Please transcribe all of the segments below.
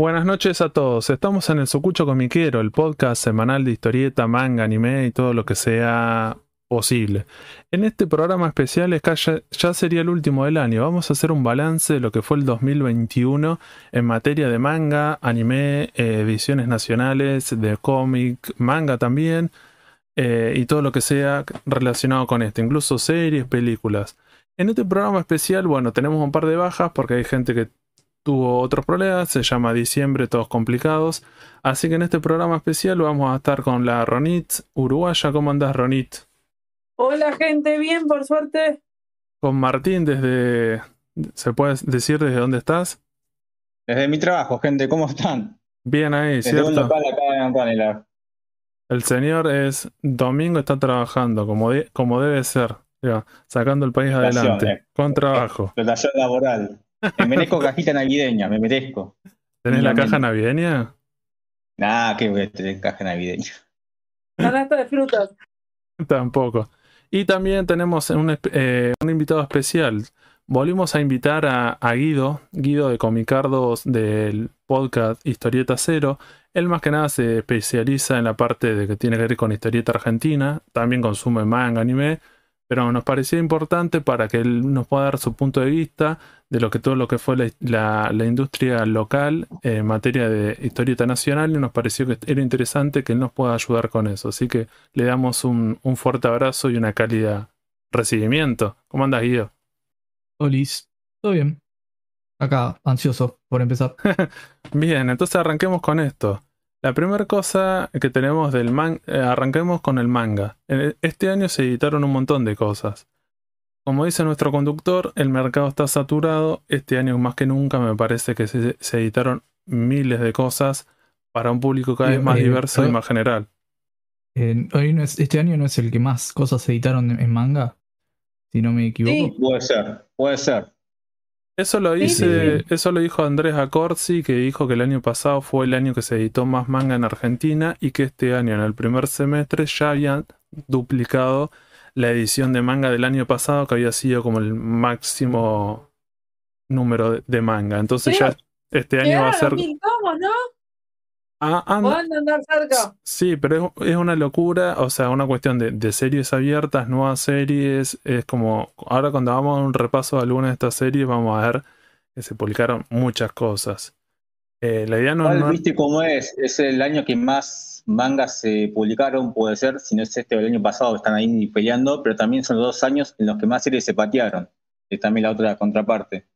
Buenas noches a todos. Estamos en el Sucucho Comiquero, el podcast semanal de historieta, manga, anime y todo lo que sea posible. En este programa especial ya, sería el último del año. Vamos a hacer un balance de lo que fue el 2021 en materia de manga, anime, eh, ediciones nacionales, de cómic, manga también eh, y todo lo que sea relacionado con esto, incluso series, películas. En este programa especial, bueno, tenemos un par de bajas porque hay gente que tuvo otros problemas, se llama Diciembre, todos complicados. Así que en este programa especial vamos a estar con la Ronit uruguaya. ¿Cómo andás, Ronit? Hola, gente, bien, por suerte. Con Martín, desde. ¿Se puede decir desde dónde estás? Desde mi trabajo, gente, ¿cómo están? Bien ahí, El señor es Domingo, está trabajando como, como debe ser, sacando el país adelante, eh. con trabajo. Relación laboral. Me merezco cajita navideña, me merezco. ¿Tenés la caja navideña? Nada, ¿qué voy caja navideña. Canasta de frutas. Tampoco. Y también tenemos eh, un, invitado especial. Volvimos a invitar a, Guido, Guido de Comicardos del podcast Historieta Cero. Él más que nada se especializa en la parte de que tiene que ver con historieta argentina. También consume manga, anime, pero nos parecía importante para que él nos pueda dar su punto de vista de lo que todo lo que fue la, industria local eh, en materia de historieta nacional y nos pareció que era interesante que él nos pueda ayudar con eso. Así que le damos un, fuerte abrazo y una cálida recibimiento. ¿Cómo andas, Guido? Olis, todo bien. Acá, ansioso por empezar. bien, entonces arranquemos con esto. La primera cosa que tenemos del manga, eh, arranquemos con el manga. Eh, este año se editaron un montón de cosas. Como dice nuestro conductor, el mercado está saturado. Este año más que nunca me parece que se, editaron miles de cosas para un público cada vez más eh, diverso y más general. este año no es el que más cosas se editaron en manga, si no me equivoco. Puede ser, puede ser. Eso lo dice, eso lo dijo Andrés Acorsi, que dijo que el año pasado fue el año que se editó más manga en Argentina y que este año, en el primer semestre, ya habían duplicado la edición de manga del año pasado, que había sido como el máximo número de, manga. Entonces ya este año va a ser. ¿no? Ah, andar Sí, pero es, una locura, o sea, una cuestión de, series abiertas, nuevas series, es como, ahora cuando vamos a un repaso de alguna de estas series, vamos a ver que se publicaron muchas cosas. Eh, la idea no, no... ¿Viste cómo es? Es el año que más mangas se publicaron, puede ser, si no es este o el año pasado, están ahí peleando, pero también son los dos años en los que más series se patearon. Es también la otra contraparte.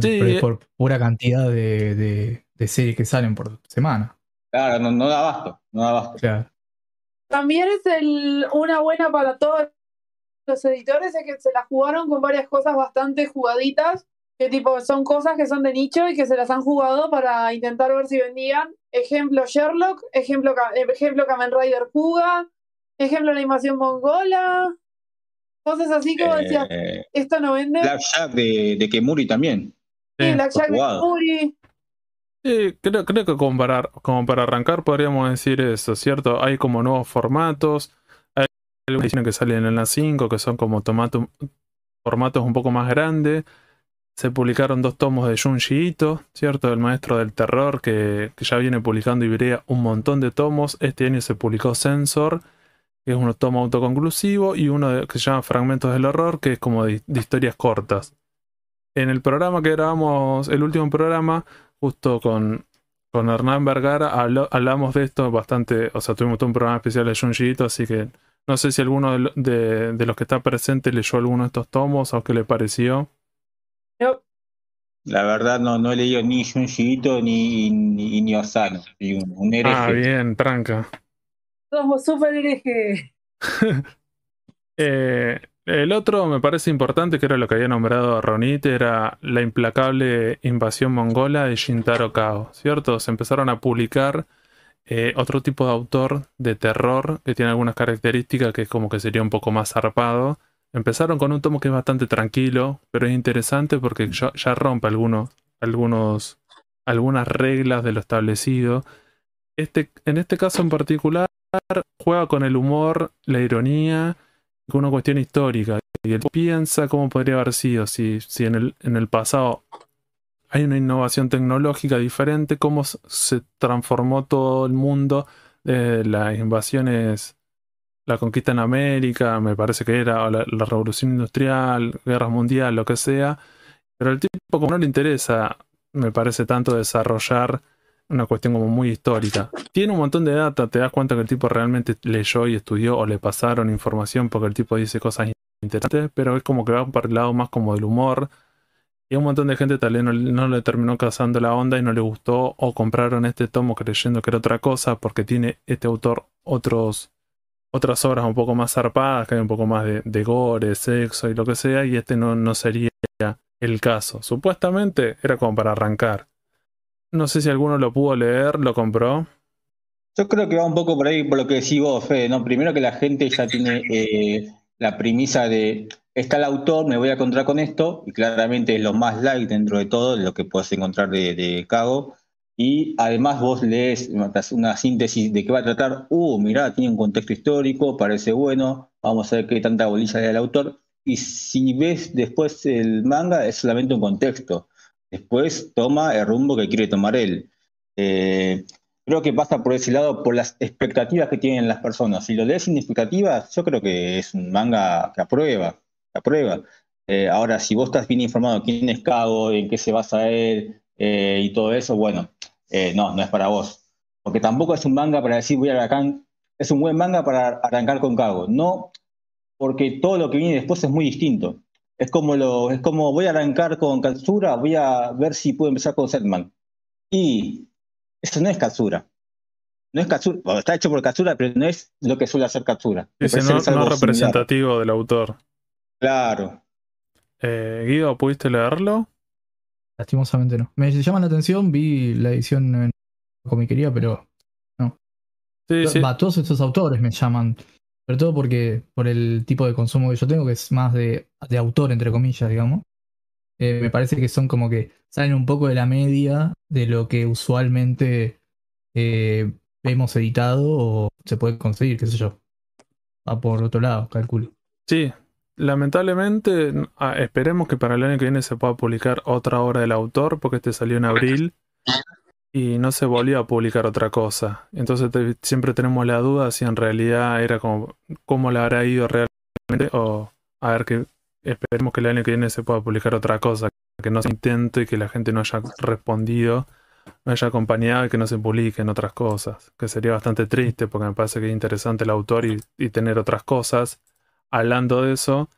Sí, eh. por pura cantidad de que salen por semana. Claro, no, da abasto, no da abasto. También es el, una buena para todos los editores, es que se las jugaron con varias cosas bastante jugaditas, que tipo son cosas que son de nicho y que se las han jugado para intentar ver si vendían. Ejemplo Sherlock, ejemplo, ejemplo Kamen Rider juga ejemplo la invasión mongola, cosas así como eh, esto no vende. Blackjack de, de Kemuri también. Sí, jack de Kemuri. Sí, creo, creo que como para, como para arrancar podríamos decir eso, ¿cierto? Hay como nuevos formatos, hay edición que salen en la 5, que son como formatos un poco más grandes. Se publicaron dos tomos de Junji Ito, ¿cierto? El maestro del terror, que, ya viene publicando y Iberia un montón de tomos. Este año se publicó Sensor, que es un tomo autoconclusivo, y uno que se llama Fragmentos del Horror, que es como de historias cortas. En el programa que grabamos, el último programa, justo con, con Hernán Vergara hablamos de esto bastante, o sea, tuvimos un programa especial de Junjiito, así que no sé si alguno de, de, los que está presente leyó alguno de estos tomos o qué le pareció. La verdad no, no he leído ni Junjiito ni, ni, Osano, un, Ah, bien, tranca. Somos súper hereje. eh, el otro me parece importante, que era lo que había nombrado Ronit, era la implacable invasión mongola de Shintaro Kao, ¿cierto? Se empezaron a publicar eh, otro tipo de autor de terror que tiene algunas características que como que sería un poco más zarpado. Empezaron con un tomo que es bastante tranquilo, pero es interesante porque ya, rompe algunos, algunos, algunas reglas de lo establecido. Este, en este caso en particular, juega con el humor, la ironía una cuestión histórica. Y él piensa cómo podría haber sido si, si en, el, en el pasado hay una innovación tecnológica diferente, cómo se transformó todo el mundo de eh, las invasiones, la conquista en América, me parece que era, la, revolución industrial, guerras mundial, lo que sea. Pero el tipo, como no le interesa, me parece tanto desarrollar una cuestión como muy histórica. Tiene un montón de data, te das cuenta que el tipo realmente leyó y estudió o le pasaron información porque el tipo dice cosas interesantes, pero es como que va para el lado más como del humor. Y un montón de gente tal vez no, le terminó cazando la onda y no le gustó o compraron este tomo creyendo que era otra cosa porque tiene este autor otros otras obras un poco más zarpadas, que hay un poco más de, de gore, sexo y lo que sea, y este no, no sería el caso. Supuestamente era como para arrancar. No sé si alguno lo pudo leer, lo compró. Yo creo que va un poco por ahí, por lo que decís vos, Fede, ¿no? Primero que la gente ya tiene eh, la premisa de, está el autor, me voy a encontrar con esto, y claramente es lo más light dentro de todo, lo que puedes encontrar de, Cago. Y además vos lees una síntesis de qué va a tratar. Uh, mirá, tiene un contexto histórico, parece bueno, vamos a ver qué tanta bolilla le da el autor. Y si ves después el manga, es solamente un contexto después toma el rumbo que quiere tomar él. Eh, creo que pasa por ese lado, por las expectativas que tienen las personas. Si lo lees sin yo creo que es un manga que aprueba, eh, ahora, si vos estás bien informado quién es Cabo, en qué se basa él eh, y todo eso, bueno, eh, no, no es para vos. Porque tampoco es un manga para decir voy a arrancar, es un buen manga para arrancar con Cago, No, porque todo lo que viene después es muy distinto. Es como, lo, es como voy a arrancar con Katsura, voy a ver si puedo empezar con Setman. Y eso no es Katsura. No es está hecho por Katsura, pero no es lo que suele hacer Katsura. Ese no, es representativo del autor. Claro. Eh, Guido, ¿pudiste leerlo? Lastimosamente no. Me llama la atención, vi la edición en comiquería, pero no. Sí, todos estos autores me llaman sobre todo porque por el tipo de consumo que yo tengo, que es más de, autor, entre comillas, digamos. Eh, me parece que son como que salen un poco de la media de lo que usualmente vemos eh, editado o se puede conseguir, qué sé yo. Va por otro lado, calculo. Sí, lamentablemente ah, esperemos que para el año que viene se pueda publicar otra obra del autor, porque este salió en abril. Y no se volvió a publicar otra cosa. Entonces siempre tenemos la duda si en realidad era como cómo la habrá ido realmente o a ver que esperemos que el año que viene se pueda publicar otra cosa, que no se intente, que la gente no haya respondido, no haya acompañado y que no se publiquen otras cosas, que sería bastante triste porque me parece que es interesante el autor y, tener otras cosas. Hablando de eso,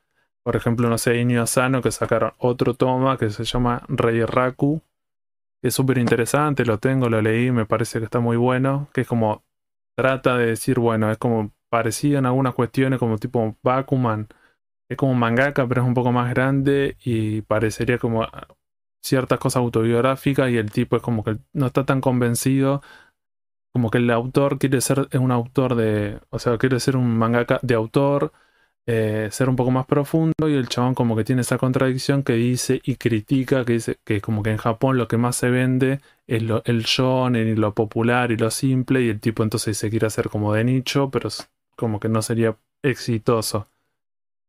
por ejemplo, no sé, Inio Asano que sacaron otro toma que se llama Rey Raku, es súper interesante, lo tengo, lo leí, me parece que está muy bueno, que es como trata de decir, bueno, es como parecido en algunas cuestiones, como tipo Bakuman, es como mangaka, pero es un poco más grande y parecería como ah, ciertas cosas autobiográficas y el tipo es como que no está tan convencido, como que el autor quiere ser un autor de, o sea, quiere ser un mangaka de autor eh, ser un poco más profundo y el chabón como que tiene esa contradicción que dice y critica, que dice que como que en Japón lo que más se vende es el shonen y lo popular y lo simple y el tipo entonces se quiere hacer como de nicho, pero como que no sería exitoso.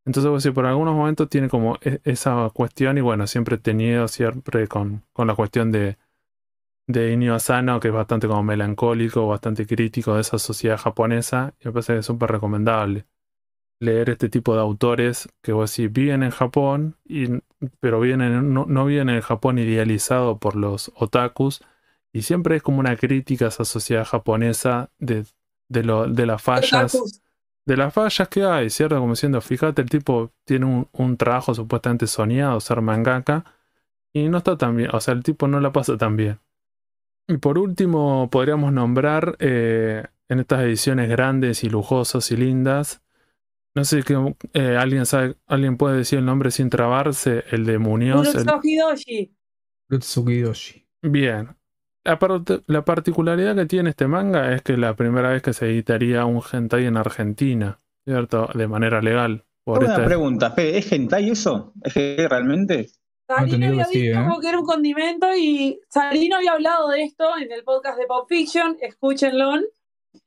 Entonces por algunos momentos tiene como e, esa cuestión y bueno, siempre he tenido siempre con, la cuestión de de Inio Asano, que es bastante como melancólico, bastante crítico de esa sociedad japonesa, y me parece que es súper recomendable leer este tipo de autores que vos viven en Japón, pero vienen no, no, viven en Japón idealizado por los otakus. Y siempre es como una crítica a esa sociedad japonesa de, las fallas. De las fallas que hay, ¿cierto? Como diciendo, fíjate, el tipo tiene un, trabajo supuestamente soñado, ser mangaka, y no está tan bien, o sea, el tipo no la pasa tan bien. Y por último, podríamos nombrar eh, en estas ediciones grandes y lujosas y lindas no sé que eh, alguien sabe, alguien puede decir el nombre sin trabarse, el de Muñoz. Hidoshi. Bien. La, la, particularidad que tiene este manga es que la primera vez que se editaría un hentai en Argentina, ¿cierto? De manera legal. Una este pregunta, ¿es hentai eso? ¿Es realmente? Sarino había visto ¿eh? que era un condimento y Sarino había hablado de esto en el podcast de Pop Fiction, escúchenlo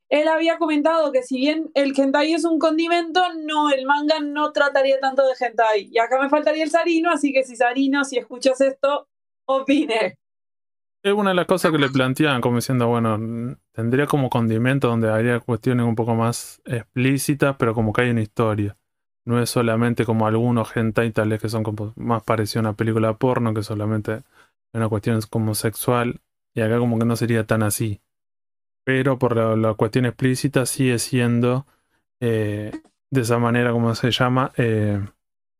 él había comentado que si bien el hentai es un condimento, no, el manga no trataría tanto de hentai. Y acá me faltaría el sarino, así que si sarino, si escuchas esto, opine. Es una de las cosas que le planteaban como diciendo, bueno, tendría como condimento donde haría cuestiones un poco más explícitas, pero como que hay una historia. No es solamente como algunos hentai tal vez que son como más parecidos a una película porno, que solamente una cuestión como sexual. Y acá como que no sería tan así pero por la, cuestión explícita sigue siendo eh, de esa manera como se llama eh,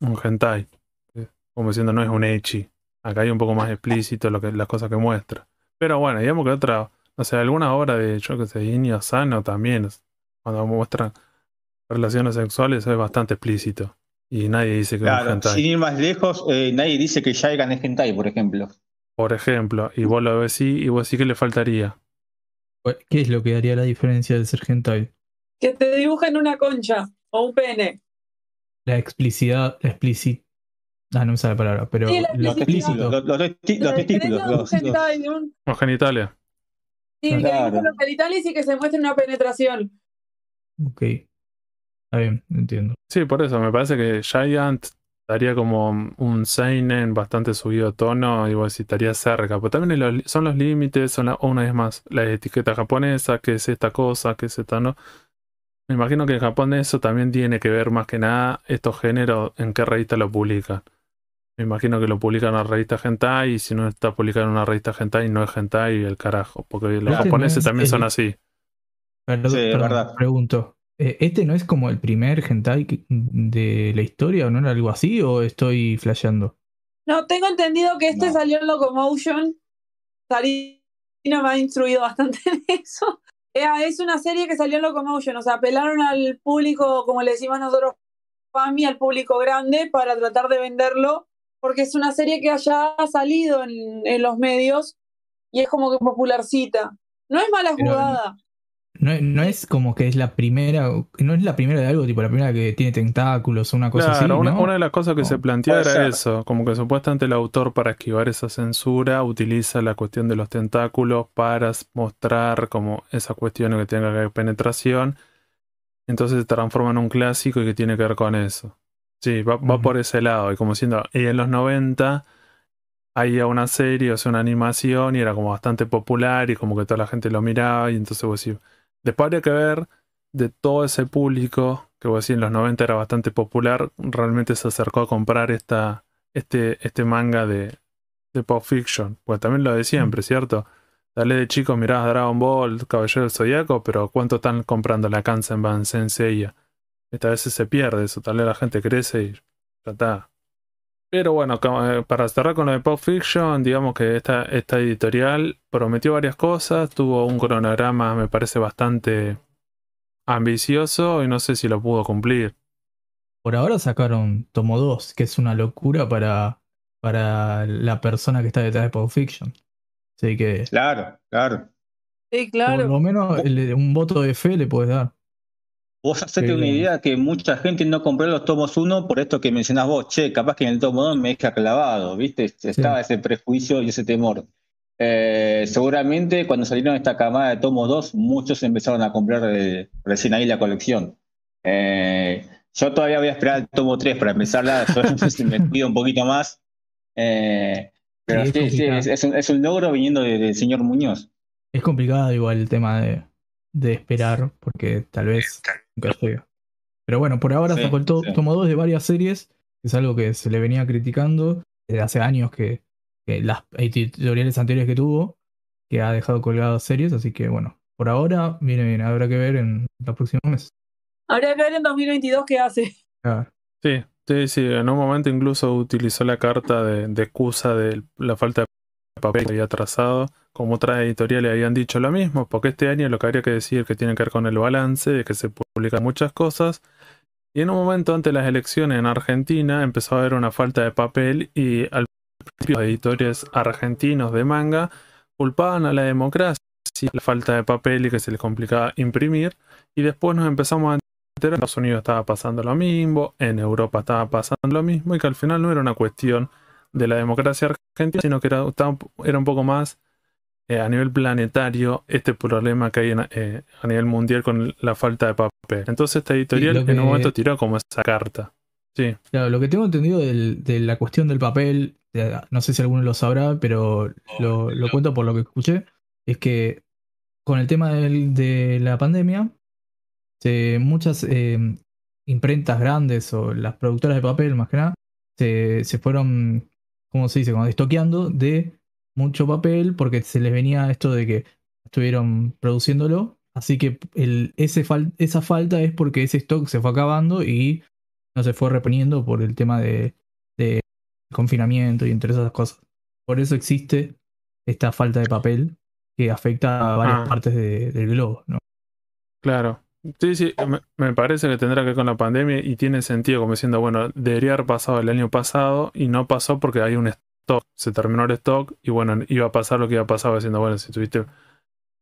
un hentai. Eh, como diciendo, no es un echi. Acá hay un poco más explícito lo que, las cosas que muestra. Pero bueno, digamos que otra, no sé, alguna obra de yo que sé, niño Sano también, cuando muestran relaciones sexuales es bastante explícito. Y nadie dice que es hentai. Sin ir más lejos, nadie dice que Jaigan es hentai, por ejemplo. Por ejemplo, y vos lo ves sí, y vos sí que le faltaría. ¿Qué es lo que haría la diferencia de ser gentile? Que te dibujen una concha o un pene. La explicidad, la Ah, no me sale la palabra, pero... explícito. Los, los testículos. genitales. Sí, que los genitales y que se muestre una penetración. Ok. Está bien, entiendo. Sí, por eso, me parece que Giant Estaría como un seinen bastante subido tono, igual si estaría cerca. Pero también son los límites, son una vez más, la etiqueta japonesa, que es esta cosa, que es esta no. Me imagino que en Japón eso también tiene que ver más que nada estos géneros, en qué revista lo publican. Me imagino que lo publican en una revista hentai y si no está publicado en una revista hentai no es hentai el carajo, porque los japoneses también son así. sí, verdad. Pregunto, eh, ¿Este no es como el primer hentai de la historia o no era algo así o estoy flasheando? No, tengo entendido que este salió en Locomotion. Sarina me ha instruido bastante en eso. Es una serie que salió en Locomotion, o sea, apelaron al público, como le decimos nosotros, Fami, al público grande, para tratar de venderlo, porque es una serie que ya ha salido en, los medios y es como que popularcita. No es mala jugada. No, no, es como que es la primera, no es la primera de algo, tipo la primera que tiene tentáculos o una cosa así. ¿no? Una, de las cosas que se plantea era eso, como que supuestamente el autor para esquivar esa censura utiliza la cuestión de los tentáculos para mostrar como esa cuestión que tengan que ver penetración. Entonces se transforma en un clásico y que tiene que ver con eso. Sí, va, por ese lado. Y como siendo, y en los 90 había una serie, o sea, una animación y era como bastante popular y como que toda la gente lo miraba y entonces vos decís Después habría que ver de todo ese público, que voy decís en los 90 era bastante popular, realmente se acercó a comprar esta, este, este manga de, de Pop Fiction. Pues también lo de siempre, mm. ¿cierto? Dale de chico, mirás Dragon Ball, Caballero del Zodíaco, pero ¿cuánto están comprando la Kansenban Sensei? Esta vez se pierde eso, tal vez la gente crece y ya pero bueno, eh, para cerrar con lo de Pop Fiction, digamos que esta, editorial prometió varias cosas, tuvo un cronograma, me parece, bastante ambicioso y no sé si lo pudo cumplir. Por ahora sacaron tomo 2, que es una locura para, para la persona que está detrás de Pop Fiction. Así que. Claro, claro. Sí, claro. Por lo menos un voto de fe le puedes dar. Vos hacete una idea que mucha gente no compró los tomos 1 por esto que mencionás vos, che, capaz que en el tomo 2 me deja clavado, ¿viste? Estaba ese prejuicio y ese temor. Eh, seguramente cuando salieron esta camada de tomo 2, muchos empezaron a comprar eh, recién ahí la colección. Eh, yo todavía voy a esperar el tomo 3 para empezarla, yo me cuido un poquito más. pero sí, es, sí, un, logro viniendo del señor Muñoz. Es complicado igual el tema de, de esperar, porque tal vez pero bueno, por ahora se sacó el de varias series, es algo que se le venía criticando desde hace años que, las e-, editoriales anteriores que tuvo, que ha dejado colgadas series, así que bueno, por ahora, viene bien, habrá que ver en los próximos meses. habrá que ver en 2022 qué hace. si, Sí, sí, sí, en un momento incluso utilizó la carta de, excusa de la falta de papel que había trazado como otras editoriales habían dicho lo mismo, porque este año lo que habría que decir que tiene que ver con el balance, de que se publican muchas cosas. Y en un momento antes de las elecciones en Argentina empezó a haber una falta de papel y al principio los editores argentinos de manga culpaban a la democracia, la falta de papel y que se les complicaba imprimir. Y después nos empezamos a enterar en Estados Unidos estaba pasando lo mismo, en Europa estaba pasando lo mismo y que al final no era una cuestión de la democracia argentina, sino que era, era un poco más eh, a nivel planetario este problema que hay eh, a nivel mundial con la falta de papel. Entonces esta editorial en un momento tiró como esa carta. Sí. Claro, lo que tengo entendido de la cuestión del papel, no sé si alguno lo sabrá, pero lo, cuento por lo que escuché, es que con el tema de la pandemia, muchas eh, imprentas grandes o las productoras de papel más que nada, se, fueron, ¿cómo se dice?, como destoqueando de mucho papel porque se les venía esto de que estuvieron produciéndolo. Así que el, ese esa falta es porque ese stock se fue acabando y no se fue reponiendo por el tema de, confinamiento y entre esas cosas. Por eso existe esta falta de papel que afecta a varias ah. partes del globo, Claro. Sí, sí, me, parece que tendrá que ver con la pandemia y tiene sentido, como diciendo, bueno, debería haber pasado el año pasado y no pasó porque hay un, se terminó el stock y bueno, iba a pasar lo que iba a pasar diciendo, bueno, si tuviste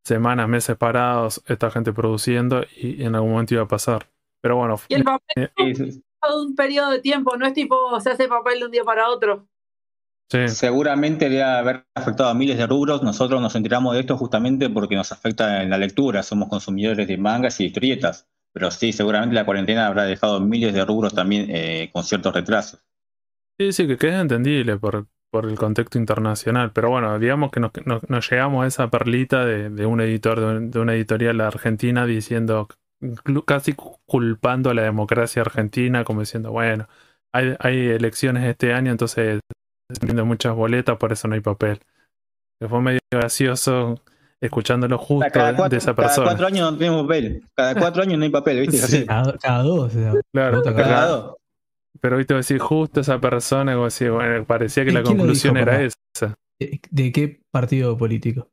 semanas, meses parados, esta gente produciendo y en algún momento iba a pasar. Pero bueno, y eh, eh, un periodo de tiempo, no es tipo se hace papel de un día para otro. Sí. Seguramente debe haber afectado a miles de rubros. Nosotros nos enteramos de esto justamente porque nos afecta en la lectura. Somos consumidores de mangas y historietas. Pero sí, seguramente la cuarentena habrá dejado miles de rubros también eh, con ciertos retrasos. Sí, sí, que, que entendible, por, por el contexto internacional. Pero bueno, digamos que nos, llegamos a esa perlita de, un editor, de, una editorial argentina diciendo, casi culpando a la democracia argentina, como diciendo, bueno, hay, elecciones este año, entonces se muchas boletas, por eso no hay papel. fue medio gracioso escuchándolo justo de esa persona. Cada cuatro años no tenemos papel. Cada cuatro años no hay papel, ¿viste? Cada, dos. claro, cada, dos. Pero viste, decir justo esa persona, como si, bueno, parecía que la conclusión era esa. ¿De, qué partido político?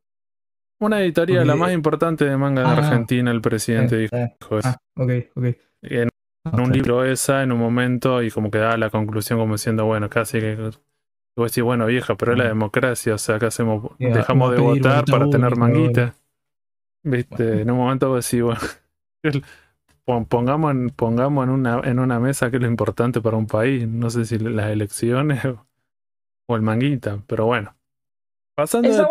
Una editorial, la más eh, importante de manga de ah, Argentina, el presidente eh, dijo eh, Ah, ok, okay. En, ah, un libro esa, en un momento, y como que da la conclusión como diciendo, bueno, casi que... Voy a decir, bueno, vieja, pero es la ah. democracia, o sea, acá hacemos, dejamos de votar para tener manguita. Viste, en un momento vos decís, bueno, pongamos en, pongamos en una, en una mesa que es lo importante para un país. No sé si las elecciones o, el manguita, pero bueno. Pasando de,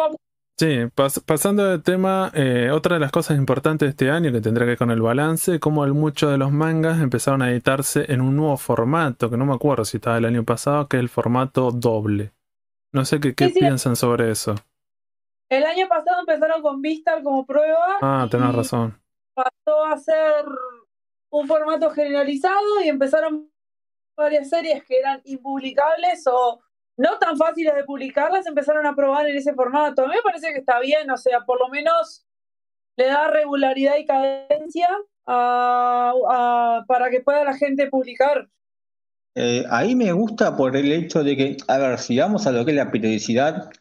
sí, pasando de tema, eh, otra de las cosas importantes de este año que tendrá que ver con el balance, como muchos de los mangas empezaron a editarse en un nuevo formato, que no me acuerdo si estaba el año pasado, que es el formato doble. No sé qué, piensan sobre eso. El año pasado empezaron con Vistar como prueba. Ah, tenés razón. Pasó a ser un formato generalizado y empezaron varias series que eran impublicables o no tan fáciles de publicarlas, empezaron a probar en ese formato. A mí me parece que está bien, o sea, por lo menos le da regularidad y cadencia para que pueda la gente publicar. Eh, ahí me gusta por el hecho de que, a ver, si vamos a lo que es la periodicidad,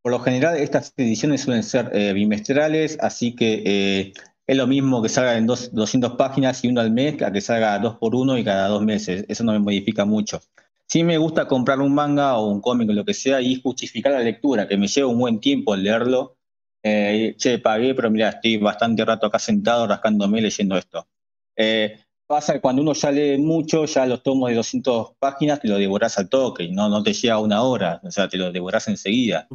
por lo general estas ediciones suelen ser eh, bimestrales, así que eh, es lo mismo que salga en 200 páginas y uno al mes, a que salga dos por uno y cada dos meses. Eso no me modifica mucho. Sí me gusta comprar un manga o un cómic o lo que sea y justificar la lectura, que me lleve un buen tiempo leerlo. Eh, che, pagué, pero mira, estoy bastante rato acá sentado rascándome leyendo esto. Eh, pasa que cuando uno ya lee mucho, ya los tomos de 200 páginas te lo devorás al toque, no, no te lleva una hora, o sea, te lo devorás enseguida.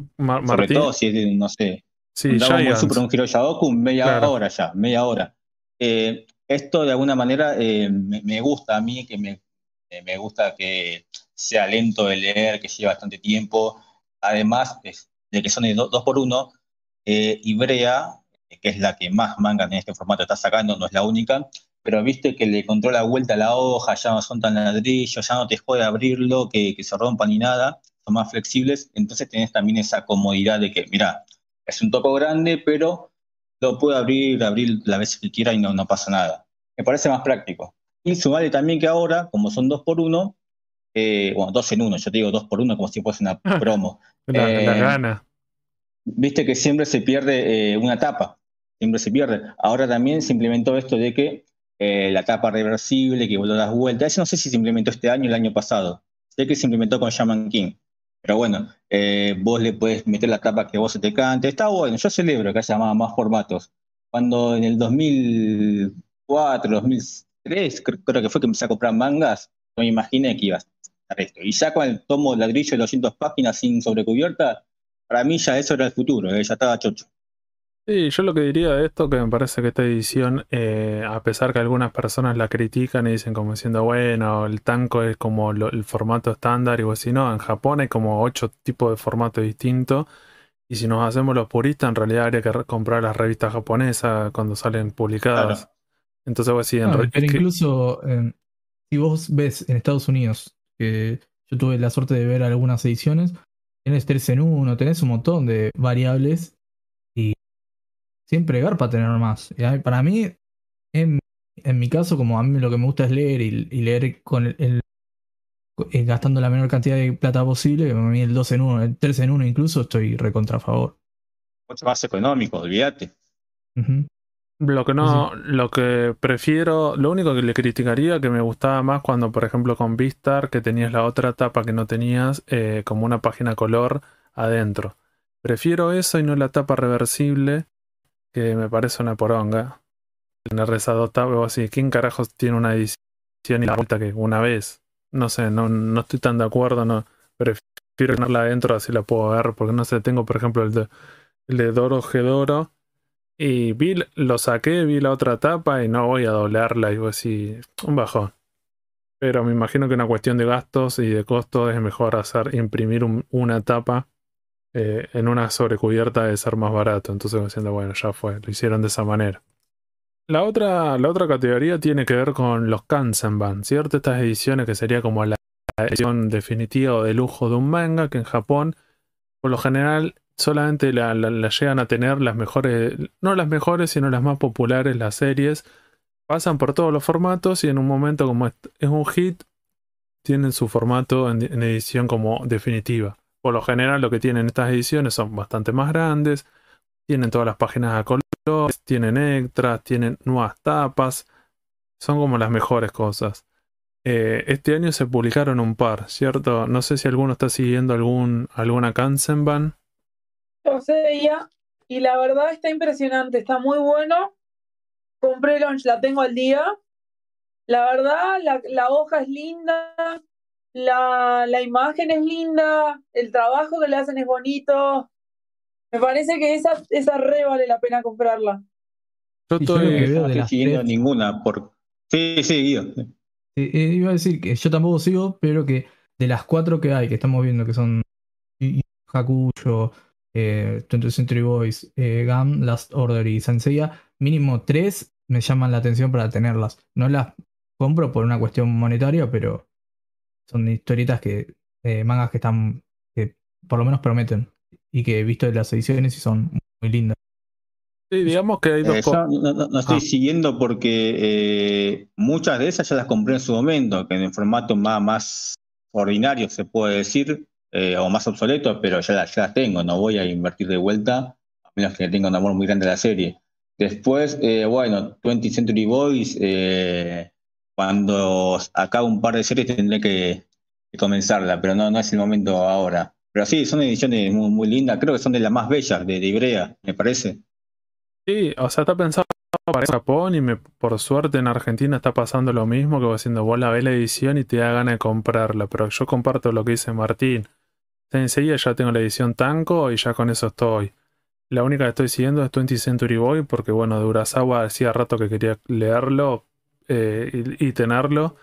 Sobre todo si es, no sé. Sí, Super un giro media hora ya, media hora. Eh, esto de alguna manera eh, me, gusta a mí, que eh, me, gusta que sea lento de leer, que lleve bastante tiempo. Además de que son de 2 dos por uno, Ibrea, que es la que más mangas en este formato está sacando, no es la única, pero viste que le controla vuelta a la hoja, ya no son tan ladrillos, ya no te jode abrirlo, que, se rompa ni nada, son más flexibles, entonces tenés también esa comodidad de que, mira, es un topo grande, pero lo puedo abrir, abrir la vez que quiera y no, pasa nada. Me parece más práctico. Y sumarle también que ahora, como son dos por uno, eh, bueno, dos en uno, yo te digo dos por uno como si fuese una ah, promo. la, eh, gana. Viste que siempre se pierde eh, una tapa, siempre se pierde. Ahora también se implementó esto de que la tapa reversible, que vos las vueltas, eso no sé si se implementó este año o el año pasado, sé que se implementó con Shaman King. Pero bueno, eh, vos le puedes meter la tapa que vos se te cante. Está bueno, yo celebro que haya más, formatos. Cuando en el 2004, 2003, creo, que fue que empecé a comprar mangas, no me imaginé que iba a estar esto. Y ya con el tomo ladrillo de 200 páginas sin sobrecubierta, para mí ya eso era el futuro, eh, ya estaba chocho. Sí, yo lo que diría de esto, que me parece que esta edición, eh, a pesar que algunas personas la critican y dicen como diciendo, bueno, el tanco es como el formato estándar, y vos si no, en Japón hay como ocho tipos de formato distintos, y si nos hacemos los puristas, en realidad habría que comprar las revistas japonesas cuando salen publicadas. Entonces vos sí, en pero incluso si vos ves en Estados Unidos, que yo tuve la suerte de ver algunas ediciones, tenés tres en uno, tenés un montón de variables siempre para tener más. para mí, en, en, mi caso, como a mí lo que me gusta es leer y, leer con el, eh, gastando la menor cantidad de plata posible, a mí el 2 en 1, el 3 en 1 incluso, estoy recontra a favor. Mucho más económico, olvídate. Lo que no, lo que prefiero, lo único que le criticaría que me gustaba más cuando, por ejemplo, con Vistar, que tenías la otra tapa que no tenías, eh, como una página color adentro. Prefiero eso y no la tapa reversible, me parece una poronga. Tener esa dota así. ¿Quién carajos tiene una edición y la vuelta que una vez? No sé, no, no estoy tan de acuerdo, no. Prefiero la adentro así la puedo ver. Porque no sé, tengo por ejemplo el de, el de Doro Y vi, lo saqué, vi la otra tapa y no voy a doblarla. Y así, un bajón. Pero me imagino que una cuestión de gastos y de costos es mejor hacer imprimir una tapa eh, en una sobrecubierta de ser más barato. Entonces siento, bueno, ya fue, lo hicieron de esa manera. La otra, categoría tiene que ver con los Kansenban, ¿cierto? Estas ediciones que sería como la edición definitiva o de lujo de un manga, que en Japón, por lo general, solamente la, llegan a tener las mejores, no las mejores, sino las más populares, las series. Pasan por todos los formatos y en un momento como este, es, un hit, tienen su formato en edición como definitiva. Por lo general lo que tienen estas ediciones son bastante más grandes, tienen todas las páginas a color. tienen extras, tienen nuevas tapas, son como las mejores cosas. Eh, este año se publicaron un par, ¿cierto? No sé si alguno está siguiendo algún, alguna Kansenban. Yo ella. y la verdad está impresionante, está muy bueno. Compré Launch, la tengo al día. La verdad, la, la hoja es linda, la, la imagen es linda, el trabajo que le hacen es bonito. Me parece que esa, re vale la pena comprarla. Yo estoy no ninguna. Por... Sí, sí, eh, iba a decir que yo tampoco sigo, pero que de las cuatro que hay, que estamos viendo, que son Hakuyo, eh, Century Boys, eh, Gam, Last Order y Sanseiya, mínimo tres me llaman la atención para tenerlas. No las compro por una cuestión monetaria, pero son historietas que, eh, mangas que están, que por lo menos prometen y que he visto de las ediciones y son muy lindas. Sí, digamos que hay dos eh, cosas. No, estoy ah. siguiendo porque eh, muchas de esas ya las compré en su momento, que en el formato más, más ordinario se puede decir, o más obsoleto, pero ya las, ya las tengo, no voy a invertir de vuelta, a menos que tenga un amor muy grande a la serie. Después, bueno, 20th Century Boys, cuando acá un par de series tendré que, comenzarla, pero no, no es el momento ahora. Pero sí, son ediciones muy, lindas, creo que son de las más bellas de, LibreA, me parece. Sí, o sea, está pensado para Japón y me, por suerte en Argentina está pasando lo mismo que va haciendo vos la ves la edición y te da ganas de comprarla, pero yo comparto lo que dice Martín. Enseguida ya tengo la edición Tanco y ya con eso estoy. La única que estoy siguiendo es 20 Century Boy porque bueno, de Urasawa hacía rato que quería leerlo, eh, y, tenerlo.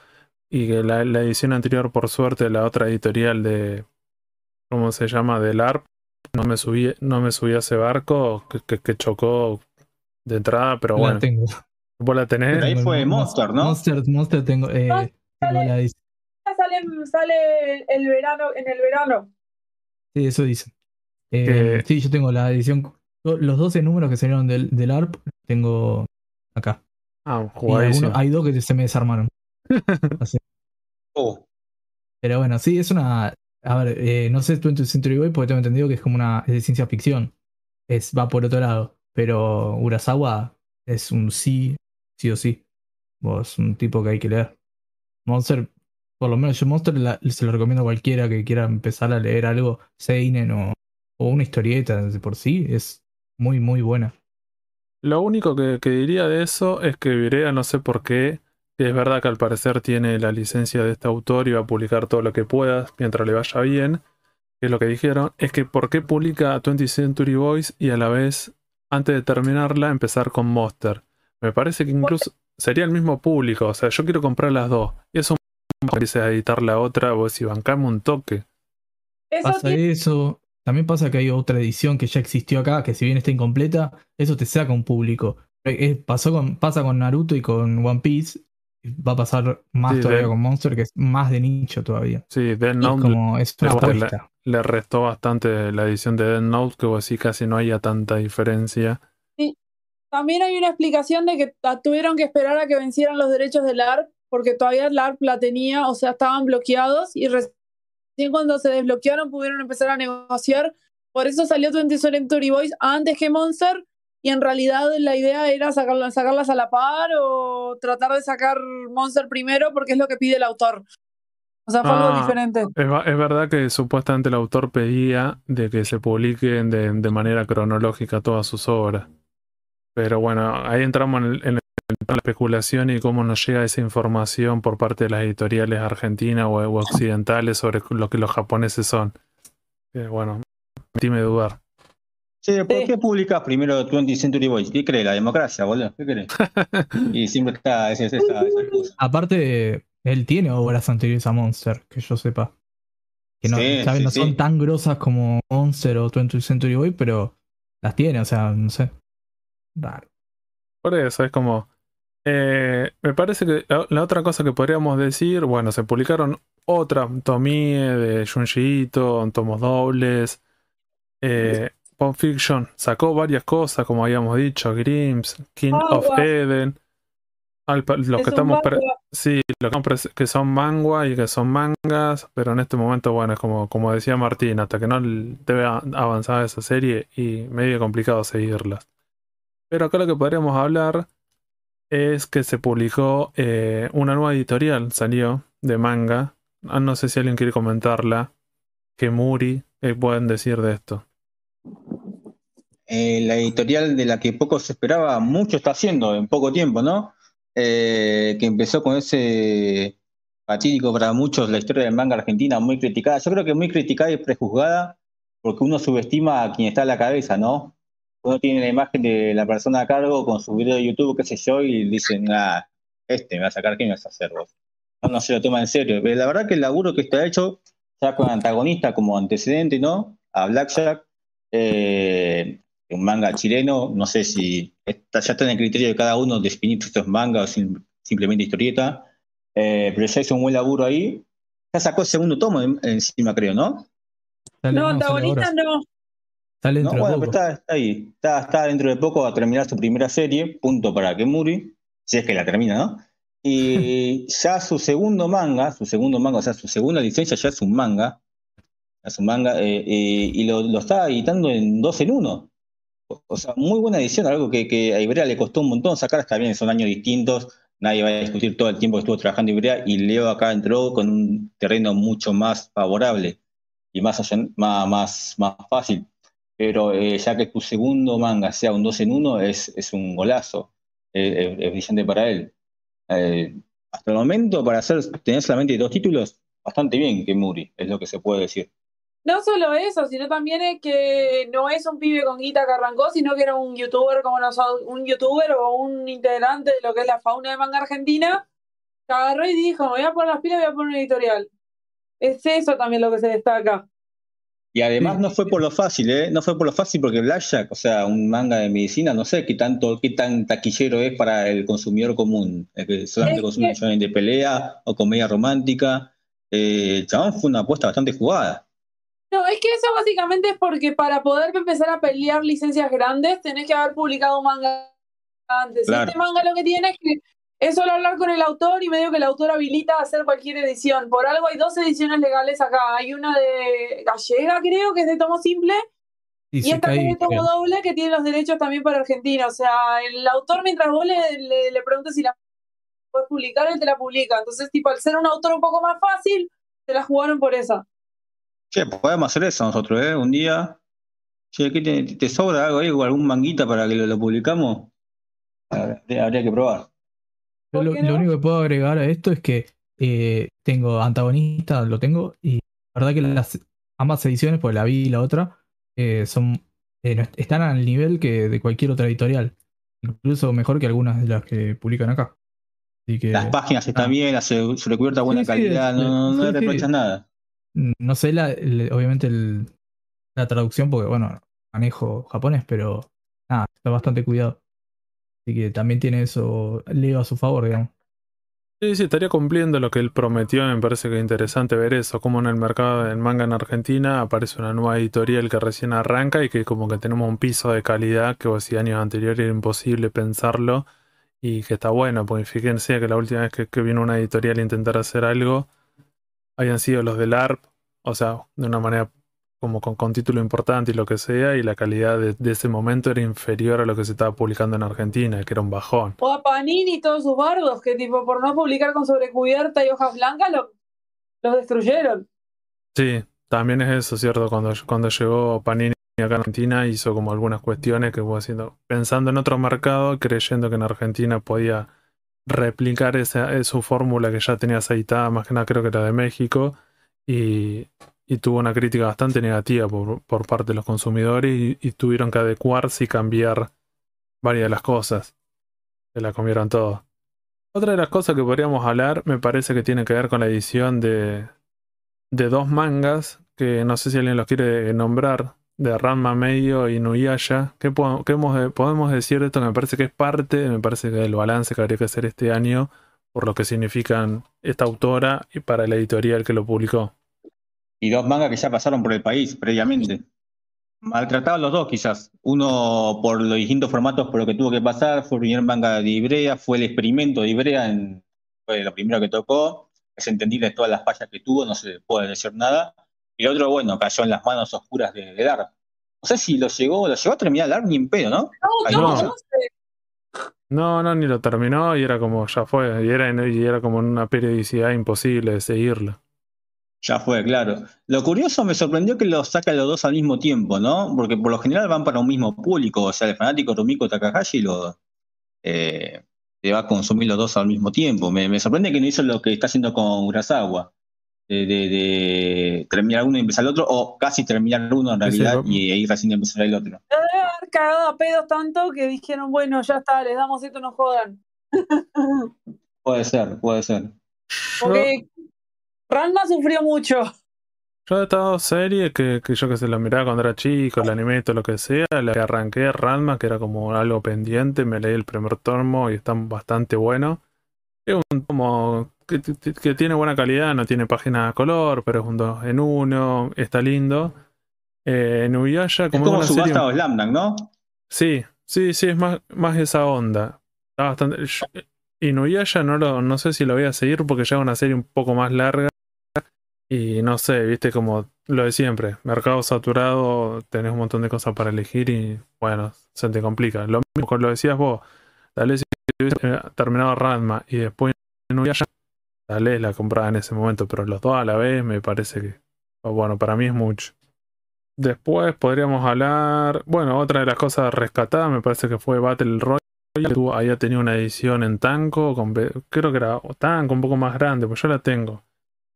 Y que la, edición anterior, por suerte, la otra editorial de. ¿Cómo se llama? Del ARP. No me subí, no me subí a ese barco que, chocó de entrada, pero bueno. la tenés? ahí fue Monster, ¿no? Monster, Monster tengo. Eh, ah, sale, sale, el verano, en el verano. Sí, eso dice. Eh, sí, yo tengo la edición. Los 12 números que salieron del, del ARP, tengo acá. Ah, hay dos que se me desarmaron. Oh. Pero bueno, sí, es una. A ver, eh, no sé tú tu centro Century Boy porque tengo entendido que es como una. Es de ciencia ficción. Es, va por otro lado. Pero Urasawa es un sí, sí o sí. Es un tipo que hay que leer. Monster, por lo menos yo Monster se lo recomiendo a cualquiera que quiera empezar a leer algo, Seinen o, o una historieta de por sí. Es muy, muy buena. Lo único que, diría de eso es que Virea, no sé por qué, es verdad que al parecer tiene la licencia de este autor y va a publicar todo lo que pueda mientras le vaya bien, que es lo que dijeron, es que por qué publica 20th Century Boys y a la vez, antes de terminarla, empezar con Monster. Me parece que incluso sería el mismo público, o sea, yo quiero comprar las dos. Y es un... a editar la otra, vos si bancarme un toque. Eso pasa eso, también pasa que hay otra edición que ya existió acá, que si bien está incompleta, eso te saca un público. Eh, eh, pasó con, pasa con Naruto y con One Piece. Va a pasar más todavía con Monster, que es más de nicho todavía. Sí, Dead Note. Le, restó bastante la edición de Dead Note, que así casi no haya tanta diferencia. Sí. También hay una explicación de que tuvieron que esperar a que vencieran los derechos del ARP, porque todavía el ARP la tenía, o sea, estaban bloqueados y cuando se desbloquearon pudieron empezar a negociar. Por eso salió 20 Century Boys antes que Monster y en realidad la idea era sacarlas, sacarlas a la par o tratar de sacar Monster primero porque es lo que pide el autor. O sea, fue algo ah, diferente. Es, verdad que supuestamente el autor pedía de que se publiquen de, manera cronológica todas sus obras. Pero bueno, ahí entramos en el, la especulación y cómo nos llega esa información por parte de las editoriales argentinas o, occidentales sobre lo que los japoneses son. Eh, bueno, dime dudar. Sí, ¿por qué publicas primero 20 Century Boys? ¿Qué crees? La democracia, boludo. ¿Qué crees? y siempre está esa, cosa. Aparte, él tiene obras anteriores a Monster, que yo sepa. Que no, no son tan grosas como Monster o 20 Century Boys pero las tiene, o sea, no sé. Raro. Por eso es como. Eh, me parece que la, otra cosa que podríamos decir, bueno, se publicaron otra Tomie de Junji Ito, tomos dobles. Eh, Fiction sacó varias cosas, como habíamos dicho, Grimms, King of Eden. los que estamos sí, los que son manga y que son mangas, pero en este momento, bueno, es como, como decía Martín, hasta que no debe avanzar esa serie y medio complicado seguirlas. Pero acá lo que podríamos hablar es que se publicó eh, una nueva editorial, salió de manga. Ah, no sé si alguien quiere comentarla. ¿Qué Muri pueden decir de esto? Eh, la editorial de la que poco se esperaba, mucho está haciendo en poco tiempo, ¿no? Eh, que empezó con ese fatídico para muchos la historia del manga argentina, muy criticada. Yo creo que muy criticada y prejuzgada, porque uno subestima a quien está a la cabeza, ¿no? uno tiene la imagen de la persona a cargo con su video de YouTube, qué sé yo, y dicen, ah, este me va a sacar, ¿qué me vas a hacer vos? No, se lo toma en serio. la verdad que el laburo que está hecho, ya con antagonista como antecedente, ¿no? A Blackjack, eh, un manga chileno, no sé si ya está en el criterio de cada uno definir si estos mangas o simplemente historieta, eh, pero ya hizo un buen laburo ahí. Ya sacó el segundo tomo encima, creo, ¿no? no, antagonista no. Está, ahí. Está, dentro de poco a terminar su primera serie, punto para Kemuri, si es que la termina, ¿no? Y ya su segundo manga, su segundo manga, o sea, su segunda licencia ya es un manga. Es un manga, eh, eh, y lo, lo, está editando en dos en uno. O sea, muy buena edición, algo que, a Ibrea le costó un montón sacar, está bien, son años distintos, nadie va a discutir todo el tiempo que estuvo trabajando Ibrea, y Leo acá entró con un terreno mucho más favorable y más, más, más, más fácil pero eh, ya que tu segundo manga sea un 2 en 1 es, es un golazo, es, brillante para él. Eh, hasta el momento, para tener solamente dos títulos, bastante bien que Muri, es lo que se puede decir. No solo eso, sino también es que no es un pibe con guita que arrancó, sino que era un youtuber como nosotros, un youtuber o un integrante de lo que es la fauna de manga argentina, que agarró y dijo, me voy a poner las pilas y voy a poner un editorial. Es eso también lo que se destaca y además no fue por lo fácil, ¿eh? No fue por lo fácil porque Blackjack, o sea, un manga de medicina, no sé qué tanto, qué tan taquillero es para el consumidor común, solamente consume de pelea o comedia romántica. Eh, chabón fue una apuesta bastante jugada. No, es que eso básicamente es porque para poder empezar a pelear licencias grandes tenés que haber publicado un manga antes. Este manga lo que tiene es que es solo hablar con el autor y medio que el autor habilita a hacer cualquier edición. Por algo hay dos ediciones legales acá. Hay una de gallega, creo, que es de tomo simple. Y, esta es de tomo doble, que tiene los derechos también para Argentina. O sea, el autor, mientras vos le, le, preguntes si la puedes publicar, él te la publica. Entonces, tipo, al ser un autor un poco más fácil, te la jugaron por esa. Che, podemos hacer eso nosotros, ¿eh? Un día. Che, ¿qué te, sobra algo ahí? ¿Algún manguita para que lo, publicamos? habría que probar. Lo, único que puedo agregar a esto es que eh, tengo antagonistas lo tengo, y la verdad que las ambas ediciones, pues la vi y la otra, eh, son eh, están al nivel que de cualquier otra editorial. Incluso mejor que algunas de las que publican acá. las páginas están bien, se recubierta buena calidad, no, te nada. No sé, obviamente, la traducción, porque bueno, manejo japonés, pero nada, está bastante cuidado. Así que también tiene eso, leo a su favor, digamos. Sí, sí, estaría cumpliendo lo que él prometió. Me parece que es interesante ver eso, como en el mercado del manga en Argentina aparece una nueva editorial que recién arranca y que como que tenemos un piso de calidad que vos años anteriores era imposible pensarlo y que está bueno, porque fíjense que la última vez que, que vino una editorial a intentar hacer algo habían sido los del ARP, o sea, de una manera como con, con, título importante y lo que sea, y la calidad de, ese momento era inferior a lo que se estaba publicando en Argentina, que era un bajón. O a Panini y todos sus bardos, que tipo por no publicar con sobrecubierta y hojas blancas los destruyeron. Sí, también es eso, ¿cierto? Cuando, cuando llegó Panini acá en Argentina hizo como algunas cuestiones que fue haciendo, pensando en otro mercado, creyendo que en Argentina podía replicar esa, su fórmula que ya tenía aceitada, más que nada creo que era de México, y y tuvo una crítica bastante negativa por, parte de los consumidores y, tuvieron que adecuarse y cambiar varias de las cosas. Se la comieron todo. Otra de las cosas que podríamos hablar me parece que tiene que ver con la edición de, dos mangas que no sé si alguien los quiere nombrar, de Ranma Medio y Nuyasha. ¿Qué, podemos decir de esto? Que me parece que es parte, me parece que el balance que habría que hacer este año por lo que significan esta autora y para la editorial que lo publicó y dos mangas que ya pasaron por el país previamente. Ah, Maltratados los dos, quizás. Uno por los distintos formatos por lo que tuvo que pasar, fue el primer manga de Ibrea, fue el experimento de Ibrea, en, fue lo primero que tocó. Es entendible todas las fallas que tuvo, no se puede decir nada. Y el otro, bueno, cayó en las manos oscuras de, de No sé si lo llegó, lo llegó a terminar Dark ni en pedo, ¿no? No, no, ni lo terminó y era como, ya fue, y era, y era como una periodicidad imposible de seguirla. Ya fue, claro. Lo curioso me sorprendió que lo saca los dos al mismo tiempo, ¿no? Porque por lo general van para un mismo público, o sea, el fanático Rumiko Takahashi lo eh, va a consumir los dos al mismo tiempo. Me, sorprende que no hizo lo que está haciendo con Urasawa, de, terminar uno y empezar el otro, o casi terminar uno en realidad y ahí e recién empezar el otro. Debe haber cagado a pedos tanto que dijeron, bueno, ya está, les damos esto, no jodan. puede ser, puede ser. Porque Ranma sufrió mucho. Yo he estado serie que, yo que se la miraba cuando era chico, el anime, todo lo que sea, la que arranqué Ranma, que era como algo pendiente, me leí el primer tomo y está bastante bueno. Es un tomo que, tiene buena calidad, no tiene página de color, pero es un 2 en uno, está lindo. Eh, como es como Subasta ¿no? Sí, sí, sí, es más, más esa onda. Está bastante... Eh, y Inuyasha no, lo, no sé si lo voy a seguir porque ya es una serie un poco más larga y no sé, viste como lo de siempre, mercado saturado, tenés un montón de cosas para elegir y bueno, se te complica. Lo mismo con lo decías vos, tal vez si hubiese terminado Ranma y después no viaje, tal vez la compraba en ese momento, pero los dos a la vez me parece que, bueno, para mí es mucho. Después podríamos hablar, bueno, otra de las cosas rescatadas me parece que fue Battle Royale. Había tenido una edición en Tanco, con, creo que era Tanco un poco más grande, pues yo la tengo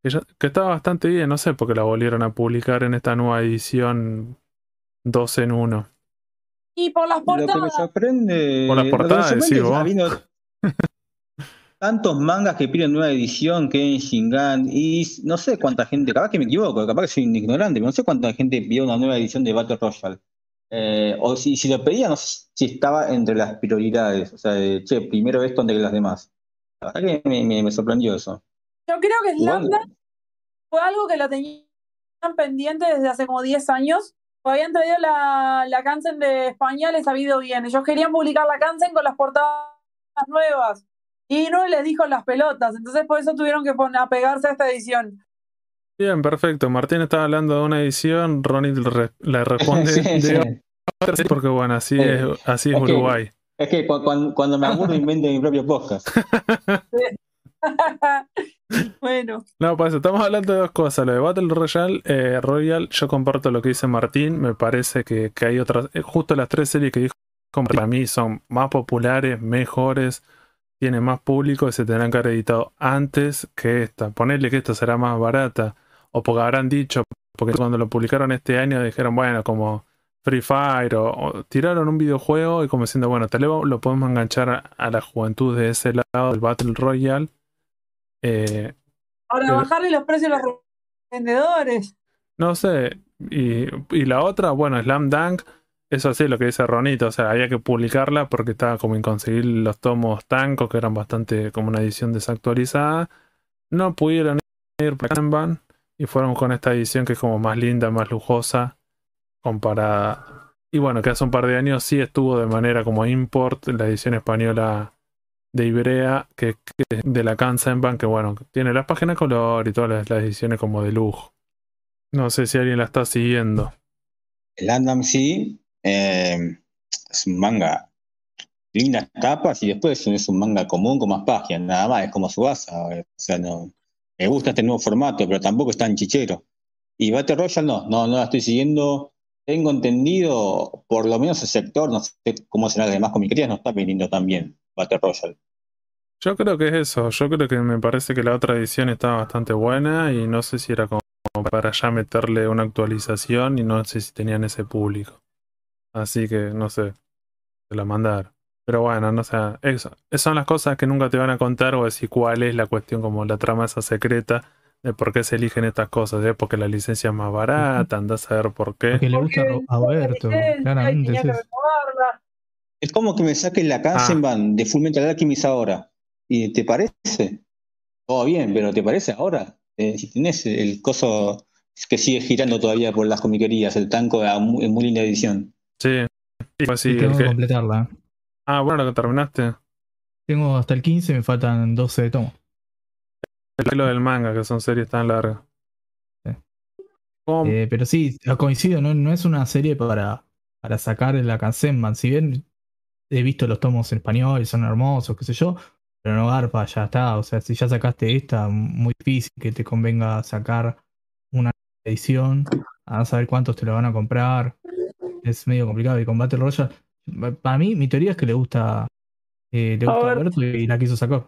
que, estaba bastante bien, no sé por qué la volvieron a publicar en esta nueva edición 2 en 1. Y por las portadas. me sorprende. Por las portadas, tantos mangas que piden nueva edición, que en Shingan, y no sé cuánta gente, capaz que me equivoco, capaz que soy ignorante, pero no sé cuánta gente pidió una nueva edición de Battle Royale. Eh, o si, si lo pedían no sé si estaba entre las prioridades, o sea, che, primero esto antes que las demás. La verdad que me sorprendió eso. Yo creo que es fue algo que lo tenían pendiente desde hace como 10 años. Habían traído la, la de España, les ha habido bien. Ellos querían publicar la Kansen con las portadas nuevas y no les dijo las pelotas. Entonces por eso tuvieron que apegarse a esta edición. Bien, perfecto. Martín estaba hablando de una edición, Ronnie le responde porque bueno, así eh, es, así es, Uruguay. es que cuando, me aburro invento mi propio podcast. Bueno. No, pasa pues, estamos hablando de dos cosas. Lo de Battle Royale, eh, Royal, yo comparto lo que dice Martín. Me parece que, hay otras. Eh, justo las tres series que dijo para mí son más populares, mejores, tienen más público y se tendrán que haber editado antes que esta. Ponerle que esta será más barata. O porque habrán dicho, porque cuando lo publicaron este año dijeron, bueno, como Free Fire, o, tiraron un videojuego y como diciendo, bueno, tal vez lo podemos enganchar a, a la juventud de ese lado del Battle Royale Ahora eh, eh, bajarle los precios a los vendedores. No sé. Y, la otra, bueno, Slam Dunk. Eso sí, lo que dice Ronito, o sea, había que publicarla porque estaba como inconseguir los tomos tancos, que eran bastante como una edición desactualizada. No pudieron ir para Kanban y fueron con esta edición que es como más linda, más lujosa, comparada. Y bueno, que hace un par de años sí estuvo de manera como import la edición española de Ibrea que, de la Bank, que bueno, tiene las páginas color y todas las, ediciones como de lujo. No sé si alguien la está siguiendo. El Andam sí eh, es un manga. Lindas capas y después es un manga común con más páginas, nada más, es como su base. O sea, no, me gusta este nuevo formato, pero tampoco es tan chichero. Y Battle Royale no, no, no la estoy siguiendo. Tengo entendido, por lo menos el sector, no sé cómo será además demás comiquerías, no está viniendo tan bien. Yo creo que es eso, yo creo que me parece que la otra edición estaba bastante buena y no sé si era como para ya meterle una actualización y no sé si tenían ese público. Así que no sé, se la mandaron. Pero bueno, no sé, esas son las cosas que nunca te van a contar o decir cuál es la cuestión como la trama esa secreta de por qué se eligen estas cosas, ¿eh? porque la licencia es más barata, andás a ver por qué. Porque le gusta claramente. Es como que me saquen la Kansenban ah. de Full Metal Alchemist ahora. ¿Y te parece? Todo bien, pero ¿te parece ahora? Eh, si tenés el coso que sigue girando todavía por las comiquerías, el tanco en muy linda edición. Sí, sí, así, pues tengo que completarla. Ah, bueno, lo que terminaste. Tengo hasta el 15, me faltan 12 de tomo. El lo del manga, que son series tan largas. Eh, pero sí, ah, coincido, no, no es una serie para, para sacar la Kansenban. Si bien he visto los tomos en español, son hermosos, qué sé yo, pero no garpa, ya está. O sea, si ya sacaste esta, muy difícil que te convenga sacar una edición, a saber cuántos te lo van a comprar. Es medio complicado. Y con Battle Royale, para mí, mi teoría es que le gusta, eh, le gusta a Alberto y la quiso sacar.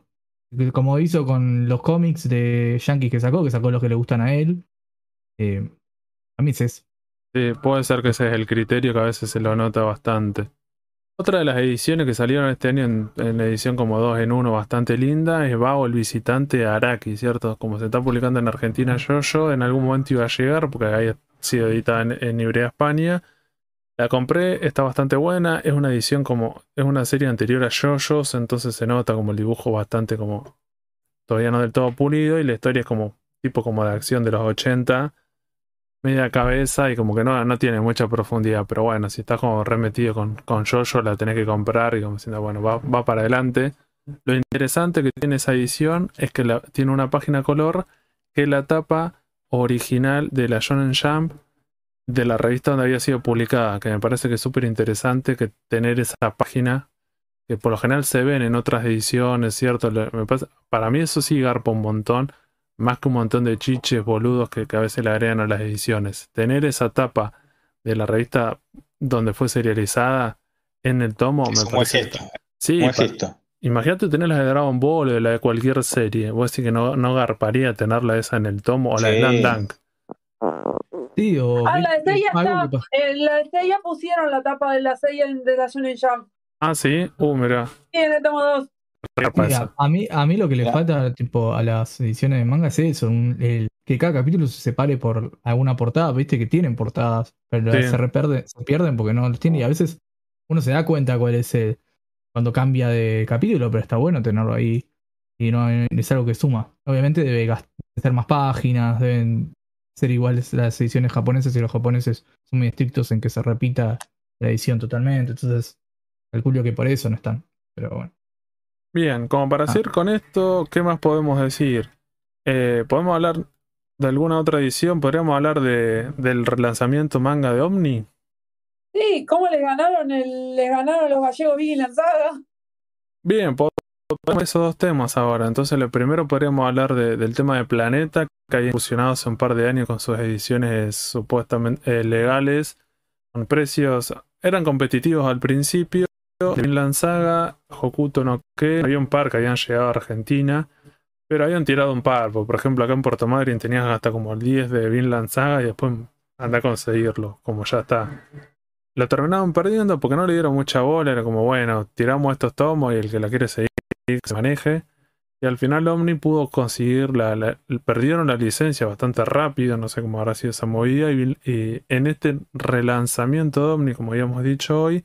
Como hizo con los cómics de Yankees que sacó, que sacó los que le gustan a él. Eh, a mí es Sí, puede ser que ese es el criterio que a veces se lo nota bastante. Otra de las ediciones que salieron este año en, la edición como 2 en 1 bastante linda es Bao el visitante a Araki, ¿cierto? Como se está publicando en Argentina yo en algún momento iba a llegar porque había sido editada en, Iberia España. La compré, está bastante buena, es una edición como, es una serie anterior a JoJo's, entonces se nota como el dibujo bastante como, todavía no del todo pulido y la historia es como, tipo como de acción de los 80, media cabeza y como que no, no tiene mucha profundidad. Pero bueno, si estás como remetido con, con Jojo, la tenés que comprar y como diciendo, bueno, va, para adelante. Lo interesante que tiene esa edición es que tiene una página color que es la tapa original de la Shonen Jump de la revista donde había sido publicada, que me parece que es súper interesante que tener esa página que por lo general se ven en otras ediciones, ¿cierto? para mí eso sí garpa un montón más que un montón de chiches boludos que, a veces le agregan a las ediciones. Tener esa tapa de la revista donde fue serializada en el tomo me parece. Sí, imagínate tener la de Dragon Ball o de la de cualquier serie. Vos decís que no, no garparía tenerla esa en el tomo o la de Dan Sí, ah, la de Seiya está, eh, la de pusieron la tapa de la serie de la Shonen Jump. Ah, sí, uh, mira. Sí, en el tomo 2 a, mí, a mí lo que le falta tipo, a las ediciones de manga es eso, el, que cada capítulo se separe por alguna portada, viste que tienen portadas, pero se, reperde, se pierden porque no los tienen y a veces uno se da cuenta cuál es el, cuando cambia de capítulo, pero está bueno tenerlo ahí y no es algo que suma. Obviamente debe ser más páginas, deben ser iguales las ediciones japonesas y los japoneses son muy estrictos en que se repita la edición totalmente, entonces calculo que por eso no están, pero bueno. Bien, como para ah. seguir con esto, ¿qué más podemos decir? Eh, podemos hablar de alguna otra edición, podríamos hablar del relanzamiento manga de Omni. Sí, ¿cómo les ganaron, les ganaron los gallegos bien lanzada? Bien, podemos esos dos temas ahora. Entonces, lo primero podríamos hablar del tema de Planeta, que hay fusionado hace un par de años con sus ediciones supuestamente eh, legales, con precios, eran competitivos al principio, de Vinland Saga, Hokuto no que había un par que habían llegado a Argentina, pero habían tirado un par. Por ejemplo, acá en Puerto Madryn tenías hasta como el 10 de Vinland Saga y después anda a conseguirlo, como ya está. Lo terminaron perdiendo porque no le dieron mucha bola, era como, bueno, tiramos estos tomos y el que la quiere seguir se maneje. Y al final Omni pudo Conseguirla, perdieron la licencia bastante rápido, no sé cómo habrá sido esa movida. Y, y en este relanzamiento de Omni, como habíamos dicho hoy,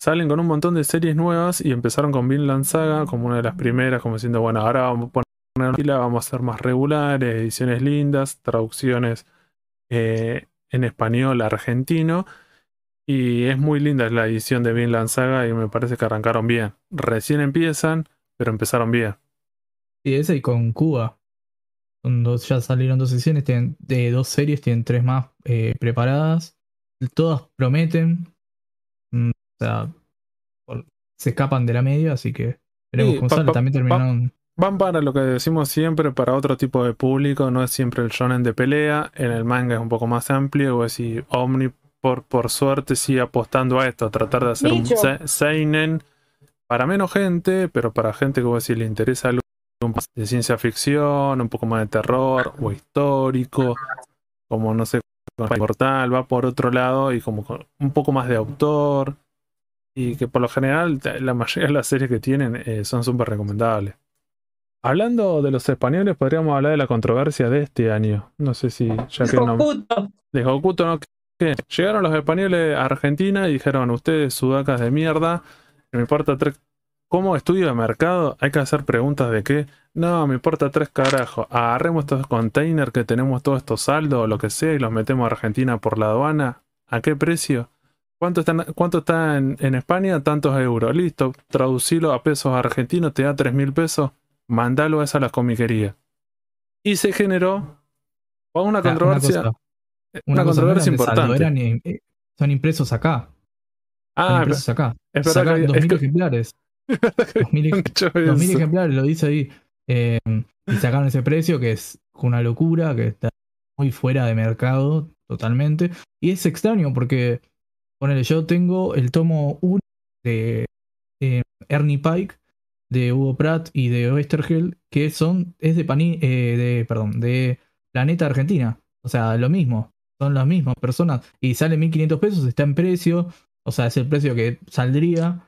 salen con un montón de series nuevas y empezaron con Vinland Saga como una de las primeras, como diciendo, bueno, ahora vamos a poner fila, vamos a ser más regulares, ediciones lindas, traducciones eh, en español argentino. Y es muy linda la edición de Vinland Saga y me parece que arrancaron bien. Recién empiezan, pero empezaron bien. y ese y con Cuba. ya salieron dos ediciones de dos series, tienen tres más eh, preparadas. Todas prometen, sea, se escapan de la media, así que También terminaron. Van para lo que decimos siempre, para otro tipo de público, no es siempre el shonen de pelea, en el manga es un poco más amplio, o Omni por, por suerte sigue apostando a esto, tratar de hacer un seinen para menos gente, pero para gente que si le interesa algo de ciencia ficción, un poco más de terror o histórico, como no sé, portal, va por otro lado y como un poco más de autor, y que por lo general la mayoría de las series que tienen eh, son súper recomendables. Hablando de los españoles, podríamos hablar de la controversia de este año. No sé si ya De llegaron los españoles a Argentina y dijeron: Ustedes, sudacas de mierda, me importa tres. ¿Cómo estudio de mercado? Hay que hacer preguntas de qué. No, me importa tres carajos. Agarremos estos containers que tenemos todos estos saldos o lo que sea y los metemos a Argentina por la aduana. ¿A qué precio? ¿Cuánto está, en, España? Tantos euros. Listo, traducilo a pesos argentinos, te da 3.000 mil pesos, mandalo a esa las comiquerías. Y se generó una controversia. Una, controversia importante. son impresos acá. Ah, son impresos acá. Sacaron 2000 ejemplares. 2000, ejemplares, lo dice ahí. Em, y sacaron ese precio que es una locura, que está muy fuera de mercado totalmente. Y es extraño porque Ponele, yo tengo el tomo 1 de, eh, Ernie Pike, de Hugo Pratt y de Oesterheld, que son, es de eh, de, perdón, de Planeta Argentina. O sea, lo mismo, son las mismas personas. Y sale 1500 pesos, está en precio, o sea, es el precio que saldría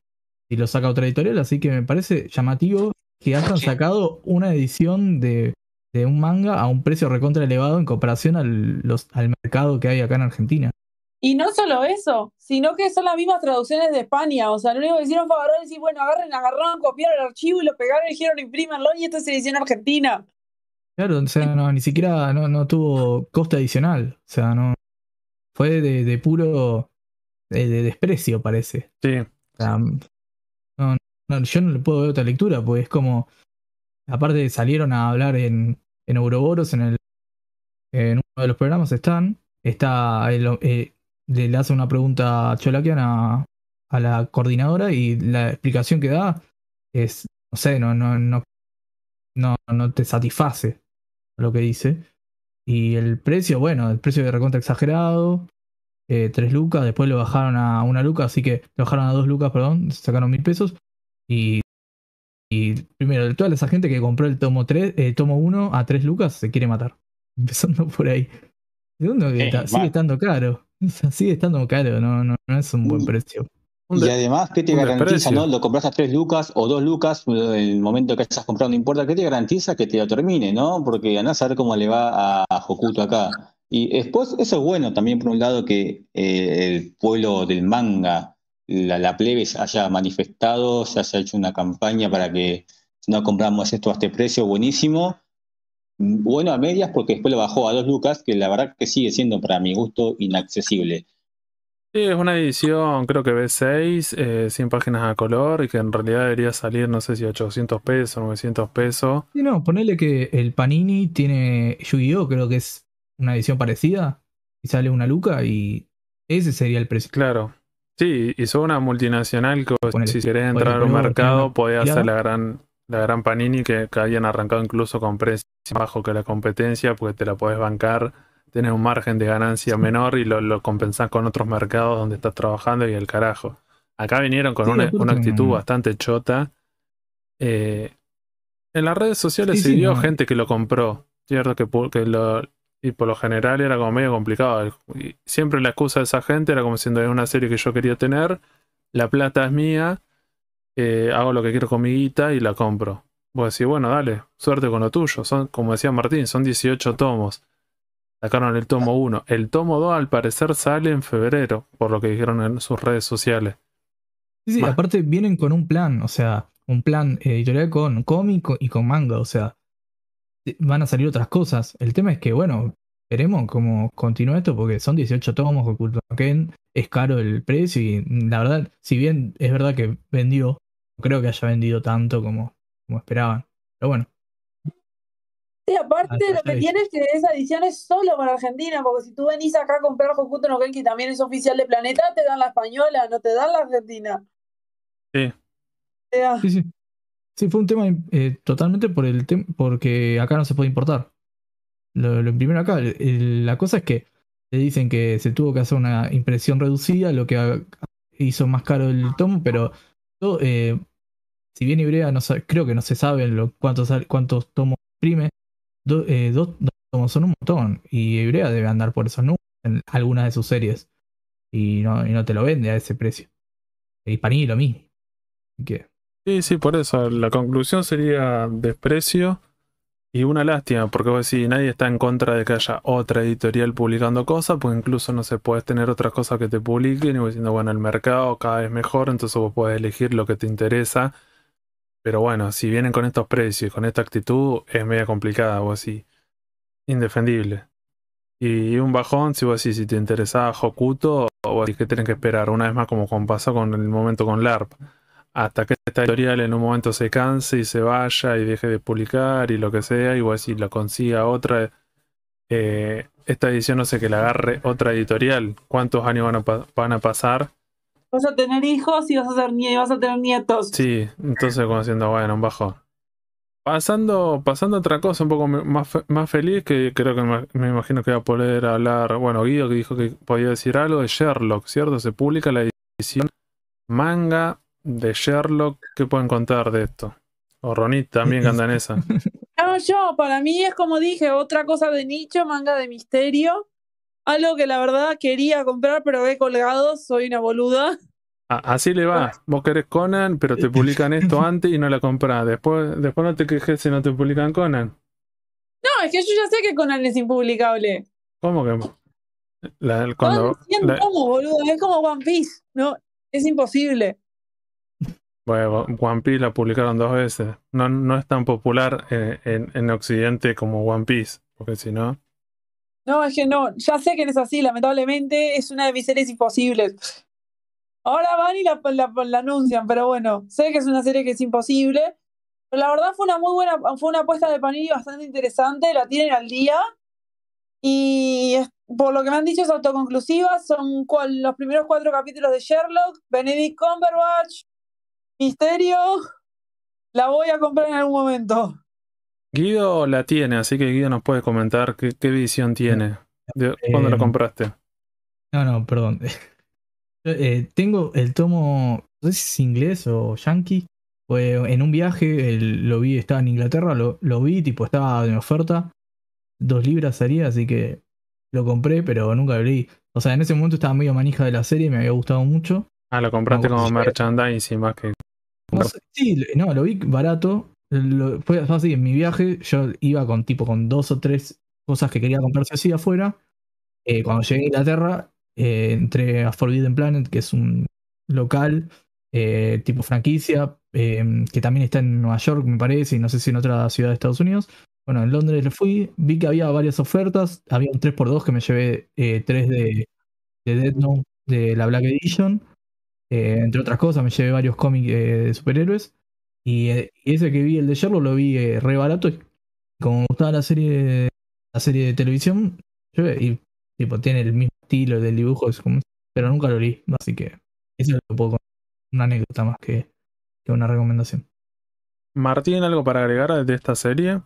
y lo saca otra editorial, así que me parece llamativo que hayan sacado una edición de, un manga a un precio recontra elevado en comparación los, al mercado que hay acá en Argentina. Y no solo eso, sino que son las mismas traducciones de España. O sea, lo único que hicieron fue agarrar y decir, bueno, agarren, agarraron, copiaron el archivo y lo pegaron, y dijeron, imprimanlo y esta es edición argentina. Claro, o sea, no, ni siquiera no, tuvo coste adicional. O sea, no. Fue de, puro de, desprecio, parece. Sí. no, yo no le puedo ver otra lectura, porque es como. Aparte salieron a hablar en, en Ouroboros, en el. En uno de los programas están. Está el, eh, le hace una pregunta a Cholakian a, la coordinadora y la explicación que da es, no sé, no, no, no, no, no te satisface lo que dice. Y el precio, bueno, el precio de recontra exagerado, eh, tres lucas, después lo bajaron a una lucas así que lo bajaron a dos lucas, perdón, sacaron mil pesos. Y, y primero, toda esa gente que compró el tomo 3, eh, tomo 1 a 3 lucas se quiere matar. Empezando por ahí. Segundo, sigue estando caro. sigue estando caro, no, no, es un buen uh. precio. Y además, ¿qué te garantiza? ¿no? Lo compraste a 3 lucas o 2 lucas, eh, el momento que estás comprando no importa, ¿qué te garantiza que te lo termine? ¿no? Porque andás a ver cómo le va a Hokuto acá. Y después, eso es bueno también, por un lado, que eh, el pueblo del manga, la, la plebe, haya manifestado, se haya hecho una campaña para que no compramos esto a este precio, buenísimo bueno a medias porque después lo bajó a dos lucas, que la verdad que sigue siendo para mi gusto inaccesible. Sí, es una edición, creo que B6, eh, 100 páginas a color y que en realidad debería salir, no sé si 800 pesos, 900 pesos. Sí, no, ponele que el Panini tiene Yu-Gi-Oh, creo que es una edición parecida y sale una luca y ese sería el precio. Claro. Sí, y son una multinacional que si querés entrar a un mercado podés hacer la gran la gran Panini que, habían arrancado incluso con precios bajo que la competencia porque te la podés bancar, tenés un margen de ganancia menor y lo, lo compensás con otros mercados donde estás trabajando y el carajo. Acá vinieron con una, actitud bastante chota. Eh, en las redes sociales se vio gente que lo compró, ¿cierto? Que, lo, y por lo general era como medio complicado. siempre la excusa de esa gente era como siendo una serie que yo quería tener, la plata es mía, eh, hago lo que quiero con mi guita y la compro. Vos decís, bueno, dale, suerte con lo tuyo. Son, como decía Martín, son 18 tomos. Sacaron el tomo 1. El tomo 2 al parecer sale en febrero, por lo que dijeron en sus redes sociales. Sí, sí, aparte vienen con un plan, o sea, un plan eh, editorial con cómico y con manga, o sea, eh, van a salir otras cosas. El tema es que, bueno, veremos cómo continúa esto, porque son 18 tomos que es caro el precio y mm, la verdad, si bien es verdad que vendió, no creo que haya vendido tanto como, como esperaban. Pero bueno. Sí, aparte lo que tienes es que esa edición es solo para Argentina, porque si tú venís acá a comprar Hokuto no que también es oficial de Planeta, te dan la española, no te dan la argentina. Sí. Sí, sí. Sí, fue un tema eh, totalmente por el tema, porque acá no se puede importar. Lo, primero acá, la cosa es que le dicen que se tuvo que hacer una impresión reducida, lo que hizo más caro el tomo, pero eh, si bien Ibrea no creo que no se sabe cuántos, cuántos tomos imprime, eh, dos, tomos son un montón. Y Ibrea debe andar por esos números en algunas de sus series. Y no, y no te lo vende a ese precio. Y Panini lo mismo. ¿Qué? Sí, sí, por eso. La conclusión sería desprecio y una lástima, porque vos decís, nadie está en contra de que haya otra editorial publicando cosas, pues incluso no se puede puedes tener otras cosas que te publiquen y vos diciendo, bueno, el mercado cada vez mejor, entonces vos podés elegir lo que te interesa. Pero bueno, si vienen con estos precios con esta actitud, es media complicada, vos así Indefendible. Y un bajón, si vos decís, si te interesaba Hokuto, o vos que tienen que esperar, una vez más como pasó con el momento con LARP hasta que esta editorial en un momento se canse y se vaya y deje de publicar y lo que sea, igual si la consiga otra, eh, esta edición no sé que la agarre otra editorial, ¿cuántos años van a, van a pasar? Vas a tener hijos y vas a, ser, tener nietos. Sí, entonces conociendo a bueno, un bajo. Pasando, pasando a otra cosa un poco más, feliz, que creo que me, me imagino que va a poder hablar, bueno, Guido que dijo que podía decir algo de Sherlock, ¿cierto? Se publica la edición manga de Sherlock, ¿qué pueden contar de esto? O Ronit también anda en esa. No, yo, para mí es como dije, otra cosa de nicho, manga de misterio. Algo que la verdad quería comprar, pero he colgado, soy una boluda. Ah, así le va. Ah. Vos querés Conan, pero te publican esto antes y no la compras. Después, después no te quejes si no te publican Conan. No, es que yo ya sé que Conan es impublicable. ¿Cómo que? La, cuando, Es como One Piece, ¿no? Es imposible. Bueno, One Piece la publicaron dos veces. No, no es tan popular eh, en, Occidente como One Piece, porque si no. No, es que no, ya sé que no es así, lamentablemente es una de mis series imposibles. Ahora van y la, anuncian, pero bueno, sé que es una serie que es imposible. Pero la verdad fue una muy buena, fue una apuesta de Panini bastante interesante, la tienen al día. Y por lo que me han dicho es autoconclusiva, son los primeros cuatro capítulos de Sherlock, Benedict Cumberbatch, Misterio, la voy a comprar en algún momento. Guido la tiene, así que Guido nos puede comentar qué, qué visión tiene. De, ¿Cuándo la eh, compraste? No, no, perdón. eh, tengo el tomo, no sé si es inglés o yankee. En un viaje lo vi, estaba en Inglaterra, lo, vi, tipo, estaba en oferta. Dos libras sería, así que lo compré, pero nunca lo leí. O sea, en ese momento estaba medio manija de la serie, me había gustado mucho. Ah, lo compraste como merchandising más que sí, lo vi barato. fue así, en mi viaje yo iba con tipo con dos o tres cosas que quería comprarse así afuera. Eh, cuando llegué a Inglaterra, eh, entré a Forbidden Planet, que es un local eh, tipo franquicia, em, que también está en Nueva York, me parece, y no sé si en otra ciudad de Estados Unidos. Bueno, en Londres le fui, vi que había varias ofertas, había un 3x2 que me llevé 3 de, de Dead Note de la Black Edition. Eh, entre otras cosas, me llevé varios cómics eh, de superhéroes. Y, eh, ese que vi, el de Sherlock, lo vi re barato. Y como me gustaba la serie, la serie de televisión, yo, y tipo, tiene el mismo estilo del dibujo, como, pero nunca lo leí. Así que eso lo puedo contar. Una anécdota más que, que una recomendación. Martín, ¿algo para agregar de esta serie?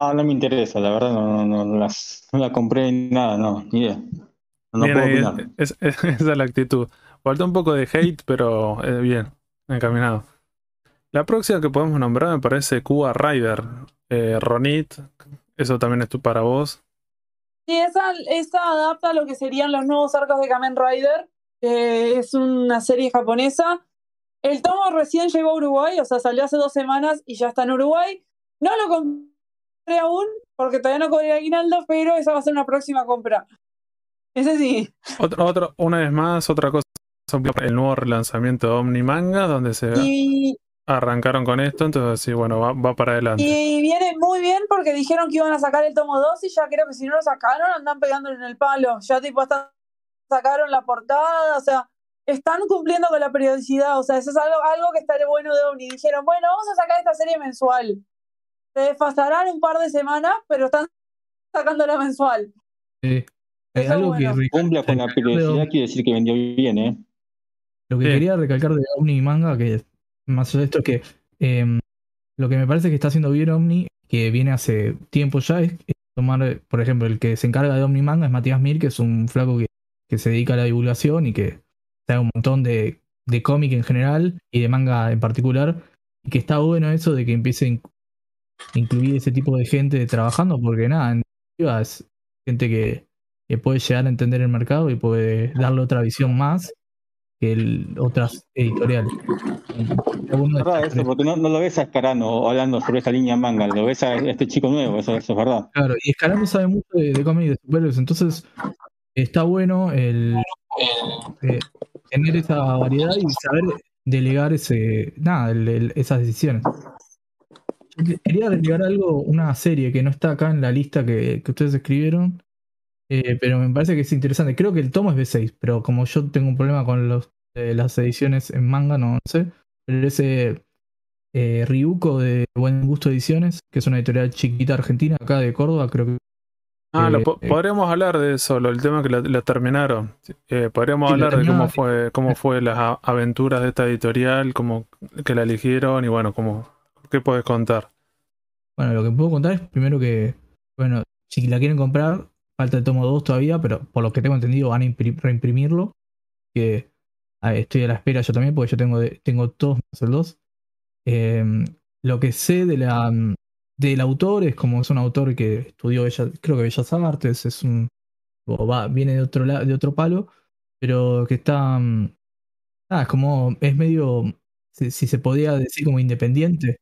Ah, no me interesa, la verdad no, no la compré ni nada, no, ni idea. No puedo esa es la actitud. Faltó un poco de hate, pero eh, bien, encaminado. La próxima que podemos nombrar me parece Cuba Rider. Eh, Ronit, eso también es tú para vos. Sí, esa, adapta a lo que serían los nuevos arcos de Kamen Rider, es una serie japonesa. El tomo recién llegó a Uruguay, o sea, salió hace dos semanas y ya está en Uruguay. No lo compré aún, porque todavía no cobré aguinaldo, pero esa va a ser una próxima compra. Ese sí. Otro, otro, una vez más, otra cosa el nuevo relanzamiento de manga donde se arrancaron con esto, entonces sí, bueno, va, para adelante. Y viene muy bien porque dijeron que iban a sacar el tomo 2 y ya creo que si no lo sacaron andan pegándole en el palo, ya tipo hasta sacaron la portada, o sea, están cumpliendo con la periodicidad, o sea, eso es algo, algo que estaría bueno de Omni. Dijeron, bueno, vamos a sacar esta serie mensual. Se desfasarán un par de semanas, pero están sacándola mensual. Sí. Es algo que cumple con la periodicidad quiere decir que vendió bien, ¿eh? Lo que quería recalcar de Omni y manga, que es más de esto, que em, lo que me parece que está haciendo bien Omni, que viene hace tiempo ya, es tomar, por ejemplo, el que se encarga de Omni manga es Matías Mir, que es un flaco que, se dedica a la divulgación y que sabe un montón de, cómic en general y de manga en particular. Y que está bueno eso de que empiece a incluir ese tipo de gente trabajando, porque nada, en es gente que, que puede llegar a entender el mercado y puede darle otra visión más que el, otras editoriales. Verdad, eso, porque no, lo ves a Escarano hablando sobre esa línea manga, lo ves a este chico nuevo, eso, es verdad. Claro, y Escarano sabe mucho de, de y de superhéroes, entonces está bueno el, eh, tener esa variedad y saber delegar ese nada esas decisiones. quería delegar algo, una serie que no está acá en la lista que, que ustedes escribieron, eh, pero me parece que es interesante. Creo que el tomo es B6, pero como yo tengo un problema con los, eh, las ediciones en manga, no, sé. Pero ese eh, Ryuko de Buen Gusto Ediciones, que es una editorial chiquita argentina, acá de Córdoba, creo que. Ah, lo, eh, hablar de eso, lo, el tema que la, terminaron. podríamos hablar de cómo fue, cómo fue las aventuras de esta editorial, cómo que la eligieron y bueno, cómo, ¿qué puedes contar? Bueno, lo que puedo contar es primero que, bueno, si la quieren comprar, Falta el tomo 2 todavía, pero por lo que tengo entendido van a reimprimirlo. Que ah, estoy a la espera yo también, porque yo tengo, tengo todos más el 2. Em, lo que sé de la, del autor es como es un autor que estudió, creo que Bellas Artes, es un. Va, viene de otro, de otro palo, pero que está. Ah, es como. Es medio. si se podía decir como independiente.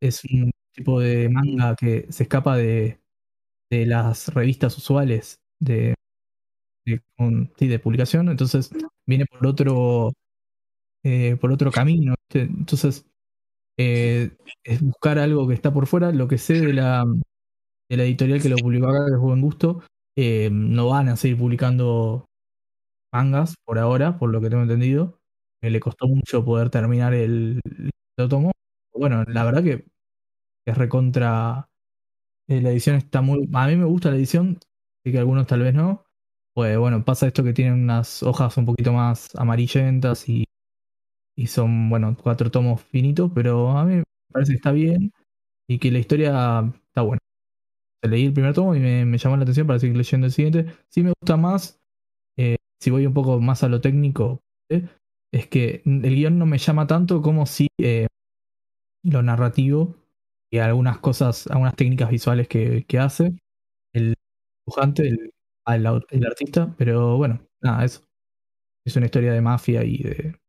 Es un tipo de manga que se escapa de, de las revistas usuales de, publicación, entonces viene por otro, eh, por otro camino. Entonces, eh, es buscar algo que está por fuera. Lo que sé de la, de la editorial que lo publicó acá, que es Buen Gusto, eh, no van a seguir publicando mangas por ahora, por lo que tengo entendido. me le costó mucho poder terminar el, el tomo. Bueno, la verdad que es recontra eh, la edición está muy. A mí me gusta la edición, así que algunos tal vez no. Pues bueno, pasa esto que tienen unas hojas un poquito más amarillentas y, son, bueno, cuatro tomos finitos, pero a mí me parece que está bien y que la historia está buena. Leí el primer tomo y me, llamó la atención para seguir leyendo el siguiente. Sí me gusta más, eh, si voy un poco más a lo técnico, ¿eh? es que el guión no me llama tanto como si lo narrativo y algunas cosas, algunas técnicas visuales que, hace el dibujante, el, artista, pero bueno, nada, eso. Es una historia de mafia y de.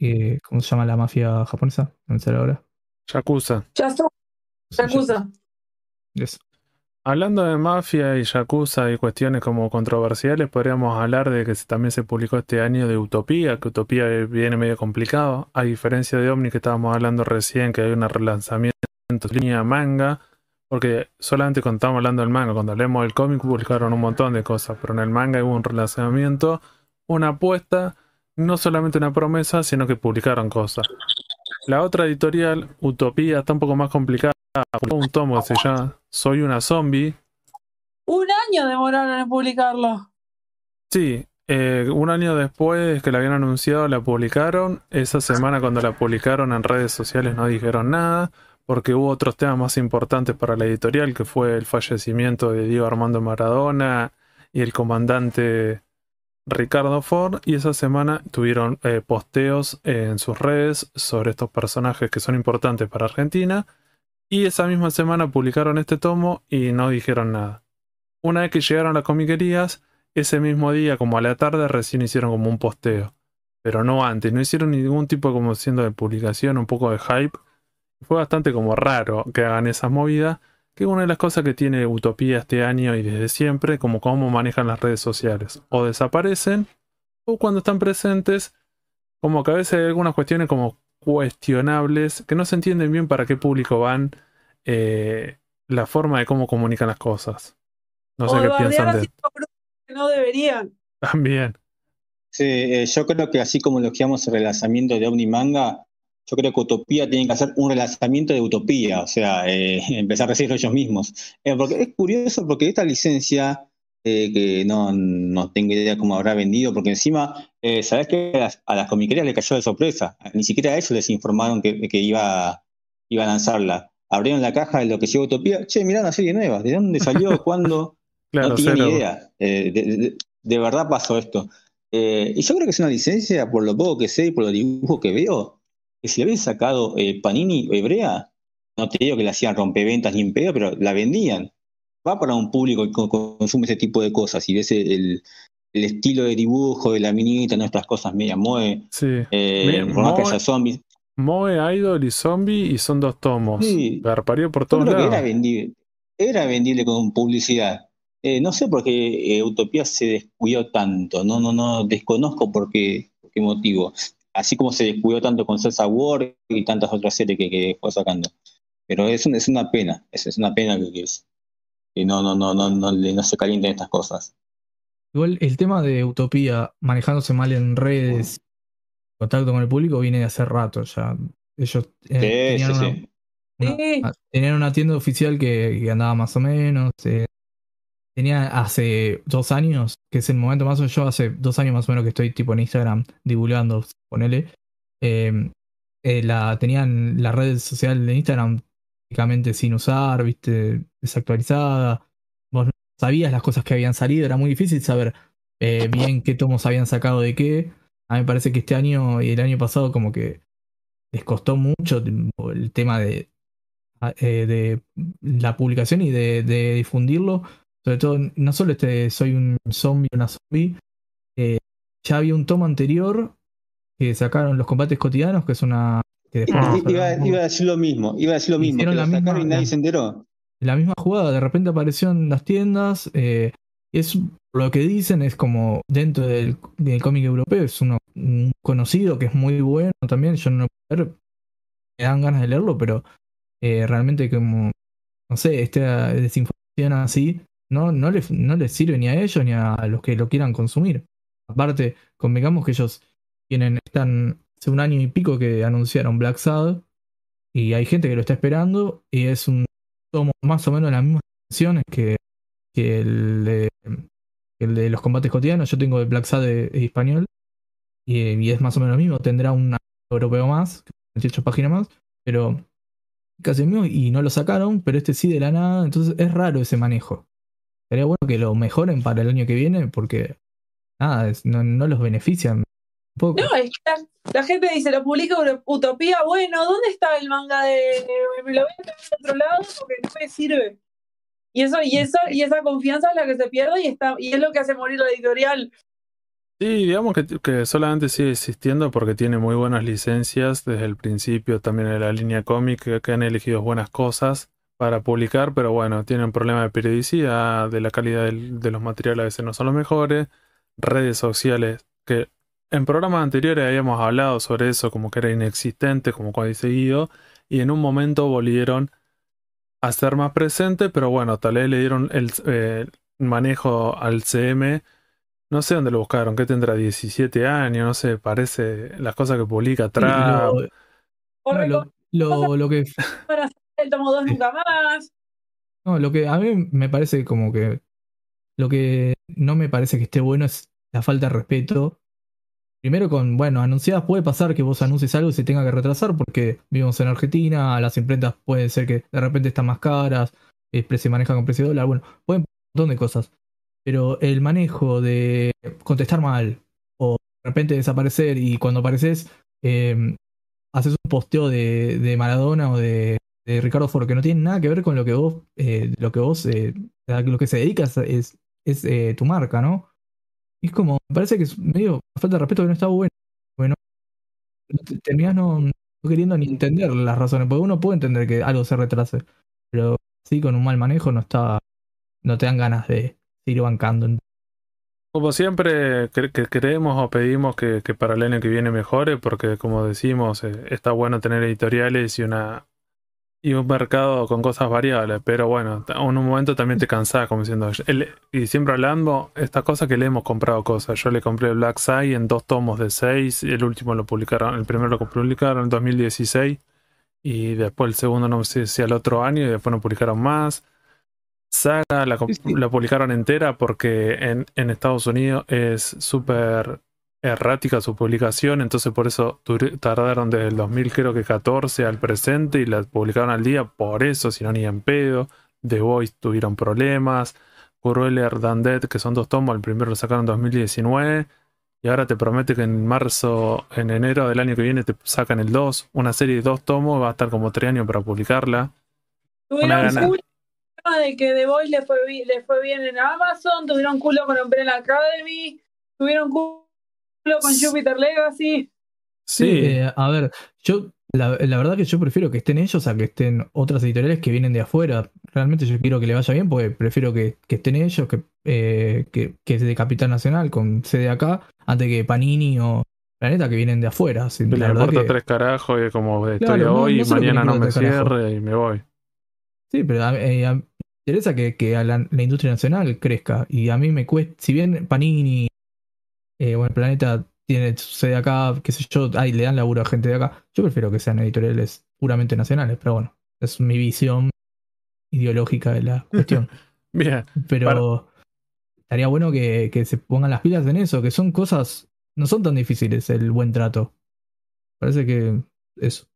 Eh, ¿Cómo se llama la mafia japonesa? No sé ahora. Yakuza. Yakuza. Hablando de mafia y yakuza y cuestiones como controversiales, podríamos hablar de que también se publicó este año de Utopía, que Utopía viene medio complicado, a diferencia de Omni que estábamos hablando recién, que hay un relanzamiento línea manga, porque solamente cuando estamos hablando del manga, cuando leemos el cómic, publicaron un montón de cosas, pero en el manga hubo un relacionamiento una apuesta, no solamente una promesa, sino que publicaron cosas. La otra editorial, Utopía, está un poco más complicada, un tomo se Soy una zombie. Un año demoraron en publicarlo. Sí, eh, un año después que la habían anunciado, la publicaron. Esa semana cuando la publicaron en redes sociales no dijeron nada porque hubo otros temas más importantes para la editorial, que fue el fallecimiento de Diego Armando Maradona y el comandante Ricardo Ford, y esa semana tuvieron eh, posteos en sus redes sobre estos personajes que son importantes para Argentina, y esa misma semana publicaron este tomo y no dijeron nada. Una vez que llegaron a las comiquerías, ese mismo día, como a la tarde, recién hicieron como un posteo, pero no antes, no hicieron ningún tipo como siendo de publicación, un poco de hype, fue bastante como raro que hagan esas movidas, que una de las cosas que tiene Utopía este año y desde siempre, como cómo manejan las redes sociales. O desaparecen, o cuando están presentes, como que a veces hay algunas cuestiones como cuestionables, que no se entienden bien para qué público van eh, la forma de cómo comunican las cosas. No sé qué piensan de no deberían. También. Sí, eh, yo creo que así como elogiamos el relanzamiento de Manga yo creo que Utopía tiene que hacer un relanzamiento de Utopía, o sea, eh, empezar a decirlo ellos mismos. Eh, porque es curioso porque esta licencia, eh, que no, no, tengo idea cómo habrá vendido, porque encima, ¿sabes que a las, comiquerías le cayó de sorpresa? Ni siquiera a ellos les informaron que, iba, iba a lanzarla. Abrieron la caja de lo que llegó Utopía, che, mirá una serie nueva, ¿de dónde salió? ¿Cuándo? no tiene ni idea. de, verdad pasó esto. y yo creo que es una licencia, por lo poco que sé y por los dibujos que veo, que si habían sacado eh, Panini Panini eh, hebrea, no te digo que la hacían rompeventas ni imperio, pero la vendían. Va para un público que consume ese tipo de cosas y ves el, estilo de dibujo de la minita, nuestras cosas media Moe. Sí. Eh, Moe, Moe, Idol y Zombie y son dos tomos. Sí. por todo lados. Era vendible, era vendible con publicidad. Eh, no sé por qué Utopía se descuidó tanto, no, no, no, desconozco por qué, por qué motivo así como se descubrió tanto con Salsa Ward y tantas otras series que, fue sacando. Pero es, es una pena, es, una pena que, no, no, no, no, no, se calienten estas cosas. Igual el tema de Utopía manejándose mal en redes, contacto con el público, viene de hace rato ya. Ellos eh, tenían, una, tienda oficial que, que andaba más o menos, eh, tenía hace dos años, que es el momento más o yo, hace dos años más o menos que estoy tipo en Instagram divulgando, ponele, em, eh, la, tenían la red social de Instagram prácticamente sin usar, viste, desactualizada, vos no sabías las cosas que habían salido, era muy difícil saber eh, bien qué tomos habían sacado de qué. A mí me parece que este año y el año pasado como que les costó mucho el tema de, ah, eh, de la publicación y de difundirlo sobre todo, no solo este soy un zombie, una zombie. Eh, ya había un tomo anterior que sacaron los combates cotidianos, que es una. Ah, iba, a decir lo mismo, iba a decir lo mismo. la misma, jugada, de repente apareció en las tiendas. Eh, es lo que dicen es como dentro del, cómic europeo, es uno un conocido que es muy bueno también. Yo no puedo ver. me dan ganas de leerlo, pero eh, realmente como no sé, esta eh, desinformación así no, no, les sirve ni a ellos ni a los que lo quieran consumir. Aparte, convengamos que ellos tienen, están hace un año y pico que anunciaron Black Sad y hay gente que lo está esperando y es un tomo más o menos las mismas canciones que, que el, de, el de los combates cotidianos. Yo tengo de Black Sad español y, es más o menos lo mismo. Tendrá un europeo más, 28 páginas más, pero casi el mismo y no lo sacaron, pero este sí de la nada. Entonces es raro ese manejo. Sería bueno que lo mejoren para el año que viene porque nada, no, los benefician. Poco. No, es que la, gente dice, lo publica Utopía, bueno, ¿dónde está el manga de... Me lo voy a en otro lado porque no me sirve. Y eso, y eso, y esa confianza es la que se pierde y está, y es lo que hace morir la editorial. Sí, digamos que, que, solamente sigue existiendo porque tiene muy buenas licencias desde el principio, también en la línea cómica que han elegido buenas cosas para publicar, pero bueno, tienen problemas de periodicidad, de la calidad de los materiales a veces no son los mejores, redes sociales, que en programas anteriores habíamos hablado sobre eso, como que era inexistente, como cuando seguido, y en un momento volvieron a ser más presentes pero bueno, tal vez le dieron el eh, manejo al CM, no sé dónde lo buscaron, que tendrá 17 años, no sé, parece las cosas que publica atrás Lo, ah, lo, que el tomo dos nunca más. No, lo que a mí me parece como que. Lo que no me parece que esté bueno es la falta de respeto. Primero con, bueno, anunciadas puede pasar que vos anuncies algo y se tenga que retrasar porque vivimos en Argentina, las imprentas pueden ser que de repente están más caras, se maneja con precio de dólar, bueno, pueden un montón de cosas. Pero el manejo de contestar mal o de repente desaparecer y cuando apareces eh, haces un posteo de, de Maradona o de eh, Ricardo Foro que no tiene nada que ver con lo que vos, eh, lo que vos, eh, lo que se dedicas es, es tu marca, ¿no? Y es como, me parece que es medio falta de respeto que no está bueno. Bueno, terminás no, queriendo ni entender las razones, porque uno puede entender que algo se retrase, pero sí, con un mal manejo no está, no te dan ganas de Seguir bancando. Como siempre, que creemos o pedimos que, que, para el año que viene mejore, porque como decimos, está bueno tener editoriales y una y un mercado con cosas variables, pero bueno, en un momento también te cansás, como diciendo. y siempre hablando, esta cosa que le hemos comprado cosas. Yo le compré Black Side en dos tomos de seis, el último lo publicaron, el primero lo publicaron en 2016, y después el segundo no sé si al otro año, y después no publicaron más. Saga la, publicaron entera porque en, en Estados Unidos es súper errática su publicación, entonces por eso tardaron desde el 2000 creo que 14 al presente y la publicaron al día, por eso, si no ni en pedo, The Voice tuvieron problemas, Crueler Danded que son dos tomos, el primero lo sacaron en 2019 y ahora te promete que en marzo, en enero del año que viene te sacan el 2, una serie de dos tomos, va a estar como tres años para publicarla. Tuvieron culo de que The Voice le fue, fue bien en Amazon, tuvieron culo con Umbrella Academy, tuvieron culo con Jupiter Legacy. Sí, eh, a ver, yo la, verdad que yo prefiero que estén ellos a que estén otras editoriales que vienen de afuera. Realmente yo quiero que le vaya bien, porque prefiero que, que estén ellos, que, eh, que, es de Capital Nacional, con sede acá, antes que Panini o Planeta, que vienen de afuera. Así, la importa tres carajos, y como hoy y mañana no me cierre y me voy. Sí, pero eh, me interesa que, la, la, industria nacional crezca. Y a mí me cuesta, si bien Panini eh, bueno, el Planeta tiene su sede acá, qué sé yo, ahí le dan laburo a gente de acá. Yo prefiero que sean editoriales puramente nacionales, pero bueno, es mi visión ideológica de la cuestión. Bien. Pero estaría bueno que, se pongan las pilas en eso, que son cosas, no son tan difíciles el buen trato. Parece que eso.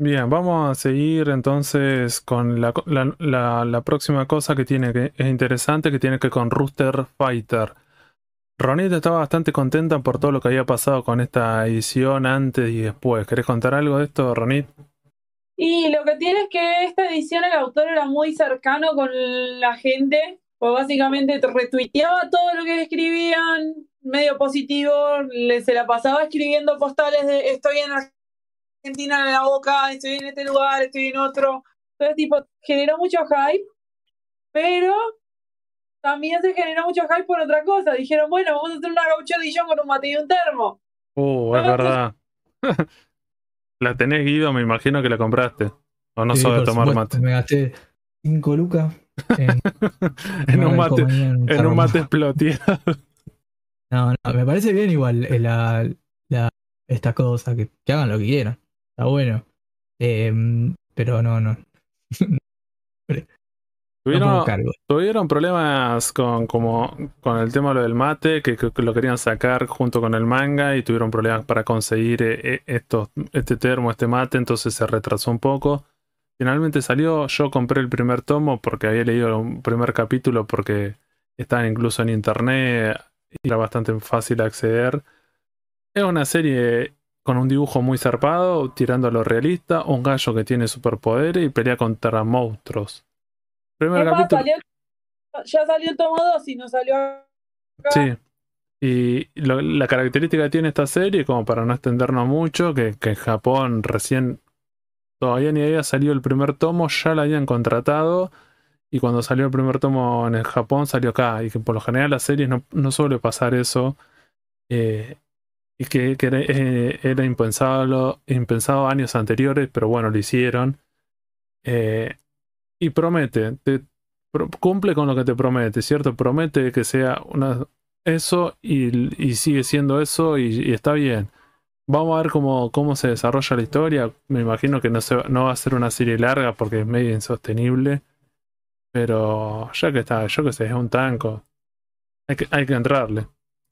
Bien, vamos a seguir entonces con la, la, próxima cosa que tiene que es interesante, que tiene que con Rooster Fighter. Ronit estaba bastante contenta por todo lo que había pasado con esta edición antes y después. ¿Querés contar algo de esto, Ronit? Y lo que tiene es que esta edición el autor era muy cercano con la gente, pues básicamente retuiteaba todo lo que escribían, medio positivo, le, se la pasaba escribiendo postales de estoy en Argentina en la boca, estoy en este lugar, estoy en otro. Entonces, tipo, generó mucho hype, pero también se generó mucho hype por otra cosa. Dijeron, bueno, vamos a hacer una gaucho con un mate y un termo. Uh, es verdad. la tenés, Guido, me imagino que la compraste. O no sabes tomar mate. Me gasté 5 lucas en, un mate, en, un mate exploteado. No, no, me parece bien igual eh, la, la, esta cosa, que, hagan lo que quieran. Está bueno. Eh, pero no, no. Tuvieron, problemas con, como, con el tema lo del mate, que, lo querían sacar junto con el manga y tuvieron problemas para conseguir eh, eh, este termo, este mate, entonces se retrasó un poco. Finalmente salió, yo compré el primer tomo porque había leído el primer capítulo porque estaba incluso en internet y era bastante fácil acceder. Es una serie con un dibujo muy zarpado, tirando a lo realista, un gallo que tiene superpoderes y pelea contra monstruos. Primer capítulo. ya salió el tomo 2 y no salió. Sí. Y la característica que tiene esta serie, como para no extendernos mucho, que, en Japón recién todavía ni había salido el primer tomo, ya la habían contratado. Y cuando salió el primer tomo en Japón, salió acá. Y que por lo general las series no, no suele pasar eso. Eh, y que, que era, eh, impensado, impensado años anteriores, pero bueno, lo hicieron. Eh, y promete, cumple con lo que te promete, ¿cierto? Promete que sea una, eso y, y sigue siendo eso y, está bien. Vamos a ver cómo, cómo se desarrolla la historia. Me imagino que no, se, no va a ser una serie larga porque es medio insostenible. Pero ya que está, yo que sé, es un tanco. Hay que, hay que entrarle.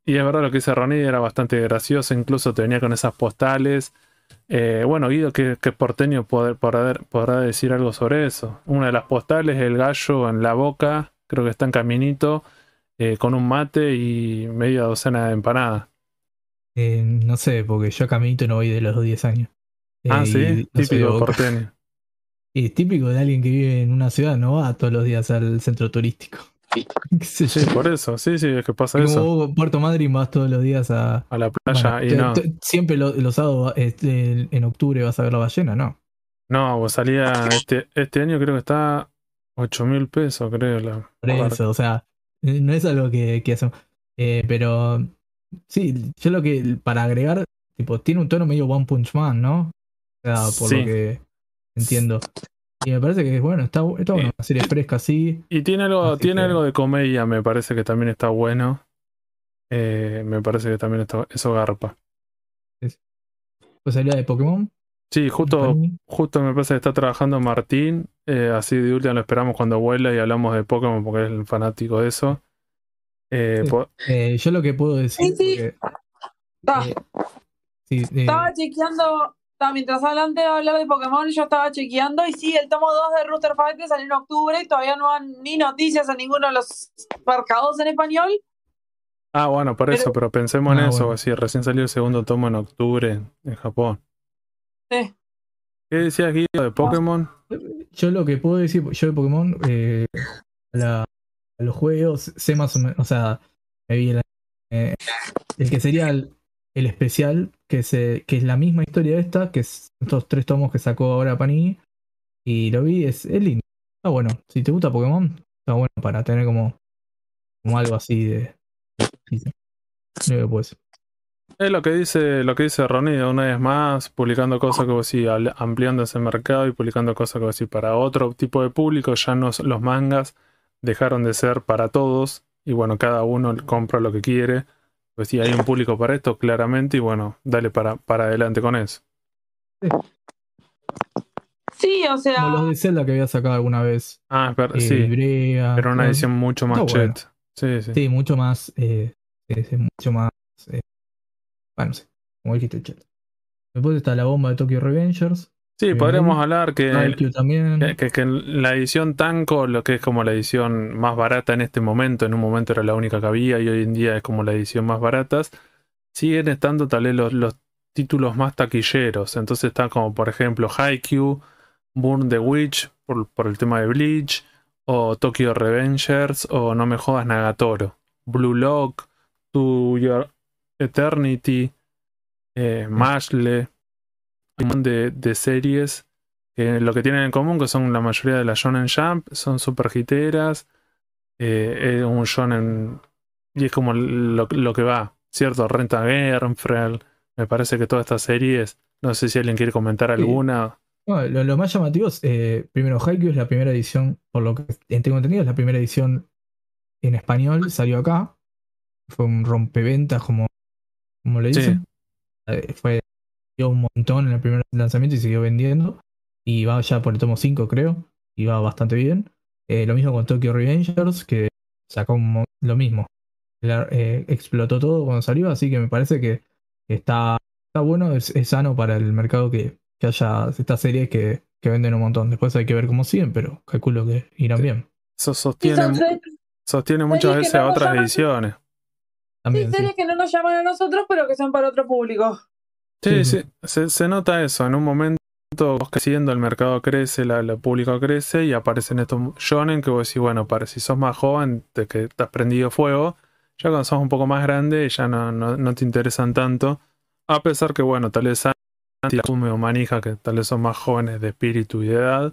Y es verdad lo que hizo Ronnie era bastante gracioso, incluso te venía con esas postales eh, bueno, Guido, que, que porteño podrá, podrá, decir algo sobre eso. Una de las postales, el gallo en la boca, creo que está en caminito, eh, con un mate y media docena de empanadas. Eh, no sé, porque yo a caminito no voy de los 10 años. ah, eh, sí, típico porteño. Y es típico de alguien que vive en una ciudad, no va todos los días al centro turístico. Sí, por eso, sí, sí, es que pasa eso. Como Puerto madrid vas todos los días a, a la playa y no. Siempre los sábados este, en octubre vas a ver la ballena, ¿no? No, salía este, este año creo que está 8 mil pesos, creo. La, por eso, o sea, no es algo que, que hacemos. Eh, pero sí, yo lo que para agregar, tipo, tiene un tono medio One Punch Man, ¿no? O sea, por lo que entiendo. Y me parece que es bueno, está, bueno, una serie fresca así. Y tiene algo, tiene algo de comedia, me parece que también está bueno. Eh, me parece que también está, eso garpa. Es. Pues de Pokémon. Sí, justo, justo me parece que está trabajando Martín. Eh, así de última lo esperamos cuando vuela y hablamos de Pokémon porque es el fanático de eso. Eh, yo lo que puedo decir. Sí, sí. Ah. sí Estaba chequeando mientras adelante hablaba de Pokémon, yo estaba chequeando y sí, el tomo 2 de Rooster que salió en octubre y todavía no han ni noticias a ninguno de los mercados en español. Ah, bueno, por eso, pero pensemos en ah, eso, así, recién salió el segundo tomo en octubre en Japón. Sí. ¿Qué decías, Guido, de Pokémon? Yo lo que puedo decir, yo de Pokémon, eh, a los juegos, sé más o menos, o sea, eh, el, que sería el especial, que, es la misma historia esta, que es estos tres tomos que sacó ahora Panini. Y lo vi, es, lindo. Está bueno. Si te gusta Pokémon, está bueno para tener como, como algo así de. pues. Es lo que dice, lo que dice una vez más, publicando cosas como si ampliando ese mercado y publicando cosas como así para otro tipo de público, ya los mangas dejaron de ser para todos, y bueno, cada uno compra lo que quiere pues sí, hay un público para esto, claramente, y bueno, dale para, para adelante con eso. Sí. o sea. Como los de Zelda que había sacado alguna vez. Ah, pero, eh, sí. pero una edición mucho más chat. Sí, sí. sí, mucho más. Eh, mucho más. Eh, bueno, no sé. Como dijiste, chat. Después está la bomba de Tokyo Revengers. Sí, podríamos hablar que, en que, la edición Tanco, lo que es como la edición más barata en este momento, en un momento era la única que había y hoy en día es como la edición más barata, siguen estando tal vez los, títulos más taquilleros. Entonces están como por ejemplo Haikyuu, Burn the Witch por, el tema de Bleach, o Tokyo Revengers, o No me jodas Nagatoro, Blue Lock, To Your Eternity, eh, este Mashle de, series lo que tienen en común, que son la mayoría de las Shonen Jump, son super hiteras. Eh, es un Shonen. Y es como lo, que va, ¿cierto? Renta guerra Me parece que todas estas series. No sé si alguien quiere comentar alguna. lo, más llamativo es, eh, primero, Haiku es la primera edición, por lo que tengo entendido, es la primera edición en español, salió acá. Fue un rompeventas, como, como le dicen. Eh, fue un montón en el primer lanzamiento y siguió vendiendo. Y va ya por el tomo 5, creo. Y va bastante bien. Eh, lo mismo con Tokyo Revengers, que sacó lo mismo. Eh, explotó todo cuando salió, así que me parece que está, está bueno, es, sano para el mercado que, haya estas series que, venden un montón. Después hay que ver cómo siguen, pero calculo que irán bien. Eso sostiene, sostiene muchas veces a otras ediciones. También, series que no nos llaman a nosotros, pero que son para otro público. Sí, se, nota eso. En un momento vos el mercado crece, la, el público crece y aparecen estos shonen que vos decís, bueno, para si sos más joven, te, que te has prendido fuego. Ya cuando sos un poco más grande, ya no, te interesan tanto. A pesar que, bueno, tal vez asume o Manija, que tal vez son más jóvenes de espíritu y de edad.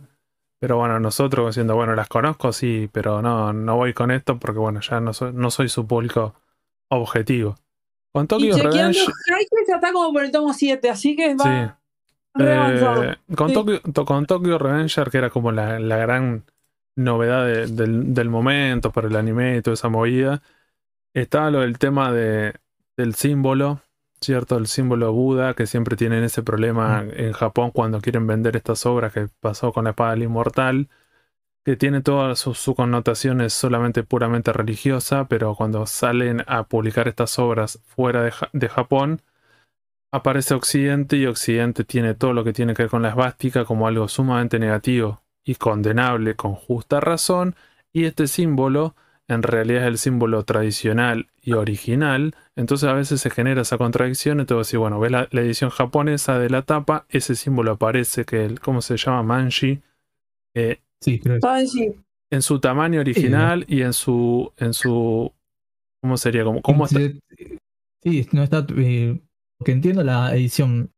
Pero bueno, nosotros siendo bueno, las conozco, sí, pero no, no voy con esto porque, bueno, ya no, no soy su público objetivo. Con Tokyo como por el tomo 7, así que eh, con, con Tokyo Revenger, que era como la, gran novedad del, momento para el anime y toda esa movida, estaba lo del tema de, del símbolo, ¿cierto? El símbolo Buda, que siempre tienen ese problema mm. en Japón cuando quieren vender estas obras que pasó con la espada del inmortal, tiene todas sus connotaciones solamente puramente religiosa, pero cuando salen a publicar estas obras fuera de, Japón, aparece Occidente y Occidente tiene todo lo que tiene que ver con la esvástica como algo sumamente negativo y condenable con justa razón, y este símbolo en realidad es el símbolo tradicional y original, entonces a veces se genera esa contradicción, entonces si bueno, ves la, edición japonesa de la tapa, ese símbolo aparece que el, ¿cómo se llama? Manji. Eh, en su tamaño original y en su, en su. ¿Cómo sería? como cómo está? Sí, no está. porque eh, que entiendo, la edición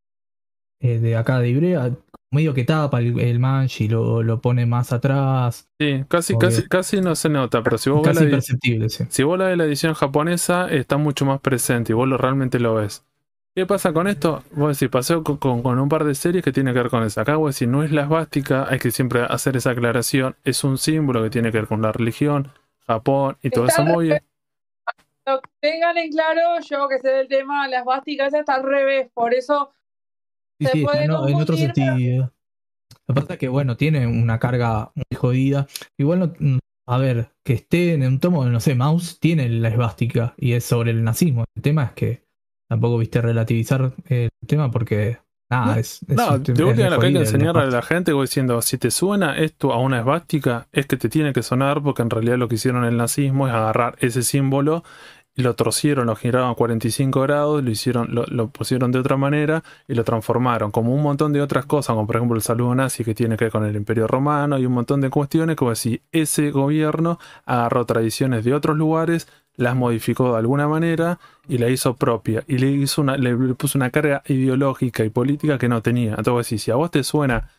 eh, de acá de Ibrea medio que tapa el, manji lo, lo pone más atrás. Sí, casi, casi, casi no se nota, pero si vos, casi ves si vos la ves la edición japonesa, está mucho más presente y vos realmente lo ves. ¿Qué pasa con esto? Vos decís, paseo con, con, un par de series que tiene que ver con eso. Acá a decir, no es la esvástica, hay que siempre hacer esa aclaración. Es un símbolo que tiene que ver con la religión, Japón y todo eso muy bien. Tengan en claro, yo que sé del tema, la esvástica ya está al revés, por eso sí, en otro sentido. Lo que, bueno, tiene una carga muy jodida. Igual, a ver, que esté en un tomo, de no sé, Mouse tiene la esvástica y es sobre el nazismo. El tema es que tampoco viste relativizar eh, el tema porque nada, no, es, No, lo que hay que enseñar a la gente, voy diciendo, si te suena esto a una esvástica, es que te tiene que sonar porque en realidad lo que hicieron el nazismo es agarrar ese símbolo lo trocieron, lo giraron a 45 grados, lo hicieron, lo, lo, pusieron de otra manera y lo transformaron, como un montón de otras cosas, como por ejemplo el saludo nazi que tiene que ver con el Imperio Romano y un montón de cuestiones, como si ese gobierno agarró tradiciones de otros lugares, las modificó de alguna manera y la hizo propia. Y le, hizo una, le puso una carga ideológica y política que no tenía. Entonces, si a vos te suena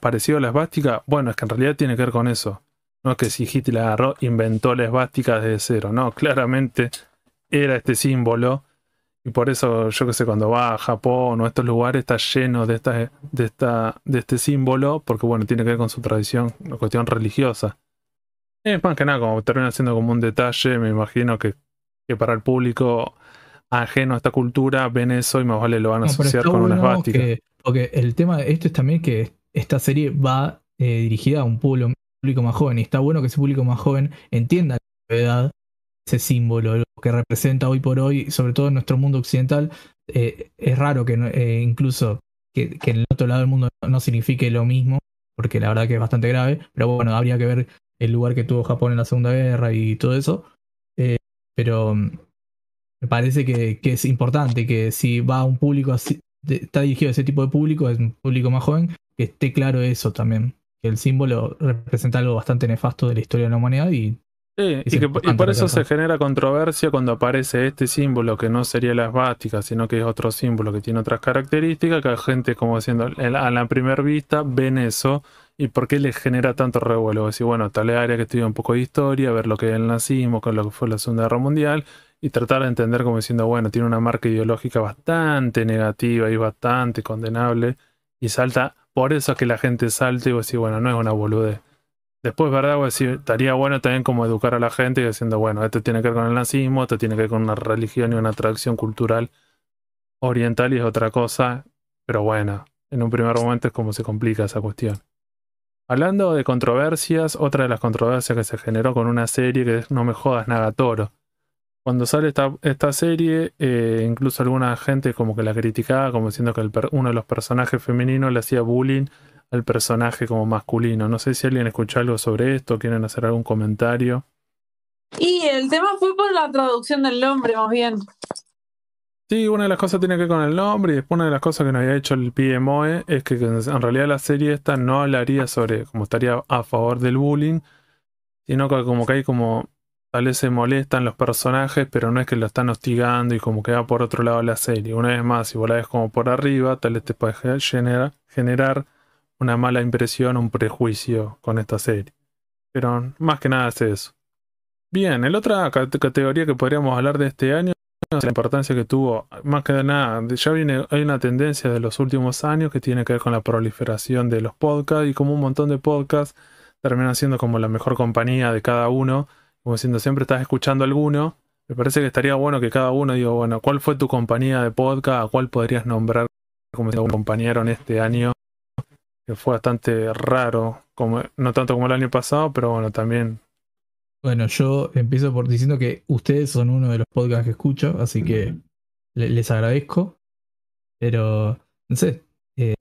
parecido a la esvástica, bueno, es que en realidad tiene que ver con eso. No es que si Hitler agarró, inventó la esvástica desde cero. No, claramente era este símbolo. Y por eso, yo que sé, cuando va a Japón o a estos lugares, está lleno de, de, esta, de este símbolo, porque bueno, tiene que ver con su tradición, una cuestión religiosa. Es más que nada, como termina siendo como un detalle, me imagino que, que para el público ajeno a esta cultura ven eso y más vale lo van a asociar con unas esvástica Porque el tema de esto es también que esta serie va eh, dirigida a un público más joven y está bueno que ese público más joven entienda la novedad ese símbolo, lo que representa hoy por hoy, sobre todo en nuestro mundo occidental. Eh, es raro que eh, incluso que, en el otro lado del mundo no signifique lo mismo, porque la verdad que es bastante grave, pero bueno, habría que ver el lugar que tuvo Japón en la Segunda Guerra y todo eso. Eh, pero mm, me parece que, es importante que si va a un público así, está dirigido a ese tipo de público, es un público más joven, que esté claro eso también. Que el símbolo representa algo bastante nefasto de la historia de la humanidad y Sí, por eso se genera controversia cuando aparece este símbolo que no sería las esvástica, sino que es otro símbolo que tiene otras características, que la gente como diciendo, a la primera vista ven eso ¿Y por qué le genera tanto revuelo? Decir, bueno, tal área que estudia un poco de historia, ver lo que es el nazismo, con lo que fue la Segunda Guerra Mundial, y tratar de entender como diciendo, bueno, tiene una marca ideológica bastante negativa y bastante condenable, y salta, por eso es que la gente salta y decir, bueno, no es una boludez. Después, ¿verdad? Voy decir, estaría bueno también como educar a la gente y diciendo, bueno, esto tiene que ver con el nazismo, esto tiene que ver con una religión y una tradición cultural oriental y es otra cosa, pero bueno, en un primer momento es como se complica esa cuestión. Hablando de controversias, otra de las controversias que se generó con una serie que es No me jodas Nagatoro. Cuando sale esta, serie, eh, incluso alguna gente como que la criticaba, como diciendo que uno de los personajes femeninos le hacía bullying al personaje como masculino. No sé si alguien escuchó algo sobre esto, quieren hacer algún comentario. Y el tema fue por la traducción del nombre, más bien. Sí, una de las cosas tiene que ver con el nombre y después una de las cosas que nos había hecho el PMOE es que en realidad la serie esta no hablaría sobre cómo estaría a favor del bullying, sino que como que hay como tal vez se molestan los personajes, pero no es que lo están hostigando y como que va por otro lado la serie. Una vez más, si vos como por arriba, tal vez te puede generar, generar una mala impresión, un prejuicio con esta serie. Pero más que nada es eso. Bien, la otra categoría que podríamos hablar de este año la importancia que tuvo, más que nada, ya viene, hay una tendencia de los últimos años que tiene que ver con la proliferación de los podcasts y como un montón de podcasts terminan siendo como la mejor compañía de cada uno, como siendo siempre estás escuchando alguno, me parece que estaría bueno que cada uno diga, bueno, ¿cuál fue tu compañía de podcast? cuál podrías nombrar como un compañero en este año? Que fue bastante raro, como, no tanto como el año pasado, pero bueno, también bueno, yo empiezo por diciendo que ustedes son uno de los podcasts que escucho, así que les agradezco. Pero, no sé, eh,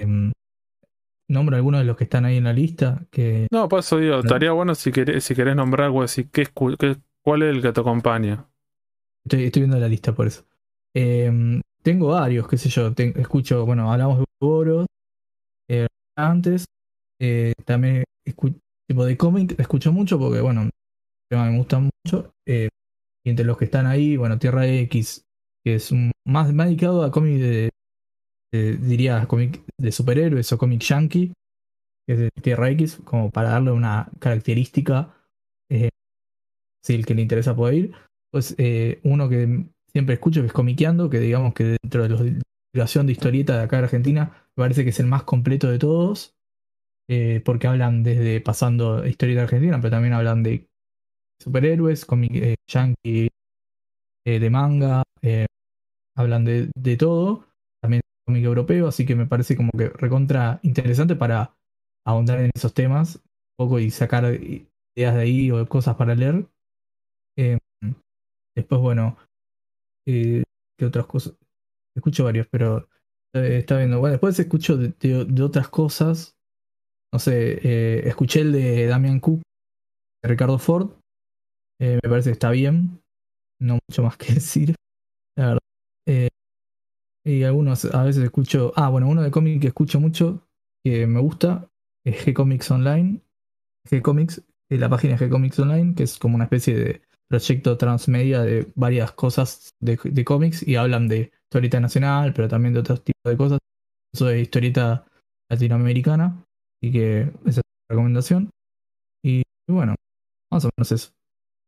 nombro algunos de los que están ahí en la lista. Que... No, eso digo, estaría bueno si querés, si querés nombrar algo así. ¿qué, cuál es el que te acompaña? Estoy, viendo la lista por eso. Em, tengo varios, qué sé yo. escucho, bueno, hablamos de Boros eh, antes. Eh, también escucho, tipo de cómic, escucho mucho porque, bueno, me gustan mucho. Eh, y entre los que están ahí, bueno, Tierra X, que es más, dedicado a cómics de, diría, cómic de superhéroes o cómic yankee, que es de Tierra X, como para darle una característica, eh, si el que le interesa puede ir. Pues eh, uno que siempre escucho que es Comiqueando, que digamos que dentro de la situación de historieta de acá de Argentina, parece que es el más completo de todos. porque hablan desde pasando historieta argentina, pero también hablan de superhéroes, cómic eh, yankee eh, de manga, eh, hablan de, de, todo, también cómic europeo, así que me parece como que recontra interesante para ahondar en esos temas un poco y sacar ideas de ahí o cosas para leer. Em, después, bueno, ¿qué otras cosas? Escucho varios, pero está viendo. Bueno, después escucho de, otras cosas. No sé, escuché el de Damian Cook, de Ricardo Ford, eh, me parece que está bien. No mucho más que decir, la verdad. Eh, y algunos a veces escucho. Ah, bueno, uno de cómics que escucho mucho, que me gusta, es G-Comics Online. G-Comics, eh, la página G-Comics Online, que es como una especie de proyecto transmedia de varias cosas de, cómics y hablan de historieta nacional, pero también de otros tipos de cosas. Soy historieta latinoamericana, y que esa es la recomendación. y bueno, más o menos eso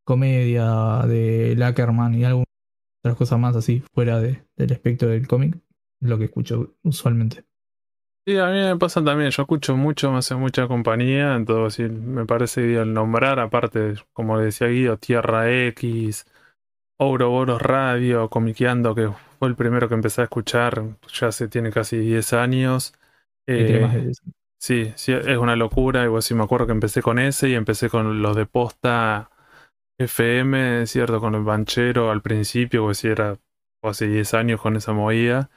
comedia de Lackerman y algunas otras cosas más así, fuera del espectro del cómic, lo que escucho usualmente. Sí, a mí me pasa también, yo escucho mucho, me hace mucha compañía, entonces me parece bien nombrar, aparte, como le decía Guido, Tierra X, Ouroboros Radio, Comiqueando, que fue el primero que empecé a escuchar, ya se tiene casi 10 eh, años. sí, sí, es una locura, igual sí me acuerdo que empecé con ese y empecé con los de posta FM, ¿cierto? Con el banchero al principio, pues o si era hace 10 años con esa movida.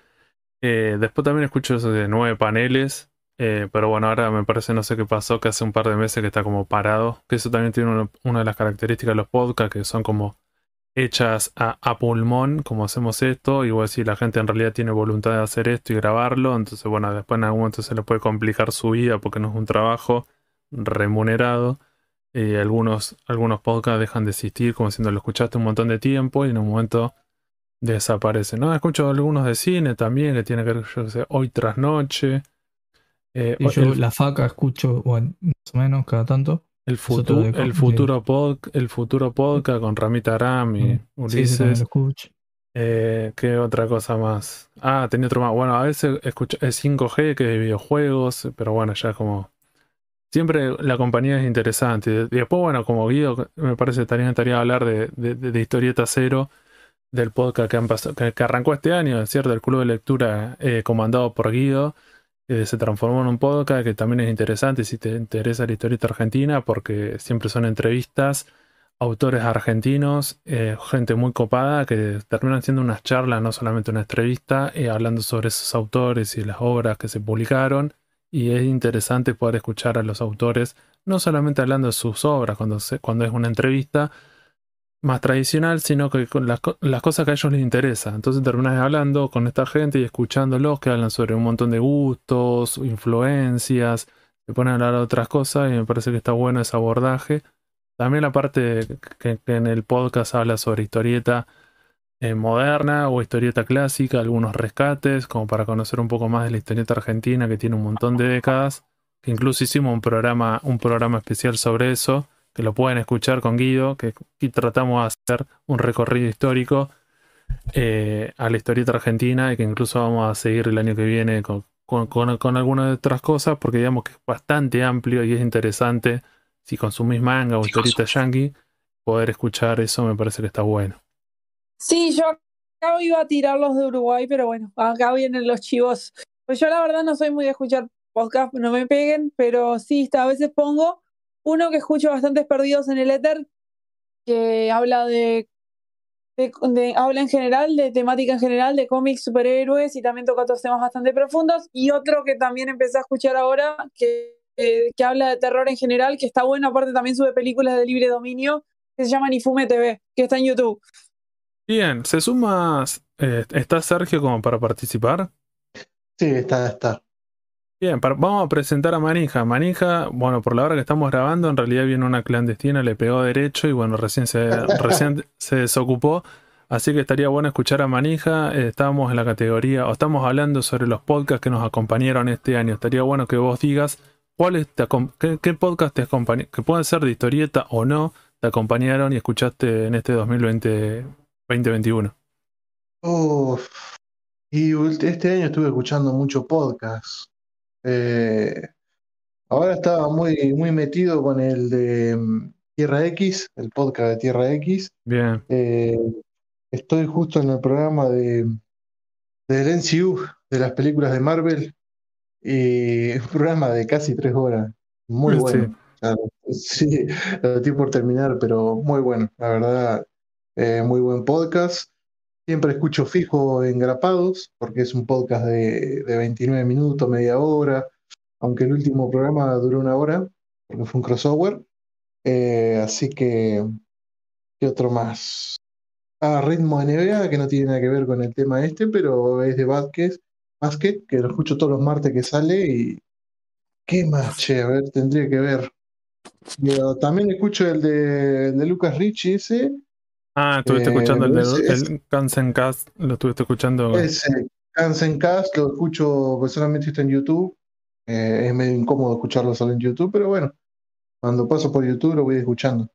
Eh, después también escucho eso de nueve paneles. Eh, pero bueno, ahora me parece, no sé qué pasó, que hace un par de meses que está como parado. Que eso también tiene una, de las características de los podcasts, que son como hechas a, pulmón, como hacemos esto. Y si la gente en realidad tiene voluntad de hacer esto y grabarlo, entonces bueno, después en algún momento se le puede complicar su vida porque no es un trabajo remunerado eh, algunos, algunos podcasts dejan de existir, como siendo lo escuchaste un montón de tiempo y en un momento desaparecen ¿no? Escucho algunos de cine también, que tiene que ver, yo sé, hoy tras noche. Eh, yo la faca escucho, bueno, más o menos, cada tanto. El, el futuro, pod el futuro podcast con Ramita Aram y mm. Ulises. eh, ¿Qué otra cosa más? Ah, tenía otro más. Bueno, a veces escucho, es 5G, que es de videojuegos, pero bueno, ya como siempre la compañía es interesante. Y después, bueno, como Guido, me parece que estaría, estaría hablar de, de, Historieta Cero, del podcast que, que, arrancó este año, ¿cierto? El club de lectura eh, comandado por Guido, eh, se transformó en un podcast que también es interesante si te interesa la historieta argentina, porque siempre son entrevistas, autores argentinos, eh, gente muy copada, que terminan siendo unas charlas, no solamente una entrevista, eh, hablando sobre esos autores y las obras que se publicaron y es interesante poder escuchar a los autores, no solamente hablando de sus obras cuando, cuando es una entrevista más tradicional, sino que con las, cosas que a ellos les interesa. Entonces terminas hablando con esta gente y escuchándolos que hablan sobre un montón de gustos, influencias, se ponen a hablar de otras cosas y me parece que está bueno ese abordaje. También la parte que en el podcast habla sobre historieta eh, moderna o historieta clásica, algunos rescates, como para conocer un poco más de la historieta argentina que tiene un montón de décadas. Que incluso hicimos un programa, un programa especial sobre eso, que lo pueden escuchar con Guido, que tratamos de hacer un recorrido histórico eh, a la historieta argentina y que incluso vamos a seguir el año que viene con, algunas de otras cosas, porque digamos que es bastante amplio y es interesante si consumís manga o historieta yankee, poder escuchar eso me parece que está bueno. Sí, yo acá iba a tirar los de Uruguay, pero bueno, acá vienen los chivos. Pues yo la verdad no soy muy de escuchar podcast, no me peguen, pero sí, a veces pongo uno que escucho bastantes perdidos en el éter, que habla de, habla en general, de temática en general, de cómics, superhéroes y también toca otros temas bastante profundos. Y otro que también empecé a escuchar ahora, que, eh, que habla de terror en general, que está bueno, aparte también sube películas de libre dominio, que se llama Nifume TV, que está en YouTube. Bien, ¿se suma? Eh, ¿Está Sergio como para participar? Sí, está, está. Bien, vamos a presentar a Manija. Manija, bueno, por la hora que estamos grabando, en realidad viene una clandestina, le pegó derecho y bueno, recién se, se desocupó. Así que estaría bueno escuchar a Manija. Eh, estamos en la categoría, o estamos hablando sobre los podcasts que nos acompañaron este año. Estaría bueno que vos digas cuál qué, podcast te acompañó, que pueden ser de historieta o no, te acompañaron y escuchaste en este 2020 2021. Uf. Y este año estuve escuchando mucho podcast. Eh, ahora estaba muy, muy metido con el de mm, Tierra X, el podcast de Tierra X. Bien. Eh, estoy justo en el programa de del NCU, de las películas de Marvel. Y un programa de casi tres horas. Muy bueno. Sí, lo por terminar, pero muy bueno. La verdad, eh, muy buen podcast. Siempre escucho fijo Engrapados, porque es un podcast de, de 29 minutos, media hora, aunque el último programa duró una hora, porque fue un crossover. Eh, así que, ¿qué otro más? Ah, Ritmo de NBA, que no tiene nada que ver con el tema este, pero es de Vázquez, Basket, que lo escucho todos los martes que sale y... ¿Qué más, che? A ver, tendría que ver. también escucho el de, el de Lucas Ricci ese, Ah, estuviste eh, escuchando el, de, Kansen Cast, lo estuviste escuchando. Pues, eh, Kansen Cast, lo escucho personalmente está en YouTube. Eh, es medio incómodo escucharlo solo en YouTube, pero bueno, cuando paso por YouTube lo voy escuchando.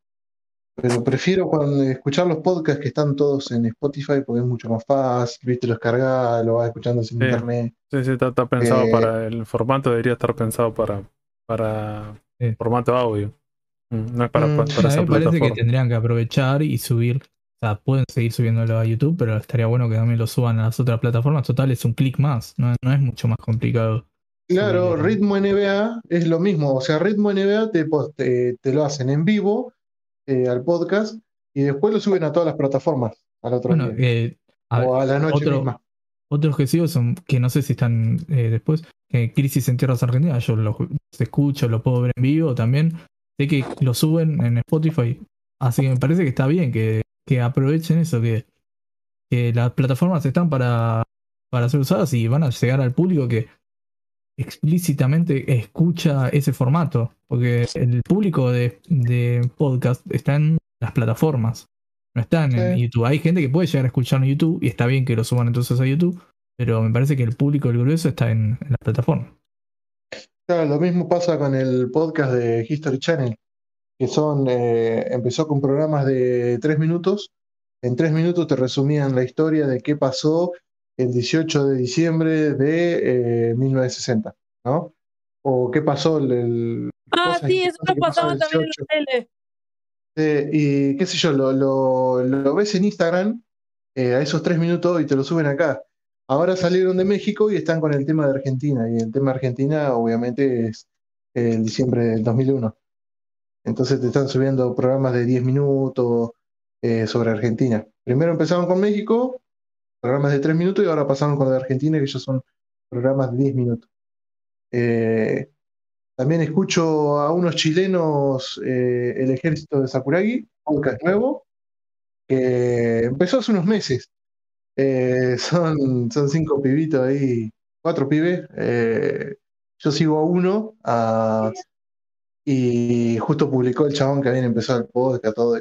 Pero prefiero cuando, escuchar los podcasts que están todos en Spotify porque es mucho más fácil, viste, los cargas, lo vas escuchando sin internet. Sí, sí, está, pensado para el formato, debería estar pensado para, para formato audio. Mm, no es para, mm, para parece que tendrían que aprovechar y subir. O sea, pueden seguir subiéndolo a YouTube, pero estaría bueno que también lo suban a las otras plataformas. Total, es un clic más, no, es mucho más complicado. Claro, Ritmo NBA es lo mismo. O sea, Ritmo NBA pues, te, lo hacen en vivo eh, al podcast y después lo suben a todas las plataformas al otro eh, a o a la noche misma. Otros que son, que no sé si están eh, después, Crisis en Tierras Argentinas. Yo los, escucho, los puedo ver en vivo también que lo suben en Spotify. Así que me parece que está bien que, aprovechen eso, que, las plataformas están para, para ser usadas y van a llegar al público que explícitamente escucha ese formato. Porque el público de, podcast está en las plataformas, no están en YouTube. Hay gente que puede llegar a escuchar en YouTube y está bien que lo suban entonces a YouTube, pero me parece que el público, del grueso, está en las plataformas lo mismo pasa con el podcast de History Channel, que son, eh, empezó con programas de tres minutos. En tres minutos te resumían la historia de qué pasó el 18 de diciembre de 1960, eh, ¿no? O qué pasó el... ah, sí, eso pasaba también en la tele. y qué sé yo, lo, lo, lo ves en Instagram eh, a esos tres minutos y te lo suben acá. Ahora salieron de México y están con el tema de Argentina. Y el tema de Argentina, obviamente, es el diciembre del 2001. Entonces te están subiendo programas de 10 minutos eh, sobre Argentina. Primero empezaron con México, programas de 3 minutos, y ahora pasaron con la de Argentina, que ya son programas de 10 minutos. Eh, también escucho a unos chilenos, eh, el ejército de Sakuragi, podcast nuevo, que empezó hace unos meses. Eh, son, son cinco pibitos ahí, cuatro pibes. Eh, yo sigo a uno y justo publicó el chabón que habían empezado el podcast, todo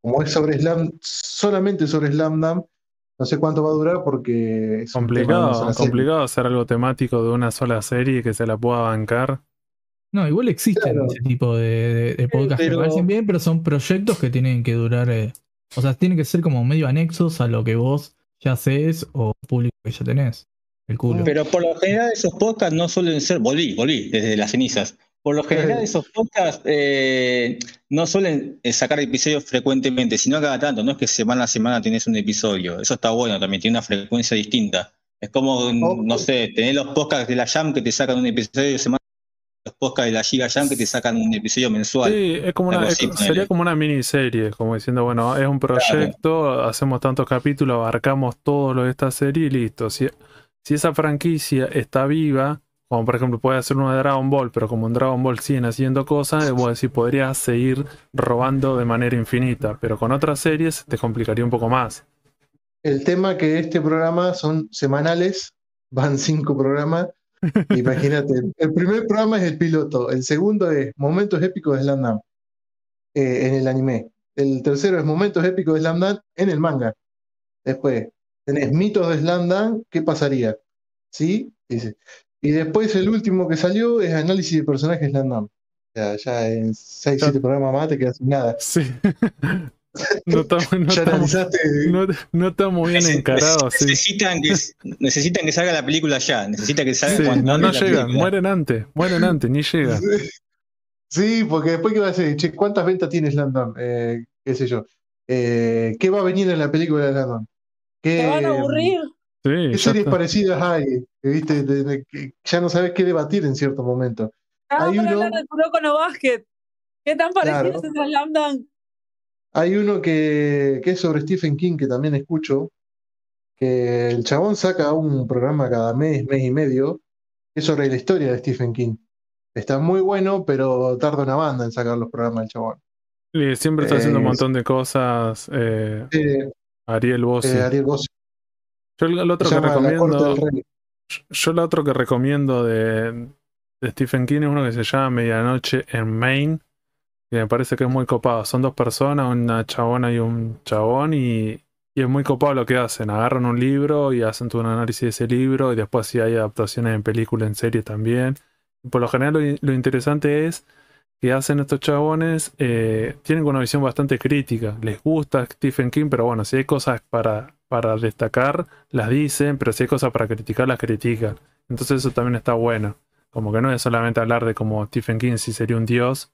como es sobre Slam, solamente sobre SlamDam, no sé cuánto va a durar porque es complicado, hacer algo temático de una sola serie que se la pueda bancar. No, igual existen ese tipo de, de, podcasts que parecen bien, pero son proyectos que tienen que durar, eh, o sea, tienen que ser como medio anexos a lo que vos ya haces o público que ya tenés. El culo. Pero por lo general esos podcasts no suelen ser, bolí, volví, desde las cenizas. Por lo general esos podcasts eh, no suelen eh, sacar episodios frecuentemente, sino cada tanto, no es que semana a semana tenés un episodio. Eso está bueno también, tiene una frecuencia distinta. Es como, no sé, tener los podcasts de la Jam que te sacan un episodio semana de la Giga Jam que te sacan un episodio mensual. Sí, sería como una miniserie, como diciendo, bueno, es un proyecto, hacemos tantos capítulos, abarcamos todo lo de esta serie y listo. Si, si esa franquicia está viva, como por ejemplo puede hacer una de Dragon Ball, pero como en Dragon Ball siguen haciendo cosas, vos decir podrías seguir robando de manera infinita, pero con otras series te complicaría un poco más. El tema que este programa son semanales, van cinco programas, Imagínate, el primer programa es el piloto, el segundo es Momentos Épicos de Slam eh, en el anime, el tercero es Momentos Épicos de Slam en el manga. Después, tenés Mitos de Slam ¿qué pasaría? ¿Sí? Y después el último que salió es Análisis de Personajes Slam sea ya en 6, 7 programas más te quedas sin nada. Sí. No estamos no no, bien encarados. Necesitan, que, necesitan que salga la película ya. Necesitan que salga No, llegan, mueren antes. Mueren antes, ni llegan. Sí, porque después que va a decir, ¿cuántas ventas tienes Landon? Eh, ¿Qué sé yo? Eh, ¿Qué va a venir en la película de Landon? ¿Qué, ¿Te van a aburrir? ¿Qué series parecidas hay? ¿Viste? ya no sabes qué debatir en cierto momento. Ah, ¿Qué tan parecidos es Slam hay uno que, es sobre Stephen King, que también escucho, que el chabón saca un programa cada mes, mes y medio, que es sobre la historia de Stephen King. Está muy bueno, pero tarda una banda en sacar los programas del chabón. Y siempre está haciendo un eh, montón de cosas. Eh, eh, Ariel Bossi. Yo el, otro que recomiendo. yo el otro que recomiendo de, de Stephen King es uno que se llama Medianoche en Maine me parece que es muy copado. Son dos personas, una chabona y un chabón, y, es muy copado lo que hacen. Agarran un libro y hacen todo un análisis de ese libro, y después si hay adaptaciones en película, en serie también. por lo general lo, interesante es que hacen estos chabones, eh, tienen una visión bastante crítica. Les gusta Stephen King, pero bueno, si hay cosas para, para destacar, las dicen, pero si hay cosas para criticar, las critican. Entonces eso también está bueno. Como que no es solamente hablar de como Stephen King si sería un dios,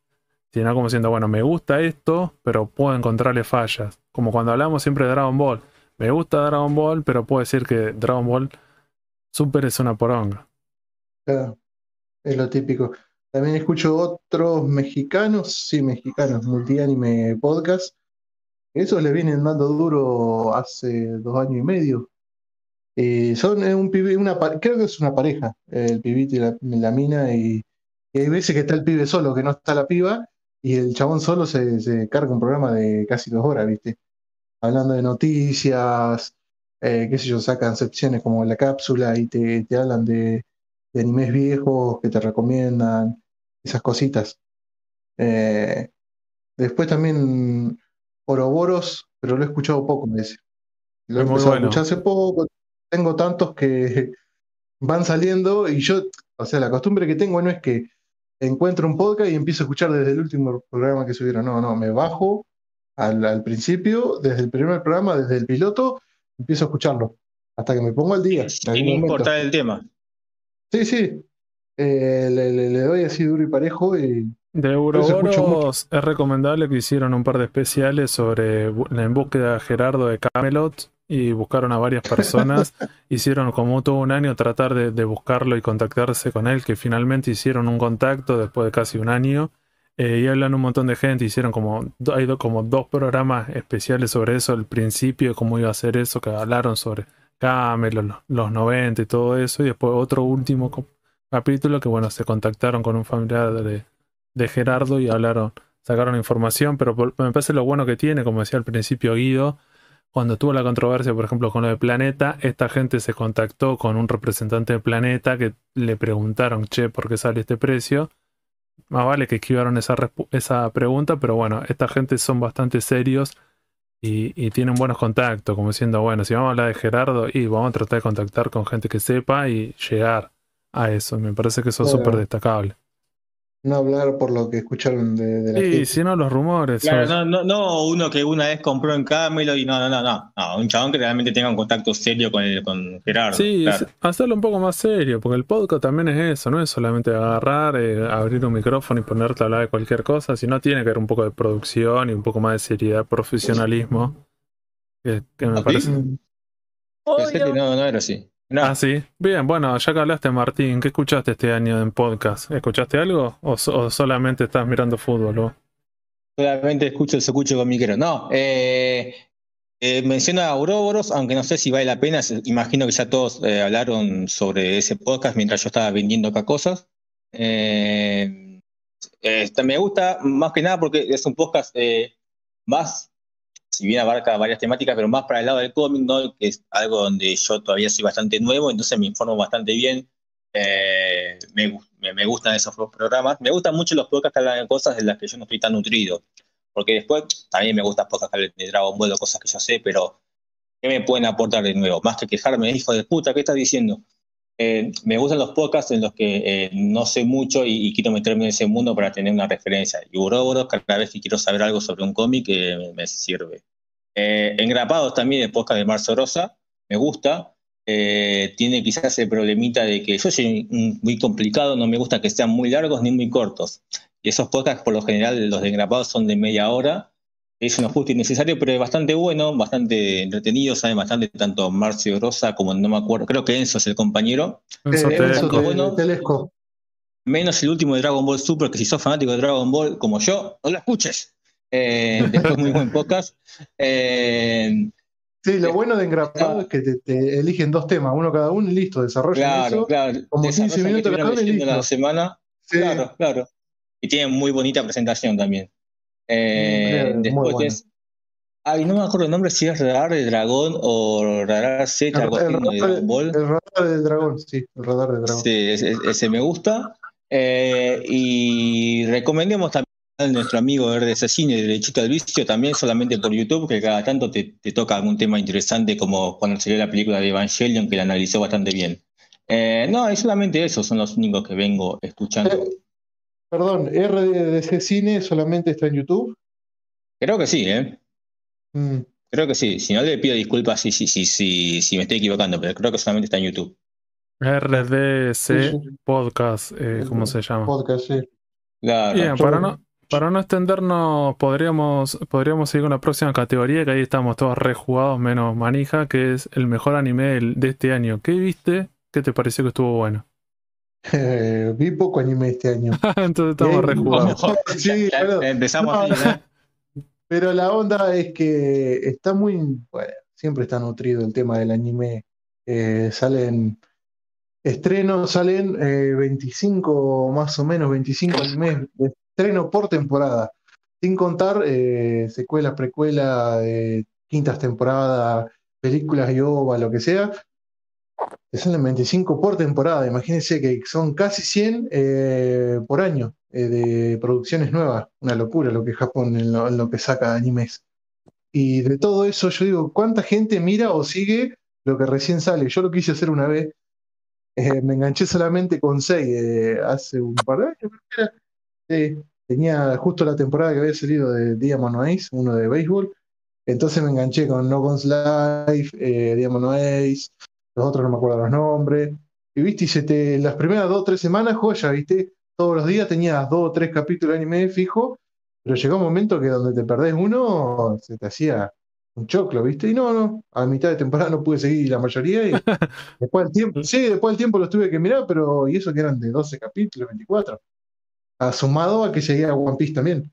Sino como diciendo, bueno, me gusta esto, pero puedo encontrarle fallas. Como cuando hablamos siempre de Dragon Ball. Me gusta Dragon Ball, pero puedo decir que Dragon Ball Super es una poronga. Claro, es lo típico. También escucho otros mexicanos, sí, mexicanos, multianime podcast. Esos le vienen dando duro hace dos años y medio. Eh, son un pibe, una, creo que es una pareja, el pibito y la, mina, y, y, hay veces que está el pibe solo, que no está la piba, y el chabón solo se, carga un programa de casi dos horas, ¿viste? Hablando de noticias, eh, qué sé yo, sacan secciones como la cápsula y te, te hablan de, de, animes viejos que te recomiendan, esas cositas. Eh, después también Oroboros, pero lo he escuchado poco, me dice. Lo he escuchado hace poco, tengo tantos que van saliendo y yo, o sea, la costumbre que tengo no es que encuentro un podcast y empiezo a escuchar desde el último programa que subieron. No, no, me bajo al, principio, desde el primer programa, desde el piloto, empiezo a escucharlo. Hasta que me pongo al día. Sin importar el tema. Sí, sí. Eh, le, doy así duro y parejo y. De Euroboros es recomendable que hicieron un par de especiales sobre la búsqueda Gerardo de Camelot y buscaron a varias personas. hicieron como todo un año tratar de, buscarlo y contactarse con él, que finalmente hicieron un contacto después de casi un año. Eh, y hablan un montón de gente, hicieron como, ha ido como dos programas especiales sobre eso, el principio, cómo iba a ser eso, que hablaron sobre Camelo, los, 90 y todo eso, y después otro último capítulo que bueno, se contactaron con un familiar de, de Gerardo y hablaron, sacaron información, pero me parece lo bueno que tiene, como decía al principio Guido, cuando tuvo la controversia, por ejemplo, con lo de Planeta, esta gente se contactó con un representante de Planeta que le preguntaron, che, ¿por qué sale este precio? Más vale que esquivaron esa, esa pregunta, pero bueno, esta gente son bastante serios y, tienen buenos contactos, como diciendo, bueno, si vamos a hablar de Gerardo, y vamos a tratar de contactar con gente que sepa y llegar a eso. Me parece que eso es súper destacable. No hablar por lo que escucharon de, de la Sí, sino los rumores. no, no, uno que una vez compró en Camelo y no, no, no, no, no. Un chabón que realmente tenga un contacto serio con, con Gerardo. Sí, hacerlo un poco más serio, porque el podcast también es eso, no es solamente agarrar, eh, abrir un micrófono y ponerte a hablar de cualquier cosa, sino tiene que haber un poco de producción y un poco más de seriedad, profesionalismo. Que, me parece. Mm. no, no era así. Ah, sí. Bien, bueno, ya que hablaste, Martín, ¿qué escuchaste este año en podcast? ¿Escuchaste algo o, solamente estás mirando fútbol? Solamente escucho el secucho con micro. No, eh, eh menciona a Ouroboros, aunque no sé si vale la pena. Imagino que ya todos eh, hablaron sobre ese podcast mientras yo estaba vendiendo acá cosas. Eh, me gusta más que nada porque es un podcast más si bien abarca varias temáticas, pero más para el lado del cómic, que es algo donde yo todavía soy bastante nuevo, entonces me informo bastante bien. Eh, me, gustan esos programas. Me gustan mucho los podcasts que hablan de cosas de las que yo no estoy tan nutrido. Porque después también me gustan podcasts de Dragon Ball o cosas que yo sé, pero ¿qué me pueden aportar de nuevo? Más que quejarme, hijo de puta, ¿qué estás diciendo? Eh, me gustan los podcasts en los que eh, no sé mucho y, quiero meterme en ese mundo para tener una referencia. Y Uroboros, cada vez que quiero saber algo sobre un cómic, eh, me, sirve. Engrapados también, el podcast de Marzo Rosa, me gusta. tiene quizás el problemita de que yo soy muy complicado, no me gusta que sean muy largos ni muy cortos. Y esos podcasts, por lo general, los de Engrapados son de media hora es un ajuste innecesario, pero es bastante bueno, bastante entretenido, sabe bastante tanto Marcio Rosa como no me acuerdo, creo que Enzo es el compañero. telesco. Menos el último de Dragon Ball Super, que si sos fanático de Dragon Ball como yo, no lo escuches. Eh, muy buen podcast. Eh, sí, lo eh, bueno de Engrapado es que te, eligen dos temas, uno cada uno y listo, desarrollo. claro, Claro, Como 15 minutos cada La semana. Claro, claro. Y tienen muy bonita presentación también. Eh, no me acuerdo el nombre, si es radar de dragón o radar Z, el, de El radar del dragón, sí, el radar de dragón. Sí, ese, me gusta. Eh, y recomendemos también a nuestro amigo RDC Cine, Derechito del Vicio, también solamente por YouTube, que cada tanto te, te toca algún tema interesante, como cuando salió la película de Evangelion, que la analizó bastante bien. Eh, no, es solamente eso, son los únicos que vengo escuchando. Perdón, RDC Cine solamente está en YouTube. Creo que sí, ¿eh? Mm. Creo que sí. Si no le pido disculpas si, sí, sí, sí, me estoy equivocando, pero creo que solamente está en YouTube. RDC Podcast, eh, ¿cómo se llama? Podcast, sí. Bien, para no, para no extendernos, podríamos, podríamos seguir con la próxima categoría, que ahí estamos todos rejugados menos manija, que es el mejor anime de este año. ¿Qué viste? ¿Qué te pareció que estuvo bueno? Eh, vi poco anime este año. Entonces estamos rejugados. sí, Empezamos ¿eh? Pero la onda es que está muy. Bueno, siempre está nutrido el tema del anime. Eh, salen. Estrenos, salen 25, más o menos, 25 animes de estreno por temporada. Sin contar secuelas, precuelas, quintas temporadas, películas y ova, lo que sea salen 25 por temporada, imagínense que son casi 100 eh, por año eh, de producciones nuevas. Una locura lo que Japón en lo, que saca animes. Y de todo eso, yo digo, ¿cuánta gente mira o sigue lo que recién sale? Yo lo quise hacer una vez. Eh, me enganché solamente con 6 hace un par de años. tenía justo la temporada que había salido de Diamond Ace, uno de béisbol. Entonces me enganché con No Guns Life, Diamond Ace, los otros no me acuerdo los nombres. Y viste, y se las primeras dos o tres semanas, joya, viste, todos los días tenías dos o tres capítulos de anime fijo, pero llegó un momento que donde te perdés uno, se te hacía un choclo, ¿viste? Y no, no, a mitad de temporada no pude seguir la mayoría y después del tiempo, sí, después del tiempo los tuve que mirar, pero y eso que eran de 12 capítulos, 24, asumado a que llegué a One Piece también.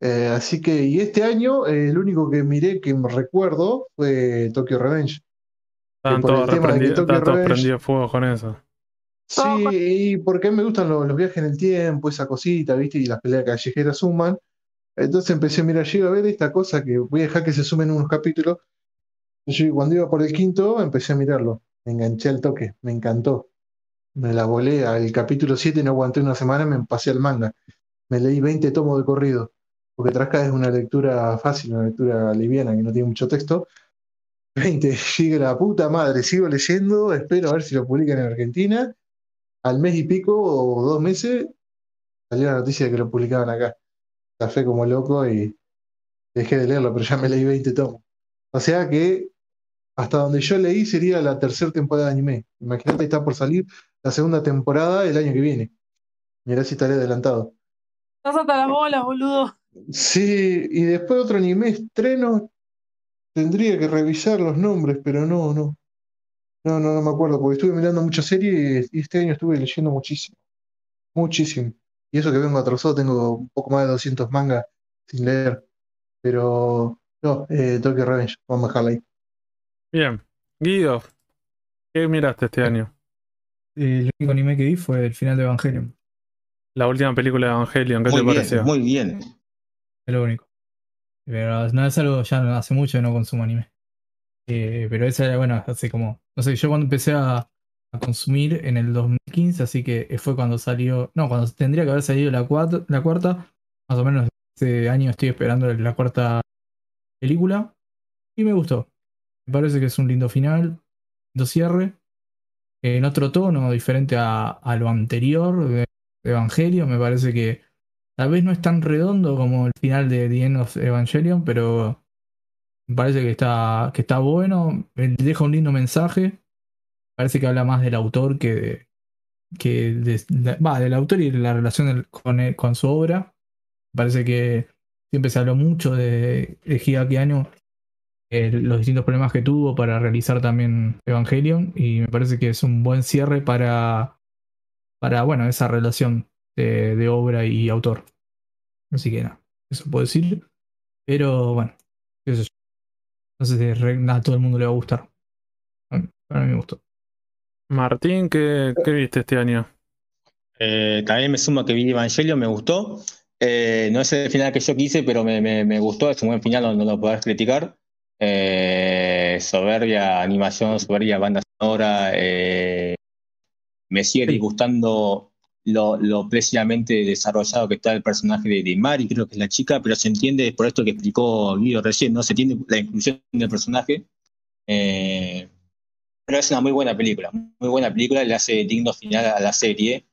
Eh, así que, y este año, eh, el único que miré que me recuerdo fue Tokyo Revenge. Tanto, reprendido, fuego con eso. Sí, y porque me gustan los, viajes en el tiempo, esa cosita, ¿viste? Y las peleas callejeras suman. Entonces empecé, a mirar, llego a ver esta cosa que voy a dejar que se sumen unos capítulos. Yo cuando iba por el quinto, empecé a mirarlo. Me enganché al toque, me encantó. Me la volé al capítulo 7, no aguanté una semana, me pasé al manga. Me leí 20 tomos de corrido, porque Trasca es una lectura fácil, una lectura liviana, que no tiene mucho texto 20, Sigue la puta madre, sigo leyendo, espero a ver si lo publican en Argentina. Al mes y pico o dos meses salió la noticia de que lo publicaban acá. Café como loco y dejé de leerlo, pero ya me leí 20 tomos. O sea que hasta donde yo leí sería la tercera temporada de anime. Imagínate, está por salir la segunda temporada el año que viene. Mirá si estaré adelantado. Estás hasta la bolas, boludo. Sí, y después otro anime estreno Tendría que revisar los nombres, pero no, no. No, no, no me acuerdo, porque estuve mirando muchas series y este año estuve leyendo muchísimo. Muchísimo. Y eso que vengo atrasado, tengo un poco más de 200 mangas sin leer. Pero no, eh, Tokyo Revenge, vamos a dejarla ahí. Bien. Guido, ¿qué miraste este eh, año? Eh, el único anime que vi fue el final de Evangelion. La última película de Evangelion, ¿qué muy te bien, pareció? Muy bien. Es lo único. Pero no es algo ya hace mucho que no consumo anime. Eh, pero esa era, bueno, hace como. No sé, yo cuando empecé a, consumir en el 2015, así que eh, fue cuando salió. No, cuando tendría que haber salido la, la cuarta. Más o menos este año estoy esperando la cuarta película. Y me gustó. Me parece que es un lindo final, lindo cierre. En otro tono, diferente a lo anterior de Evangelio, me parece que Tal vez no es tan redondo como el final de The End of Evangelion, pero me parece que está, que está bueno. Eh, deja un lindo mensaje. Parece que habla más del autor que de. Que va, del autor y la relación con, su obra. Parece que siempre se habló mucho de, de Hideaki eh, los distintos problemas que tuvo para realizar también Evangelion. Y me parece que es un buen cierre para, para bueno, esa relación este, de, obra y autor. Así que nada, eso puedo decir. Pero bueno, qué No sé si a todo el mundo le va a gustar. a mí me gustó. Martín, ¿qué, qué viste este año? Eh, también me sumo que vi Evangelio, me gustó. Eh, no es el final que yo quise, pero me, gustó. Es un buen final, donde lo podés criticar. Eh, soberbia animación, soberbia banda sonora. me sigue disgustando lo, precisamente desarrollado que está el personaje de, de, Mari, creo que es la chica, pero se entiende por esto que explicó Guido recién, ¿no? Se entiende la inclusión del personaje. Eh, pero es una muy buena película, muy buena película, le hace digno final a la serie.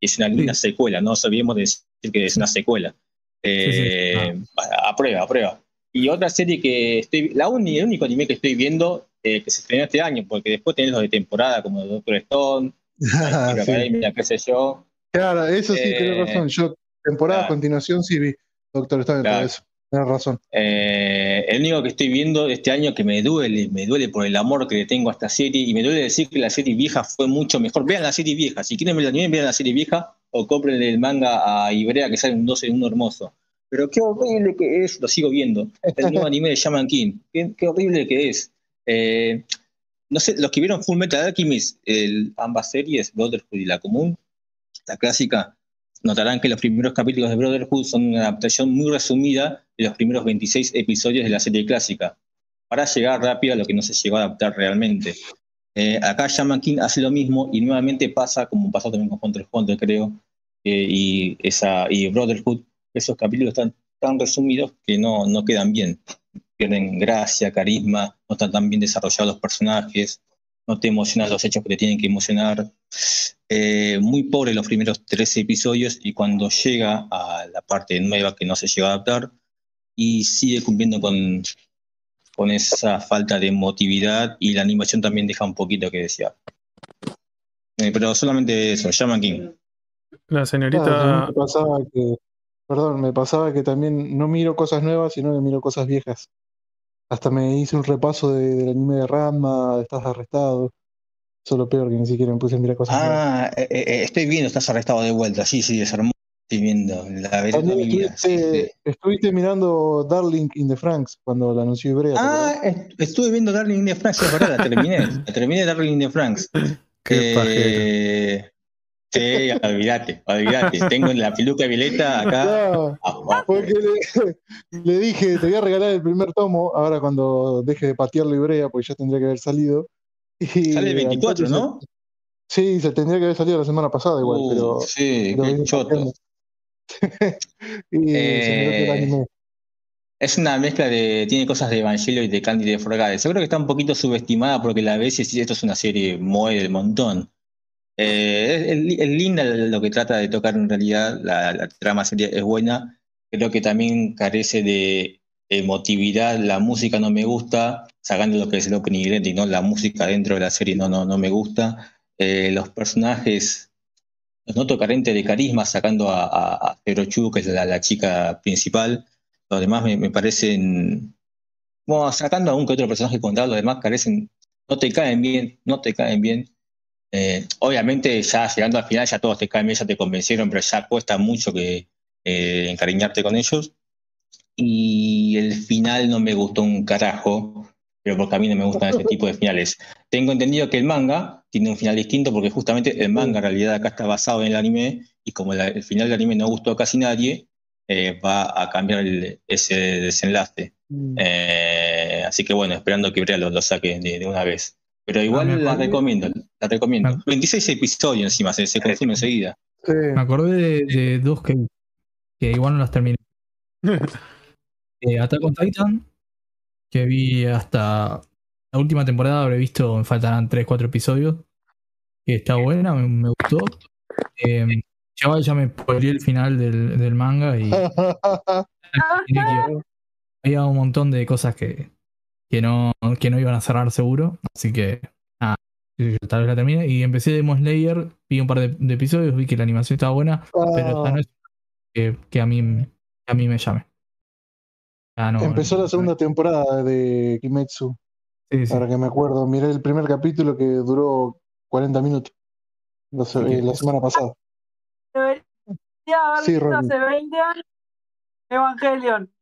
Es una secuela, no sabíamos decir que es una secuela. Eh, ah. A prueba, a prueba. Y otra serie que estoy, la única el único anime que estoy viendo eh, que se estrenó este año, porque después tenés los de temporada como Doctor Stone, la ah, Academia, qué sé yo, Claro, eso sí, tenés eh, razón. Yo, temporada a continuación, sí vi Doctor en todo eso. Tienes razón. Eh, el único que estoy viendo este año que me duele, me duele por el amor que le tengo a esta serie y me duele decir que la serie vieja fue mucho mejor. Vean la serie vieja, si quieren ver la anime, vean la serie vieja o compren el manga a Ibrea que sale un 12 segundos hermoso. Pero qué horrible que es, lo sigo viendo, el nuevo anime de Shaman King. Qué, horrible que es. Eh, no sé, los que vieron Full Metal Alchemist, el, ambas series, Brotherhood y la común, la clásica, notarán que los primeros capítulos de Brotherhood son una adaptación muy resumida de los primeros 26 episodios de la serie clásica, para llegar rápido a lo que no se llegó a adaptar realmente. Eh, acá Shaman King hace lo mismo y nuevamente pasa, como pasó también con Hunter x Hunter, creo, eh, y, Brotherhood, esos capítulos están tan resumidos que no, no quedan bien. Pierden gracia, carisma, no están tan bien desarrollados los personajes, no te emocionan los hechos que te tienen que emocionar. Eh, muy pobre los primeros 13 episodios y cuando llega a la parte nueva que no se llega a adaptar y sigue cumpliendo con, con esa falta de emotividad y la animación también deja un poquito que decía eh, pero solamente eso, llaman King. La señorita... Ah, me pasaba que, perdón, me pasaba que también no miro cosas nuevas, sino que miro cosas viejas. Hasta me hice un repaso del anime de Rama, Estás Arrestado. Solo peor que ni siquiera me puse a mirar cosas. Ah, eh, eh, eh, estoy viendo, estás arrestado de vuelta. Sí, sí, desarmó Estoy viendo. La ah, estuviste, mirando Darling in the Franks cuando la anunció Ibrea. Ah, estuve viendo Darling in the Franks, es verdad, la terminé. la terminé Darling in the Franks. Qué eh, Sí, olvídate, olvídate. Tengo la peluca violeta acá. Ah, porque le, dije, te voy a regalar el primer tomo, ahora cuando deje de patear la Ibrea, porque ya tendría que haber salido. Sale el 24, ¿no? sí, se tendría que haber salido la semana pasada igual, uh, pero. Sí, choto. Eh, es una mezcla de. Tiene cosas de Evangelio y de Candy de Forgade. Yo creo que está un poquito subestimada porque la ves y esto es una serie muy del montón. Eh, es, linda lo que trata de tocar en realidad. La, la trama serie es buena. Creo que también carece de emotividad. La música no me gusta sacando lo que es el opening y ¿no? La música dentro de la serie no, no, no me gusta. Eh, los personajes los noto carentes de carisma, sacando a, a, que es la, chica principal. Los demás me, parecen. Bueno, sacando a que otro personaje contado los demás carecen. No te caen bien, no te caen bien. Eh, obviamente, ya llegando al final, ya todos te caen bien, ya te convencieron, pero ya cuesta mucho que eh, encariñarte con ellos. Y el final no me gustó un carajo pero porque a mí no me gustan ese tipo de finales. Tengo entendido que el manga tiene un final distinto porque justamente el manga en realidad acá está basado en el anime y como el final del anime no gustó a casi nadie, eh, va a cambiar ese desenlace. Mm. Eh, así que bueno, esperando que Brea lo, saque de, una vez. Pero ah, igual la recomiendo, la recomiendo. 26 episodios encima, se, se consume eh, enseguida. Me acordé de, dos que, igual no las terminé. eh, Attack on Titan que vi hasta la última temporada, habré visto, me faltarán 3, 4 episodios, que está buena, me, gustó. Em, ya me podría el final del, manga y había un montón de cosas que, no, que no iban a cerrar seguro, así que tal vez la termine. Y empecé Demon Slayer, vi un par de, episodios, vi que la animación estaba buena, pero esta no ah. que, a mí, a mí me llame. Ah, Empezó la segunda temporada de Kimetsu. para que me acuerdo, miré el primer capítulo que duró 40 minutos. La, eh, semana pasada. Debería haber hace 20 Evangelion.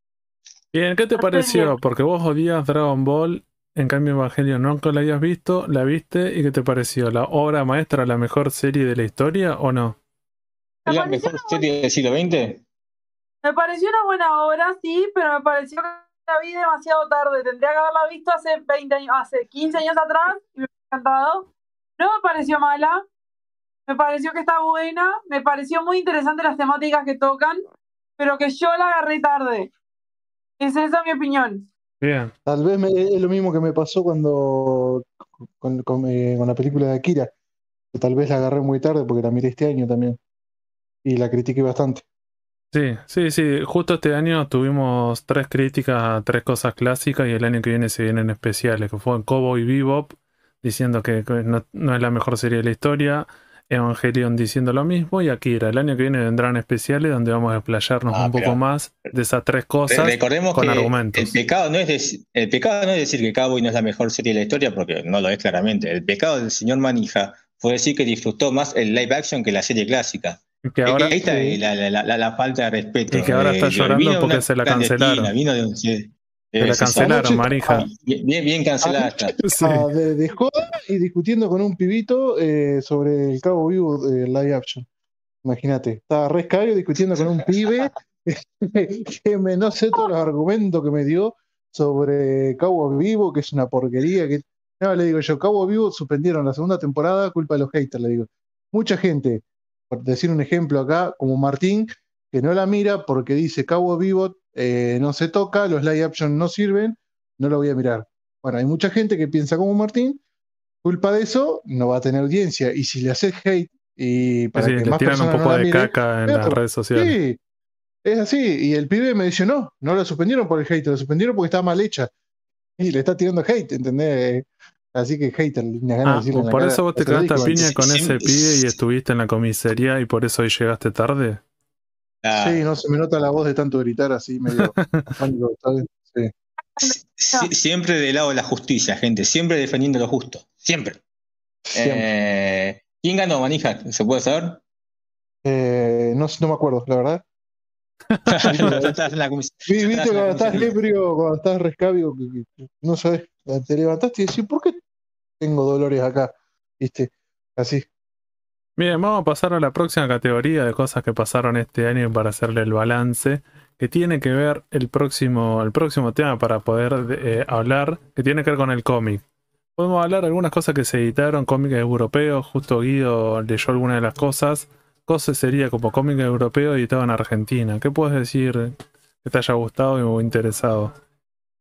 Bien, ¿qué te pareció? Porque vos odias Dragon Ball, en cambio Evangelion nunca la habías visto, la viste y ¿qué te pareció? ¿La obra maestra, la mejor serie de la historia o no? ¿La mejor serie del siglo XX? Me pareció una buena obra, sí, pero me pareció que la vi demasiado tarde. Tendría que haberla visto hace 20 años, hace 15 años atrás y me hubiera encantado. No me pareció mala, me pareció que está buena, me pareció muy interesante las temáticas que tocan, pero que yo la agarré tarde. Esa es mi opinión. Bien. Tal vez es lo mismo que me pasó cuando con, con eh, la película de Akira. Tal vez la agarré muy tarde porque la miré este año también. Y la critiqué bastante. Sí, sí, sí. Justo este año tuvimos tres críticas a tres cosas clásicas y el año que viene se vienen especiales, que fue Cowboy Bebop diciendo que no, es la mejor serie de la historia, Evangelion diciendo lo mismo y Akira. El año que viene vendrán especiales donde vamos a explayarnos ah, un poco más de esas tres cosas con argumentos. El pecado, no es el pecado no es decir que Cowboy no es la mejor serie de la historia porque no lo es claramente. El pecado del señor Manija fue decir que disfrutó más el live action que la serie clásica ahí está la, falta de respeto. Y que ahora está llorando porque se la cancelaron. se, la cancelaron, Marija Bien, cancelada está. Ah, de, y discutiendo con un pibito eh, sobre el Cabo Vivo de eh, Live Action. Imagínate, estaba re discutiendo con un pibe que no sé todos los argumentos que me dio sobre Cabo Vivo, que es una porquería. Que... No, le digo yo, Cabo Vivo suspendieron la segunda temporada, culpa de los haters, le digo. Mucha gente por decir un ejemplo acá, como Martín, que no la mira porque dice Cabo Vivo eh, no se toca, los live options no sirven, no la voy a mirar. Bueno, hay mucha gente que piensa como Martín, culpa de eso, no va a tener audiencia. Y si le haces hate y para que le tiran un poco de caca en las redes sociales. Sí, es así. Y el pibe me dice, no, no la suspendieron por el hate, la suspendieron porque estaba mal hecha. Y le está tirando hate, ¿entendés? Así que hater, ah, Por eso vos te quedaste a piña con ese pibe y estuviste en la comisaría y por eso hoy llegaste tarde. Sí, no se me nota la voz de tanto gritar así, medio siempre del lado de la justicia, gente. Siempre defendiendo lo justo. Siempre. Eh, ¿Quién ganó, Manija? ¿Se puede saber? Eh, no, no me acuerdo, la verdad. Viste cuando estás ebrio, cuando estás rescabio, no sabes te levantaste y decís, ¿por qué tengo dolores acá? ¿Viste? Así. Bien, vamos a pasar a la próxima categoría de cosas que pasaron este año para hacerle el balance, que tiene que ver el próximo, próximo tema para poder eh, hablar, que tiene que ver con el cómic. Podemos hablar de algunas cosas que se editaron, cómics europeos, justo Guido leyó algunas de las cosas. Cosas sería como cómic europeo editado en Argentina. ¿Qué puedes decir que te haya gustado Y o interesado?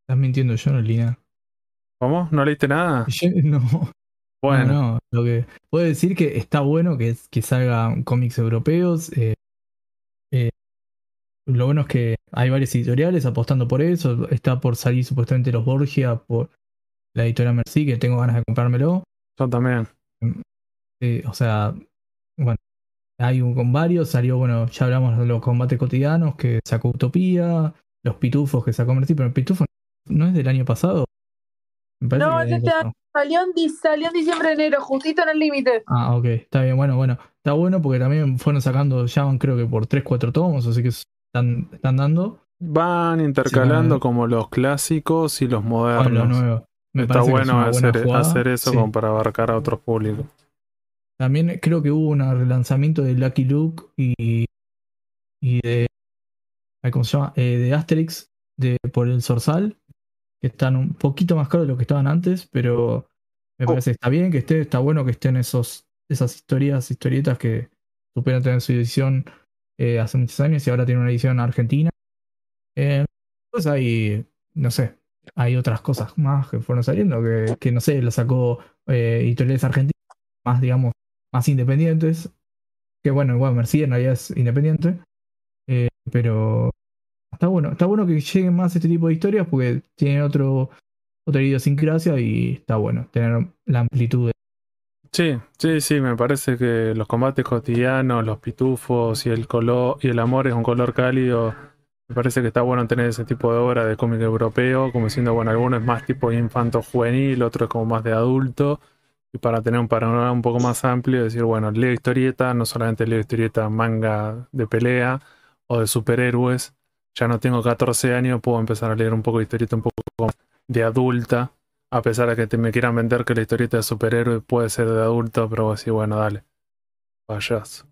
Estás mintiendo yo, no Lina. ¿Cómo? ¿No leíste nada? no. Bueno. Lo que puedo decir que está bueno que, que salgan cómics europeos. Eh, eh, lo bueno es que hay varias editoriales apostando por eso. Está por salir supuestamente los Borgia por la editorial Merci, que tengo ganas de comprármelo. Yo también. Mm, eh, o sea, bueno, hay un con varios. Salió, bueno, ya hablamos de los combates cotidianos que sacó Utopía, los pitufos que sacó Merci, pero el pitufo no es del año pasado. No, salió en, diciembre, enero, justito en el límite. Ah, ok, está bien, bueno, bueno. Está bueno porque también fueron sacando, ya van creo que por 3, 4 tomos, así que están, dando. Van intercalando como los clásicos y los modernos. está bueno e-, hacer, eso como para abarcar a otros públicos. También creo que hubo un relanzamiento de Lucky Luke y, y de. Eh, de Asterix de, por el Sorsal están un poquito más caros de lo que estaban antes, pero me oh. parece que está bien que esté, está bueno que estén esos, esas historias, historietas que superan tener su edición eh, hace muchos años y ahora tiene una edición argentina. Eh, pues hay, no sé, hay otras cosas más que fueron saliendo, que, no sé, lo sacó eh, editoriales argentinas, más, digamos, más independientes, que bueno, igual mercedes en realidad es independiente, eh, pero Está bueno, está bueno que lleguen más este tipo de historias porque tienen otro, otra idiosincrasia y está bueno tener la amplitud. Sí, sí, sí, me parece que los combates cotidianos, los pitufos y el color y el amor es un color cálido. Me parece que está bueno tener ese tipo de obra de cómic europeo, como siendo, bueno, alguno es más tipo infanto juvenil, otro es como más de adulto. Y para tener un panorama un poco más amplio, decir, bueno, leo historieta, no solamente leo historieta manga de pelea o de superhéroes, ya no tengo 14 años, puedo empezar a leer un poco de historieta un poco de adulta. A pesar de que me quieran vender que la historieta de superhéroe puede ser de adulto, pero así bueno, dale. Vayas.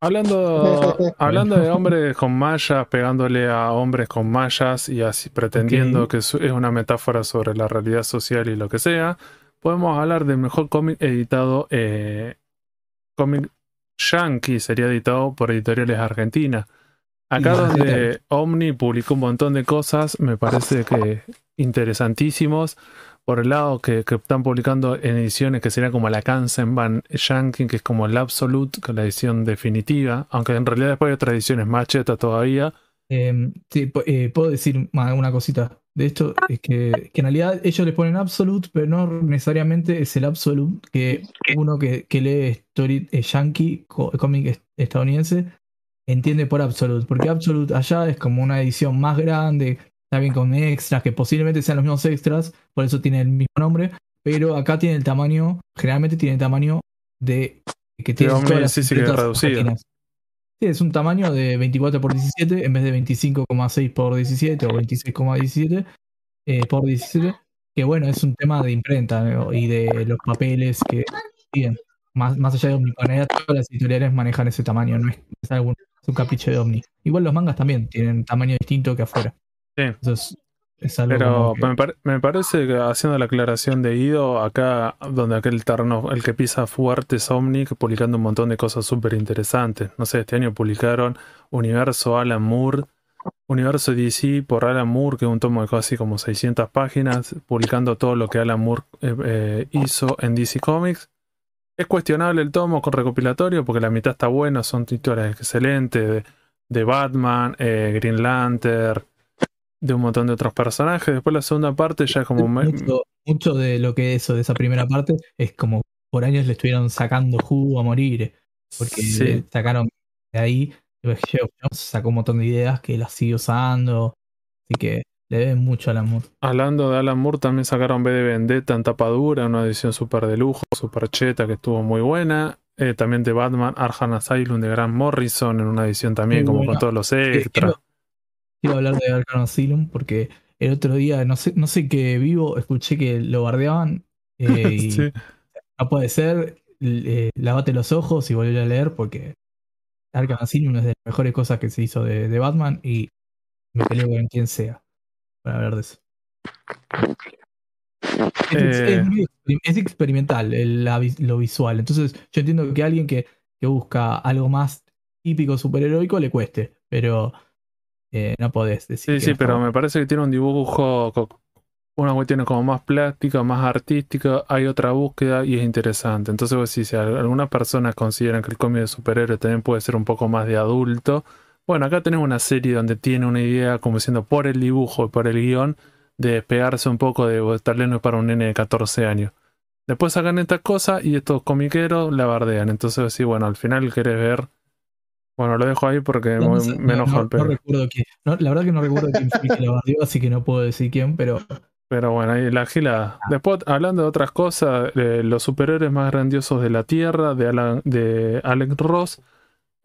Hablando, hablando de hombres con mallas, pegándole a hombres con mallas y así pretendiendo que es una metáfora sobre la realidad social y lo que sea, podemos hablar del mejor cómic editado, eh, cómic yankee, sería editado por editoriales argentinas. Acá donde Omni publicó un montón de cosas, me parece que interesantísimos. Por el lado que, están publicando en ediciones que serían como la Kansen Van Shanking, que es como el Absolute, con la edición definitiva, aunque en realidad después hay otras ediciones más chetas todavía. Em, sí, eh, puedo decir más una cosita. De esto, es que, en realidad ellos le ponen absolute, pero no necesariamente es el absolute que uno que, lee story eh, yankee, cómic estadounidense, entiende por Absolute, porque Absolute allá es como una edición más grande, también con extras, que posiblemente sean los mismos extras, por eso tiene el mismo nombre, pero acá tiene el tamaño, generalmente tiene el tamaño de que tiene sí, es un tamaño de 24 x 17 en vez de 25,6 x 17 o 26,17 eh, por 17, que bueno, es un tema de imprenta y de los papeles que tienen. Más, más allá de mi todas las editoriales manejan ese tamaño, no es, es algún un capricho de Omni. Igual los mangas también tienen tamaño distinto que afuera. Sí. Pero me, parece que haciendo la aclaración de Ido, acá donde aquel terreno, el que pisa fuerte es Omni, publicando un montón de cosas súper interesantes. No sé, este año publicaron Universo Alan Moore, Universo DC por Alan Moore, que es un tomo de casi como 600 páginas, publicando todo lo que Alan Moore eh, eh, hizo en DC Comics. Es cuestionable el tomo con recopilatorio porque la mitad está buena, son historias excelentes de, Batman, eh, Green Lantern, de un montón de otros personajes. Después la segunda parte ya es como... Mucho, mucho de lo que eso, de esa primera parte, es como por años le estuvieron sacando jugo a morir. Porque sacaron de ahí, pues, sacó un montón de ideas que las sigue usando. Así que le deben mucho a Alan Moore. Hablando de Alan Moore, también sacaron B de Vendetta en tapadura, una edición súper de lujo, super cheta, que estuvo muy buena. Eh, también de Batman, Arkham Asylum de Grant Morrison, en una edición también, como con todos los extras. Quiero, hablar de Arkham Asylum porque el otro día, no sé, no sé qué vivo, escuché que lo bardeaban. Eh, y No puede ser, eh, lávate lavate los ojos y volví a leer porque Arkham Asylum es de las mejores cosas que se hizo de, de Batman y me peleo con quien sea para hablar de eso. Es, eh. experimental lo visual. Entonces, yo entiendo que alguien que, que busca algo más típico superheroico le cueste, pero eh, no podés decir. Sí, sí, pero me parece que tiene un dibujo, una tiene como más plástica, más artística, hay otra búsqueda y es interesante. Entonces, si algunas personas consideran que el cómic de superhéroe también puede ser un poco más de adulto, bueno, acá tenemos una serie donde tiene una idea, como diciendo, por el dibujo y por el guión, de despegarse un poco de tal para un nene de 14 años. Después sacan estas cosas y estos comiqueros la bardean. Entonces, sí, bueno, al final querés ver. Bueno, lo dejo ahí porque me, enojó el recuerdo la verdad que no recuerdo quién se la bardeó, así que no puedo decir quién, pero. Pero bueno, ahí la gila. Después, hablando de otras cosas, eh, los superhéroes más grandiosos de la Tierra, de, Alan, de Alex Ross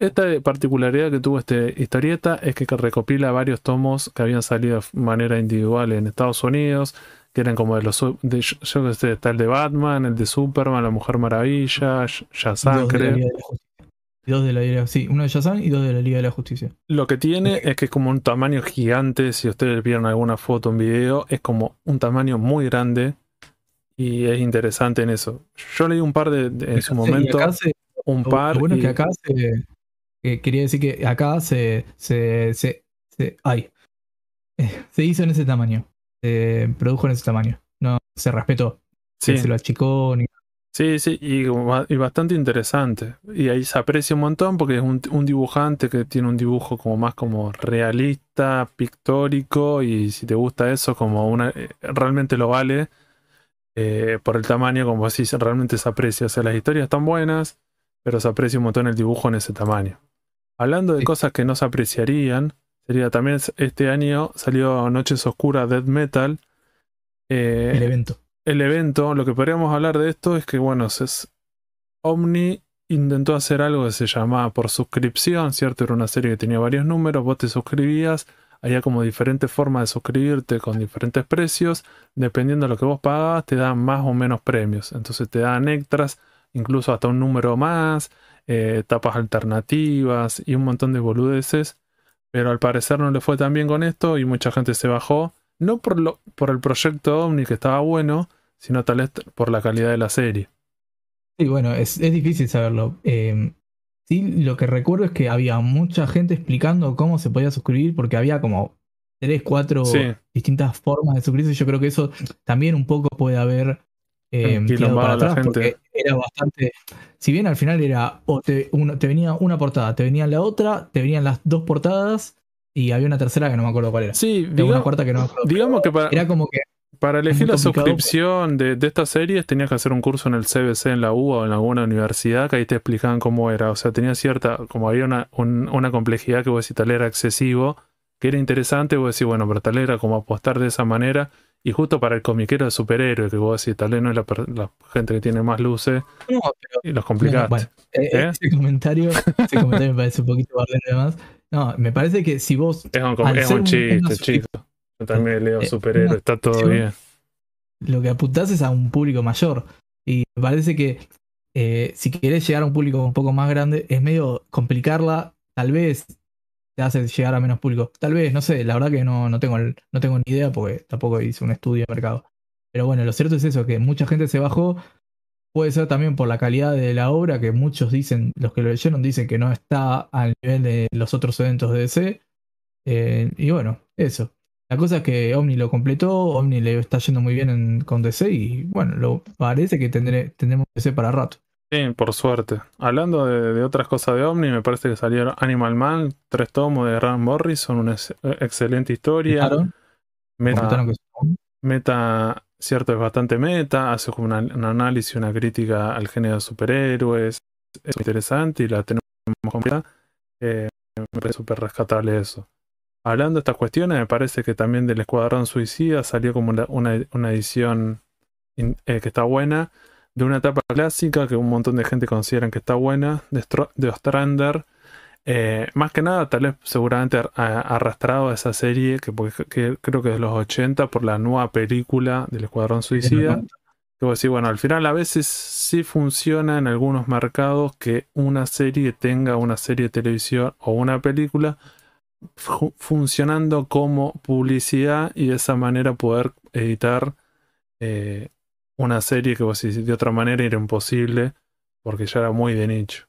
esta particularidad que tuvo este historieta es que recopila varios tomos que habían salido de manera individual en Estados Unidos, que eran como de los de, yo que sé, está el de Batman, el de Superman, la Mujer Maravilla, Shazam, creo. Dos de la Liga, sí, uno de Shazam y dos de la Liga de la Justicia. Lo que tiene es que es como un tamaño gigante, si ustedes vieron alguna foto un video, es como un tamaño muy grande y es interesante en eso. Yo leí un par de, en su momento, un par. bueno que acá se, eh, quería decir que acá se, se, se, ay, eh, se hizo en ese tamaño. Se produjo en ese tamaño. No se respetó. Se lo achicó. Sí, sí, y, y, bastante interesante. Y ahí se aprecia un montón porque es un, dibujante que tiene un dibujo como más como realista, pictórico, y si te gusta eso, como una eh, realmente lo vale por el tamaño, como así realmente se aprecia. O sea, las historias están buenas, pero se aprecia un montón el dibujo en ese tamaño. Hablando de cosas que no se apreciarían, sería también este año salió Noches Oscuras Dead Metal. Eh, el evento. El evento, lo que podríamos hablar de esto es que, bueno, es, Omni intentó hacer algo que se llamaba por suscripción, ¿cierto? Era una serie que tenía varios números, vos te suscribías, había como diferentes formas de suscribirte con diferentes precios, dependiendo de lo que vos pagabas, te dan más o menos premios, entonces te dan extras, incluso hasta un número más, eh, etapas tapas alternativas y un montón de boludeces. Pero al parecer no le fue tan bien con esto y mucha gente se bajó. No por, lo, por el proyecto Omni que estaba bueno, sino tal vez por la calidad de la serie. Y bueno, es, es difícil saberlo. Em, sí, lo que recuerdo es que había mucha gente explicando cómo se podía suscribir porque había como tres, cuatro distintas formas de suscribirse. Yo creo que eso también un poco puede haber eh, gente. era bastante. Si bien al final era te, venía una portada, te venía la otra, te venían las dos portadas y había una tercera que no me acuerdo cuál era. Sí, digamos, una cuarta que no me acuerdo. Digamos que para, era como que para elegir la suscripción de, estas series tenías que hacer un curso en el CBC, en la U o en alguna universidad que ahí te explicaban cómo era. O sea, tenía cierta, como había una, una complejidad que vos decís tal era excesivo, que era interesante, vos decís, bueno, pero tal era como apostar de esa manera. Y justo para el comiquero de superhéroes que vos decís, tal vez no es la, gente que tiene más luces, y los complicaste. Eh, eh, ¿Eh? este comentario, me parece un poquito de más. No, me parece que si vos. Es un, es chiste, Yo también leo superhéroe, está todo bien. Lo que apuntás es a un público mayor. Y me parece que si querés llegar a un público un poco más grande, es medio complicarla, tal vez te hace llegar a menos público. Tal vez, no sé, la verdad que no, tengo, no tengo ni idea porque tampoco hice un estudio de mercado. Pero bueno, lo cierto es eso, que mucha gente se bajó. Puede ser también por la calidad de la obra, que muchos dicen, los que lo leyeron dicen que no está al nivel de los otros eventos de DC. Eh, y bueno, eso. La cosa es que Omni lo completó, Omni le está yendo muy bien con DC y bueno, parece que tendré, tendremos DC para rato. Sí, por suerte. Hablando de, otras cosas de Omni, me parece que salieron Animal Man, tres tomos de Ram Morrison, una eh, excelente historia. Meta, cierto, es bastante meta, hace como un análisis, una crítica al género de superhéroes. Es interesante y la tenemos completa. Eh, me parece súper rescatable eso. Hablando de estas cuestiones, me parece que también del Escuadrón Suicida salió como una, edición eh, que está buena de una etapa clásica que un montón de gente consideran que está buena, de, Ostrander. Eh, más que nada, tal vez seguramente ha arrastrado a esa serie pues, que, creo que es de los 80 por la nueva película del Escuadrón Suicida. bueno, al final a veces sí funciona en algunos mercados que una serie tenga una serie de televisión o una película funcionando como publicidad y de esa manera poder editar eh, una serie que vos decís, de otra manera era imposible, porque ya era muy de nicho.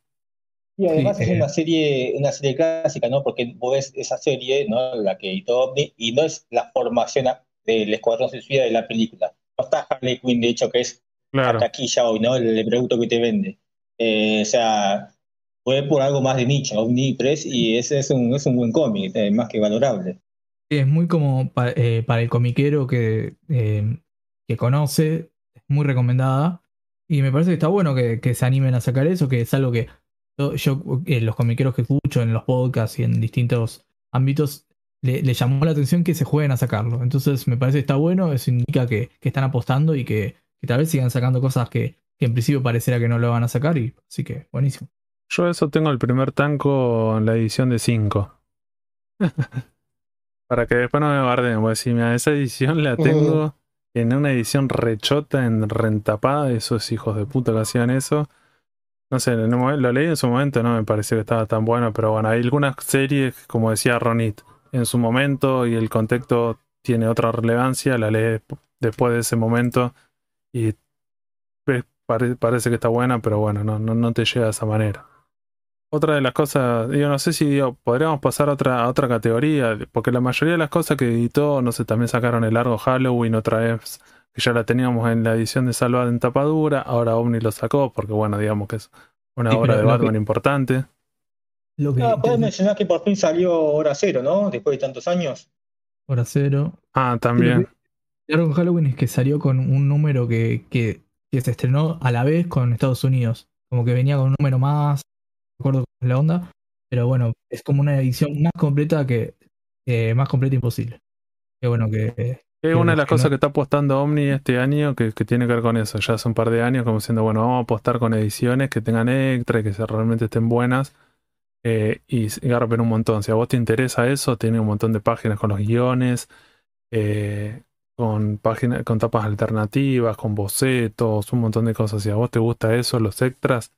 Y además es una eh. serie, una serie clásica, ¿no? Porque vos ves esa serie, ¿no? La que editó y no es la formación del Escuadrón Suicida de la película. No está Harley Quinn, de hecho, que es hasta aquí ya hoy, ¿no? El, pregunto producto que te vende. Eh, o sea, puede por algo más de nicho, omni y ese es un, buen cómic, eh, más que valorable. Es muy como para, el comiquero que, que conoce, muy recomendada. Y me parece que está bueno que, se animen a sacar eso, que es algo que yo, eh, los comiqueros que escucho en los podcasts y en distintos ámbitos, le, llamó la atención que se jueguen a sacarlo. Entonces me parece que está bueno, eso indica que, están apostando y que, tal vez sigan sacando cosas que, en principio pareciera que no lo van a sacar, y así que buenísimo. Yo eso tengo el primer tanco en la edición de 5. Para que después no me barden, pues si a esa edición la tengo oh en una edición rechota, en rentapada, esos hijos de puta que hacían eso. No sé, lo leí en su momento, no me pareció que estaba tan bueno, pero bueno, hay algunas series, como decía Ronit, en su momento y el contexto tiene otra relevancia, la lees después de ese momento y parece que está buena, pero bueno, no te llega de esa manera otra de las cosas, yo no sé si podríamos pasar a otra, otra categoría, porque la mayoría de las cosas que editó, no sé, también sacaron el largo Halloween otra vez, que ya la teníamos en la edición de Salvad en tapadura, ahora Omni lo sacó, porque bueno, digamos que es una obra de Batman importante. Lo que ah, mencionar que por fin salió Hora Cero, ¿no? Después de tantos años. Hora Cero. Ah, también. El largo Halloween es que salió con un número que, que se estrenó a la vez con Estados Unidos. Como que venía con un número más, acuerdo con la onda, pero bueno, es como una edición más completa que más completa imposible. que bueno que... Es una de las cosas que está apostando Omni este año, que, tiene que ver con eso, ya hace un par de años, como diciendo, bueno, vamos a apostar con ediciones que tengan extra y que realmente estén buenas. Eh, y garpen un montón. Si a vos te interesa eso, tiene un montón de páginas con los guiones, eh, con páginas, con tapas alternativas, con bocetos, un montón de cosas. Si a vos te gusta eso, los extras,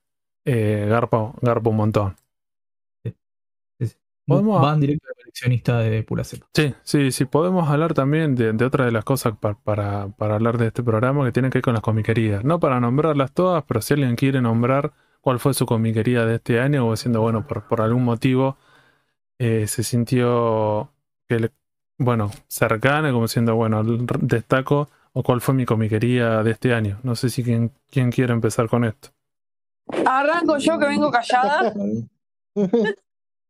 eh, garpa, garpa, un montón. ¿Podemos Van directo al coleccionista de pura Sí, sí, sí. Podemos hablar también de, otra de las cosas para, para, hablar de este programa que tiene que ver con las comiquerías. No para nombrarlas todas, pero si alguien quiere nombrar cuál fue su comiquería de este año, o siendo bueno, por, algún motivo eh, se sintió que bueno, cercana, como siendo bueno, destaco o cuál fue mi comiquería de este año. No sé si quién quien quiere empezar con esto. Arranco yo que vengo callada.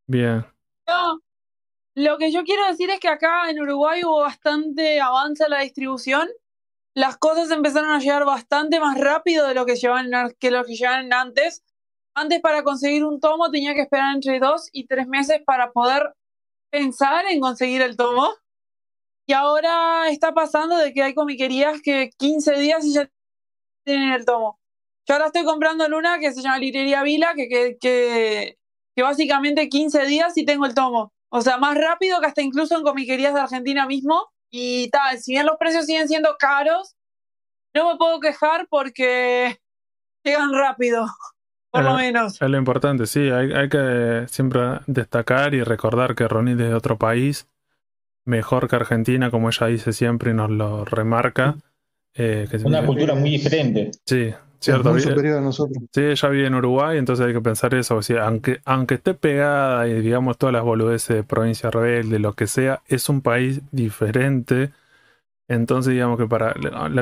Bien. lo que yo quiero decir es que acá en Uruguay hubo bastante avance en la distribución. Las cosas empezaron a llegar bastante más rápido de lo que llevan que antes. Antes para conseguir un tomo tenía que esperar entre dos y tres meses para poder pensar en conseguir el tomo. Y ahora está pasando de que hay comiquerías que 15 días y ya tienen el tomo. Yo ahora estoy comprando en una que se llama Librería Vila, que, que, básicamente 15 días y tengo el tomo. O sea, más rápido que hasta incluso en comiquerías de Argentina mismo. Y tal, si bien los precios siguen siendo caros, no me puedo quejar porque llegan rápido, por lo menos. Es lo importante, sí. Hay, hay que siempre destacar y recordar que Ronnie es de otro país, mejor que Argentina, como ella dice siempre y nos lo remarca. Eh, Una cultura muy diferente. Sí, Cierto, muy superior a nosotros. Sí, ella vive en Uruguay, entonces hay que pensar eso. aunque, aunque esté pegada y digamos todas las boludeces de provincia rebelde, lo que sea, es un país diferente. Entonces, digamos que para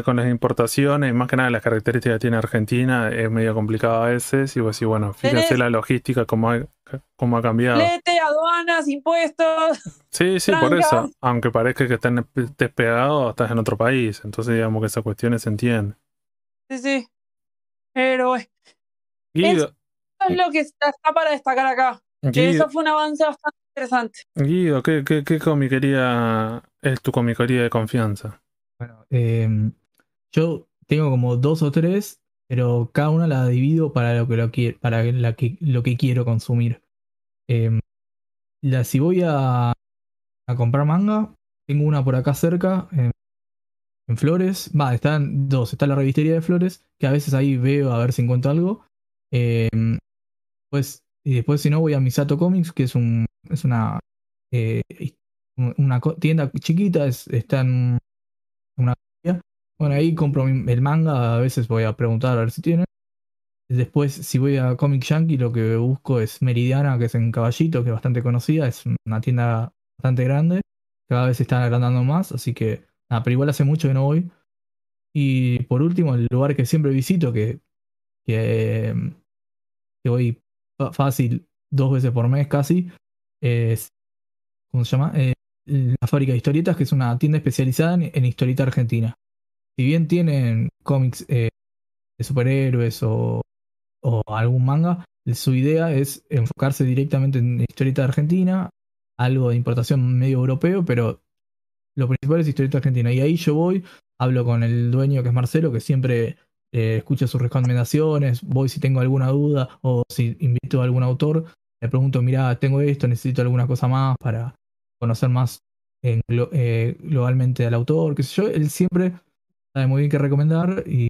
con las importaciones, más que nada las características que tiene Argentina, es medio complicado a veces. Y vos decís, bueno, fíjate la logística, cómo ha, ha cambiado. Lete, aduanas, impuestos. Sí, sí, por eso. Aunque parezca que estés pegado, estás en otro país. Entonces, digamos que esas cuestiones se entienden. Sí, sí pero Guido. Eso es lo que está para destacar acá. eso fue un avance bastante interesante. Guido, ¿qué, qué, qué comiquería es tu comiquería de confianza? Bueno, em, yo tengo como dos o tres, pero cada una la divido para lo que, lo quiero, para la que, lo que quiero consumir. Em, si voy a, comprar manga, tengo una por acá cerca, em, en Flores. Va, están dos. Está la revistería de Flores, que a veces ahí veo a ver si encuentro algo. Em, pues, y después, si no, voy a Misato Comics, que es, un, es una, eh, una tienda chiquita, está en una. Bueno, ahí compro el manga, a veces voy a preguntar a ver si tienen. Después, si voy a Comic Yankee, lo que busco es Meridiana, que es en Caballito, que es bastante conocida, es una tienda bastante grande, cada vez se están agrandando más, así que Ah, pero igual hace mucho que no voy. Y por último, el lugar que siempre visito, que, que, em, voy fácil dos veces por mes casi, es, ¿cómo se llama? Eh, la fábrica de historietas, que es una tienda especializada en, historieta argentina. Si bien tienen cómics eh, de superhéroes o, o, algún manga, su idea es enfocarse directamente en historieta argentina, algo de importación medio europeo, pero los principales historietas argentinas. Y ahí yo voy, hablo con el dueño que es Marcelo, que siempre eh, escucha sus recomendaciones, voy si tengo alguna duda o si invito a algún autor, le pregunto, mira, tengo esto, necesito alguna cosa más para conocer más eh, globalmente al autor, qué yo. Él siempre sabe muy bien qué recomendar y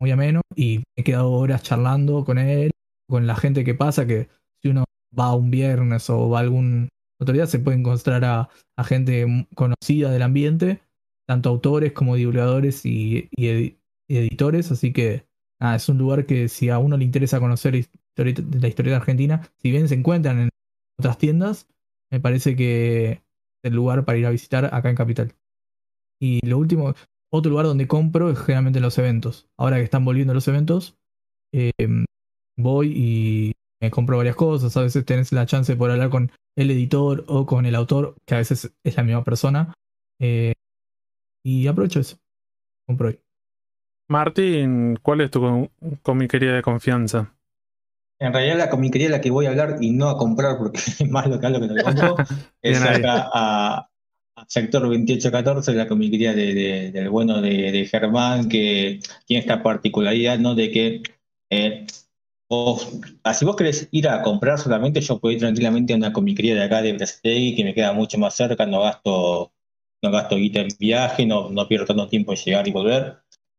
muy ameno y he quedado horas charlando con él, con la gente que pasa, que si uno va un viernes o va a algún autoridad se puede encontrar a, gente conocida del ambiente, tanto autores como divulgadores y, editores, así que es un lugar que si a uno le interesa conocer la historia de Argentina, si bien se encuentran en otras tiendas, me parece que es el lugar para ir a visitar acá en Capital. Y lo último, otro lugar donde compro es generalmente en los eventos. Ahora que están volviendo los eventos, em, voy y me compro varias cosas. A veces tenés la chance de hablar con el editor o con el autor, que a veces es la misma persona. Eh, y aprovecho eso. Compro Martín, ¿cuál es tu comiquería de confianza? En realidad la comiquería de la que voy a hablar y no a comprar porque es más local lo que no compro es acá a, sector 2814, la comiquería del bueno de, Germán que tiene esta particularidad, ¿no? De que eh, o ah, si vos querés ir a comprar solamente, yo puedo ir tranquilamente a una comicería de acá de Brasil, que me queda mucho más cerca, no gasto, no gasto guita en viaje, no, no pierdo tanto tiempo en llegar y volver.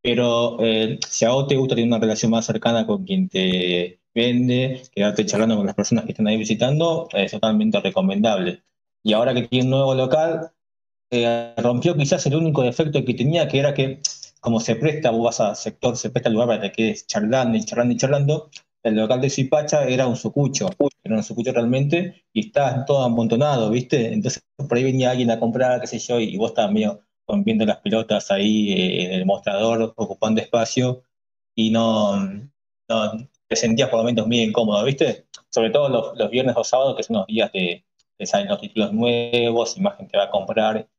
Pero eh, si a vos te gusta tener una relación más cercana con quien te vende, quedarte charlando con las personas que están ahí visitando, es totalmente recomendable. Y ahora que tiene un nuevo local, eh, rompió quizás el único defecto que tenía, que era que como se presta, vos vas al sector, se presta el lugar para que te quedes charlando y charlando y charlando, el local de Zipacha era un sucucho, era un sucucho realmente, y está todo amontonado, ¿viste? Entonces por ahí venía alguien a comprar, qué sé yo, y, vos también viendo las pelotas ahí eh, en el mostrador, ocupando espacio, y no, no, te sentías por momentos muy incómodo, ¿viste? Sobre todo los, viernes o sábados, que son los días de, salen los títulos nuevos, y más gente va a comprar,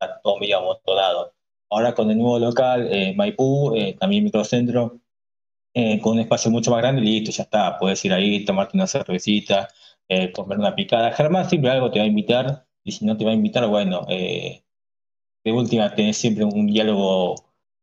está todo medio amontonado. Ahora con el nuevo local, eh, Maipú, eh, también Microcentro, eh, con un espacio mucho más grande, y listo, ya está. Puedes ir ahí, tomarte una cervecita, eh, comer una picada. Germán siempre algo te va a invitar, y si no te va a invitar, bueno, eh, de última tenés siempre un diálogo.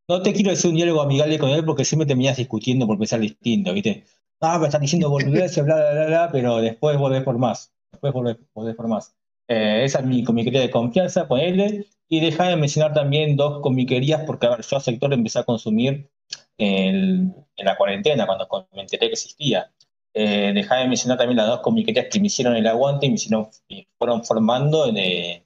No te quiero decir un diálogo amigable con él porque siempre terminás discutiendo por pensar distinto, ¿viste? Ah, me están diciendo boludeces, bla, bla, bla, bla, pero después volvés por más. Después volvés, por más. esa es mi comiquería de confianza, con él, Y deja de mencionar también dos comiquerías, porque a ver, yo a sector empecé a consumir en la cuarentena, cuando me enteré que existía. Eh, dejaba de mencionar también las dos comiquetas que me hicieron el aguante y me hicieron, fueron formando eh,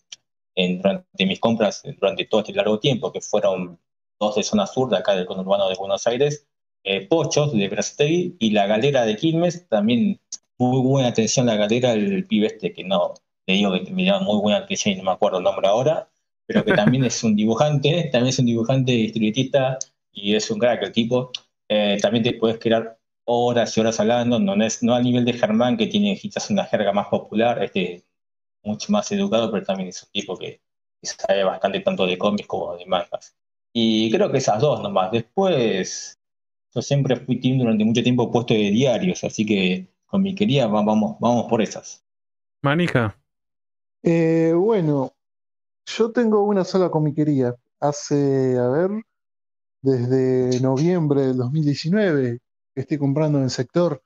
en, durante mis compras durante todo este largo tiempo, que fueron dos de zona sur, de acá del conurbano de Buenos Aires, eh, Pochos de Brastey y la galera de Quilmes, también muy buena atención la galera del pibe este, que no, le digo que me dio muy buena atención y no me acuerdo el nombre ahora, pero que también es un dibujante, también es un dibujante distributista y es un crack el tipo. Eh, también te puedes quedar horas y horas hablando, no, no al nivel de Germán, que tiene quizás una jerga más popular, este, mucho más educado, pero también es un tipo que, sabe bastante tanto de cómics como de mangas. Y creo que esas dos nomás. Después, yo siempre fui team durante mucho tiempo puesto de diarios, así que con mi querida vamos, vamos por esas. Manija. Eh, bueno, yo tengo una sola comiquería. Hace, a ver, desde noviembre del 2019 estoy comprando en sector,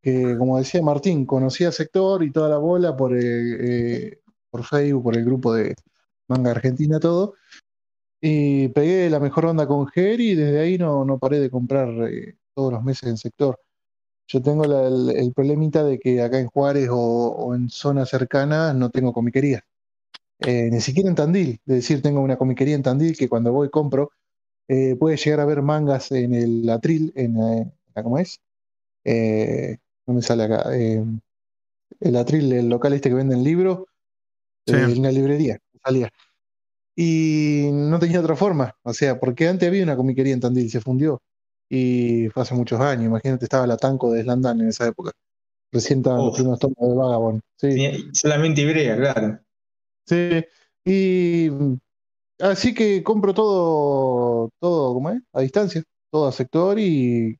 que como decía Martín, conocía el sector y toda la bola por, eh, eh, por Facebook, por el grupo de Manga Argentina, todo. Y pegué la mejor onda con Geri y desde ahí no, no paré de comprar eh, todos los meses en sector. Yo tengo el, problemita de que acá en Juárez o, en zonas cercanas no tengo comiquería. ni siquiera en Tandil. Es decir, tengo una comiquería en Tandil que cuando voy compro, eh, puede llegar a ver mangas en el atril, en, eh, ¿cómo es? Eh, no me sale acá. el atril, el local este que vende el libro en la librería, salía. Y no tenía otra forma, o sea, porque antes había una comiquería en Tandil, se fundió. Y fue hace muchos años, imagínate, estaba la Tanco de Slandan en esa época. Recién estaban los primeros tomos de Vagabond. Sí. Solamente Ibrea, claro. Sí, y Así que compro todo, todo, A distancia, todo a sector y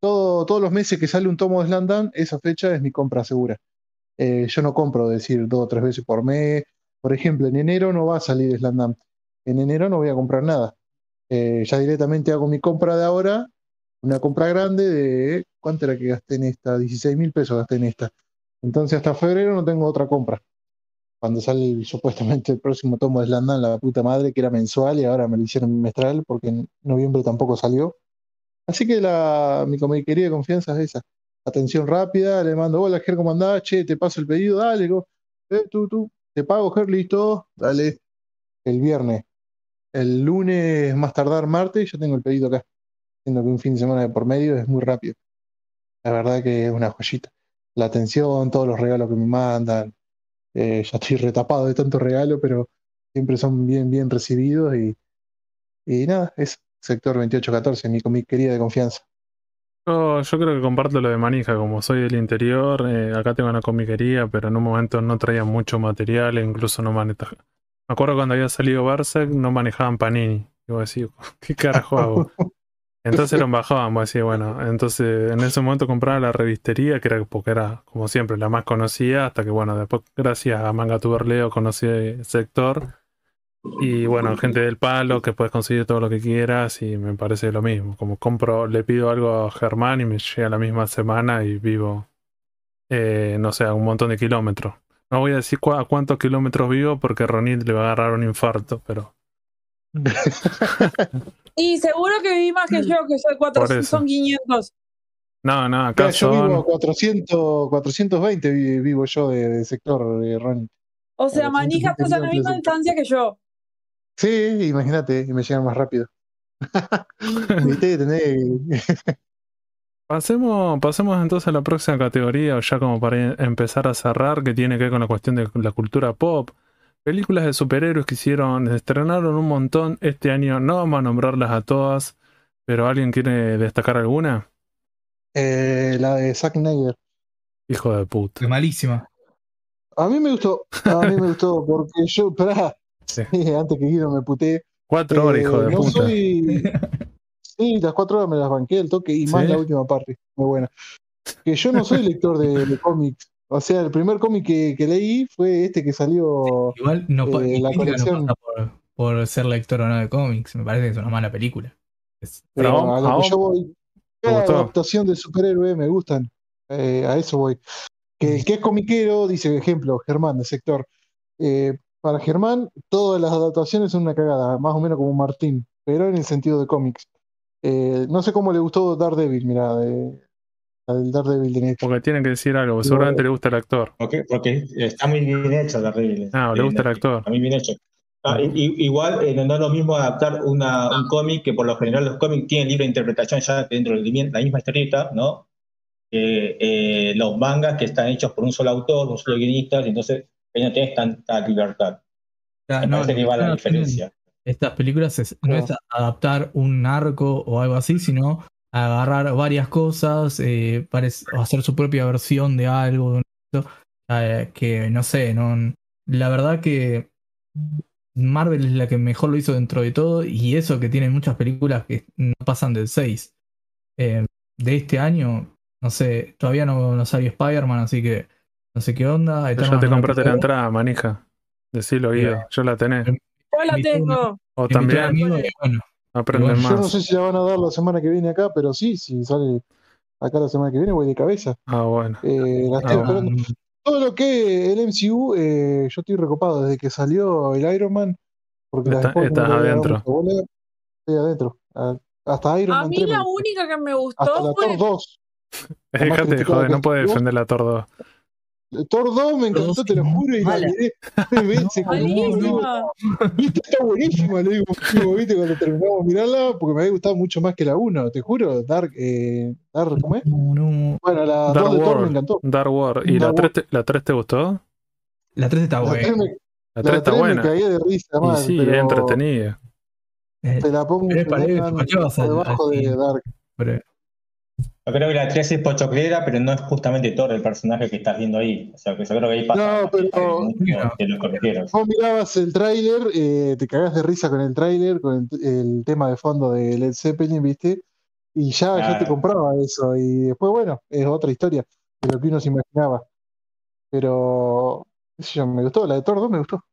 todo, todos los meses que sale un tomo de Slandam, esa fecha es mi compra segura. Eh, yo no compro, decir, dos o tres veces por mes. Por ejemplo, en enero no va a salir Slandam En enero no voy a comprar nada. Eh, ya directamente hago mi compra de ahora, una compra grande de, ¿cuánto era que gasté en esta? 16 mil pesos gasté en esta. Entonces hasta febrero no tengo otra compra cuando sale supuestamente el próximo tomo de Slandan, la puta madre, que era mensual y ahora me lo hicieron bimestral porque en noviembre tampoco salió. Así que la, mi comiquería de confianza es esa. Atención rápida, le mando, hola, Ger, ¿cómo andás? Che, te paso el pedido, dale, Eh, tú, tú, te pago, Ger, listo, dale. El viernes. El lunes, más tardar martes, ya tengo el pedido acá. Siendo que un fin de semana de por medio es muy rápido. La verdad que es una joyita. La atención, todos los regalos que me mandan, eh, ya estoy retapado de tanto regalo, pero siempre son bien, bien recibidos y, y nada, es sector 2814, mi, mi de confianza. Yo, creo que comparto lo de manija, como soy del interior, eh, acá tengo una comiquería, pero en un momento no traía mucho material, e incluso no manejaban. Me acuerdo cuando había salido Berserk, no manejaban Panini. Y vos decís, ¿qué carajo hago? Entonces lo bajábamos, así, bueno. Entonces en ese momento compraba la revistería, que era porque era, como siempre, la más conocida, hasta que, bueno, después, gracias a Manga Tuberleo, conocí el sector. Y bueno, gente del palo, que puedes conseguir todo lo que quieras y me parece lo mismo. Como compro, le pido algo a Germán y me llega la misma semana y vivo, eh, no sé, un montón de kilómetros. No voy a decir a cuántos kilómetros vivo porque Ronit le va a agarrar un infarto, pero y seguro que viví más que yo, que soy son 500. No, no, acá Yo vivo 420 vivo yo de, sector, eh, Ronnie. O sea, manijas a la misma distancia que yo. Sí, imagínate, y me llegan más rápido. pasemos, pasemos entonces a la próxima categoría, ya como para empezar a cerrar, que tiene que ver con la cuestión de la cultura pop películas de superhéroes que hicieron, estrenaron un montón este año. No vamos a nombrarlas a todas, pero ¿alguien quiere destacar alguna? Eh, la de Zack Snyder. Hijo de puta. malísima. A mí me gustó, a mí me gustó, porque yo, pará, antes que Guido me puté. Cuatro horas, eh, hijo de no Soy... Sí, las cuatro horas me las banqué el toque y más la última parte, muy buena. Que yo no soy lector de, de cómics, o sea, el primer cómic que, leí fue este que salió. Igual no, eh, la colección. por, ser lector o no de cómics. Me parece que es una mala película. Pero eh, a lo que yo voy. Eh, adaptación de superhéroe me gustan. a eso voy. Que el mm. que es comiquero, dice, ejemplo, Germán de sector. para Germán, todas las adaptaciones son una cagada, más o menos como Martín, pero en el sentido de cómics. no sé cómo le gustó Daredevil, mira, de, porque tienen que decir algo, seguramente le gusta el actor. Porque, ah, está muy bien hecho Ah, le gusta el actor. bien hecho. igual eh, no es lo mismo adaptar una, un cómic, que por lo general los cómics tienen libre interpretación ya dentro de la misma historieta, ¿no? Eh, los mangas que están hechos por un solo autor, un solo guionista, entonces no tienes tanta libertad. no, se que va la diferencia. Estas películas no ah. es adaptar un narco o algo así, sino agarrar varias cosas, eh, hacer su propia versión de algo, eh, que no sé, no, la verdad que Marvel es la que mejor lo hizo dentro de todo y eso que tienen muchas películas que no pasan del 6. Eh, de este año, no sé, todavía no, salió Spider-Man, así que no sé qué onda. Yo ya te compraste la entrada, manija. Decilo, Yo la tenés. Yo la tengo. O también. Yo no sé si la van a dar la semana que viene acá, pero sí, si sale acá la semana que viene, voy de cabeza. Ah, bueno. Eh, ah, Todo lo que el MCU, eh, yo estoy recopado desde que salió el Iron Man. Porque Está, estás adentro. estoy adentro. hasta Iron Man. A mí la única que me gustó hasta fue. La 2. joder, no puede defender la Thor Thor 2 me encantó, te lo juro, y la miré Me está buenísima, le digo, viste, cuando terminamos de mirarla, porque me había gustado mucho más que la 1, te juro. Dark, eh, Dark ¿cómo es? Bueno, la 2 me encantó. Dark War. ¿Y la, 3 te, la te gustó? La 3 está buena. La 3, está buena. Me y sí, es entretenida. Te la pongo debajo de Dark. Yo creo que la actriz es pochoclera, pero no es justamente Thor el personaje que estás viendo ahí. O sea, que yo creo que ahí pasa. No, pero. vos mirabas el tráiler, eh, te cagás de risa con el tráiler, con el, tema de fondo de Led Zeppelin, ¿viste? Y ya, ya te compraba eso. Y después, bueno, es otra historia de lo que uno se imaginaba. Pero. Yo, me gustó, la de Thor 2 me gustó.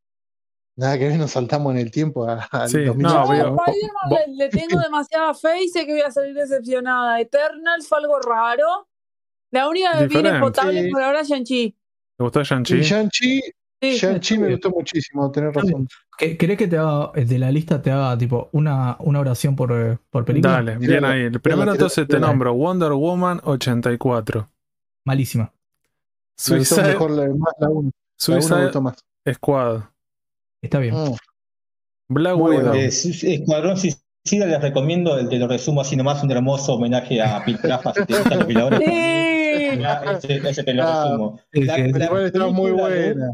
Nada que ver, nos saltamos en el tiempo a, al sí, No, le, tengo demasiada fe y sé que voy a salir decepcionada. Eternal fue algo raro. La única que viene es potable por ahora es Shang-Chi. ¿Te gustó Shang-Chi? Shang-Chi me gustó muchísimo, tenés razón. ¿Crees que te haga, eh, de la lista te haga tipo una, una oración por, eh, por película? Dale, bien ahí. El primero entonces te nombro Wonder Woman 84. Malísima. Suicide, mejor la, más la 1. Squad. Está bien. Oh. Black Widow. Escuadrón Suicida les recomiendo, el te lo resumo así nomás, un hermoso homenaje a Pete Rafa, si te gustan los piladores. te lo ah. resumo. La, muy buena.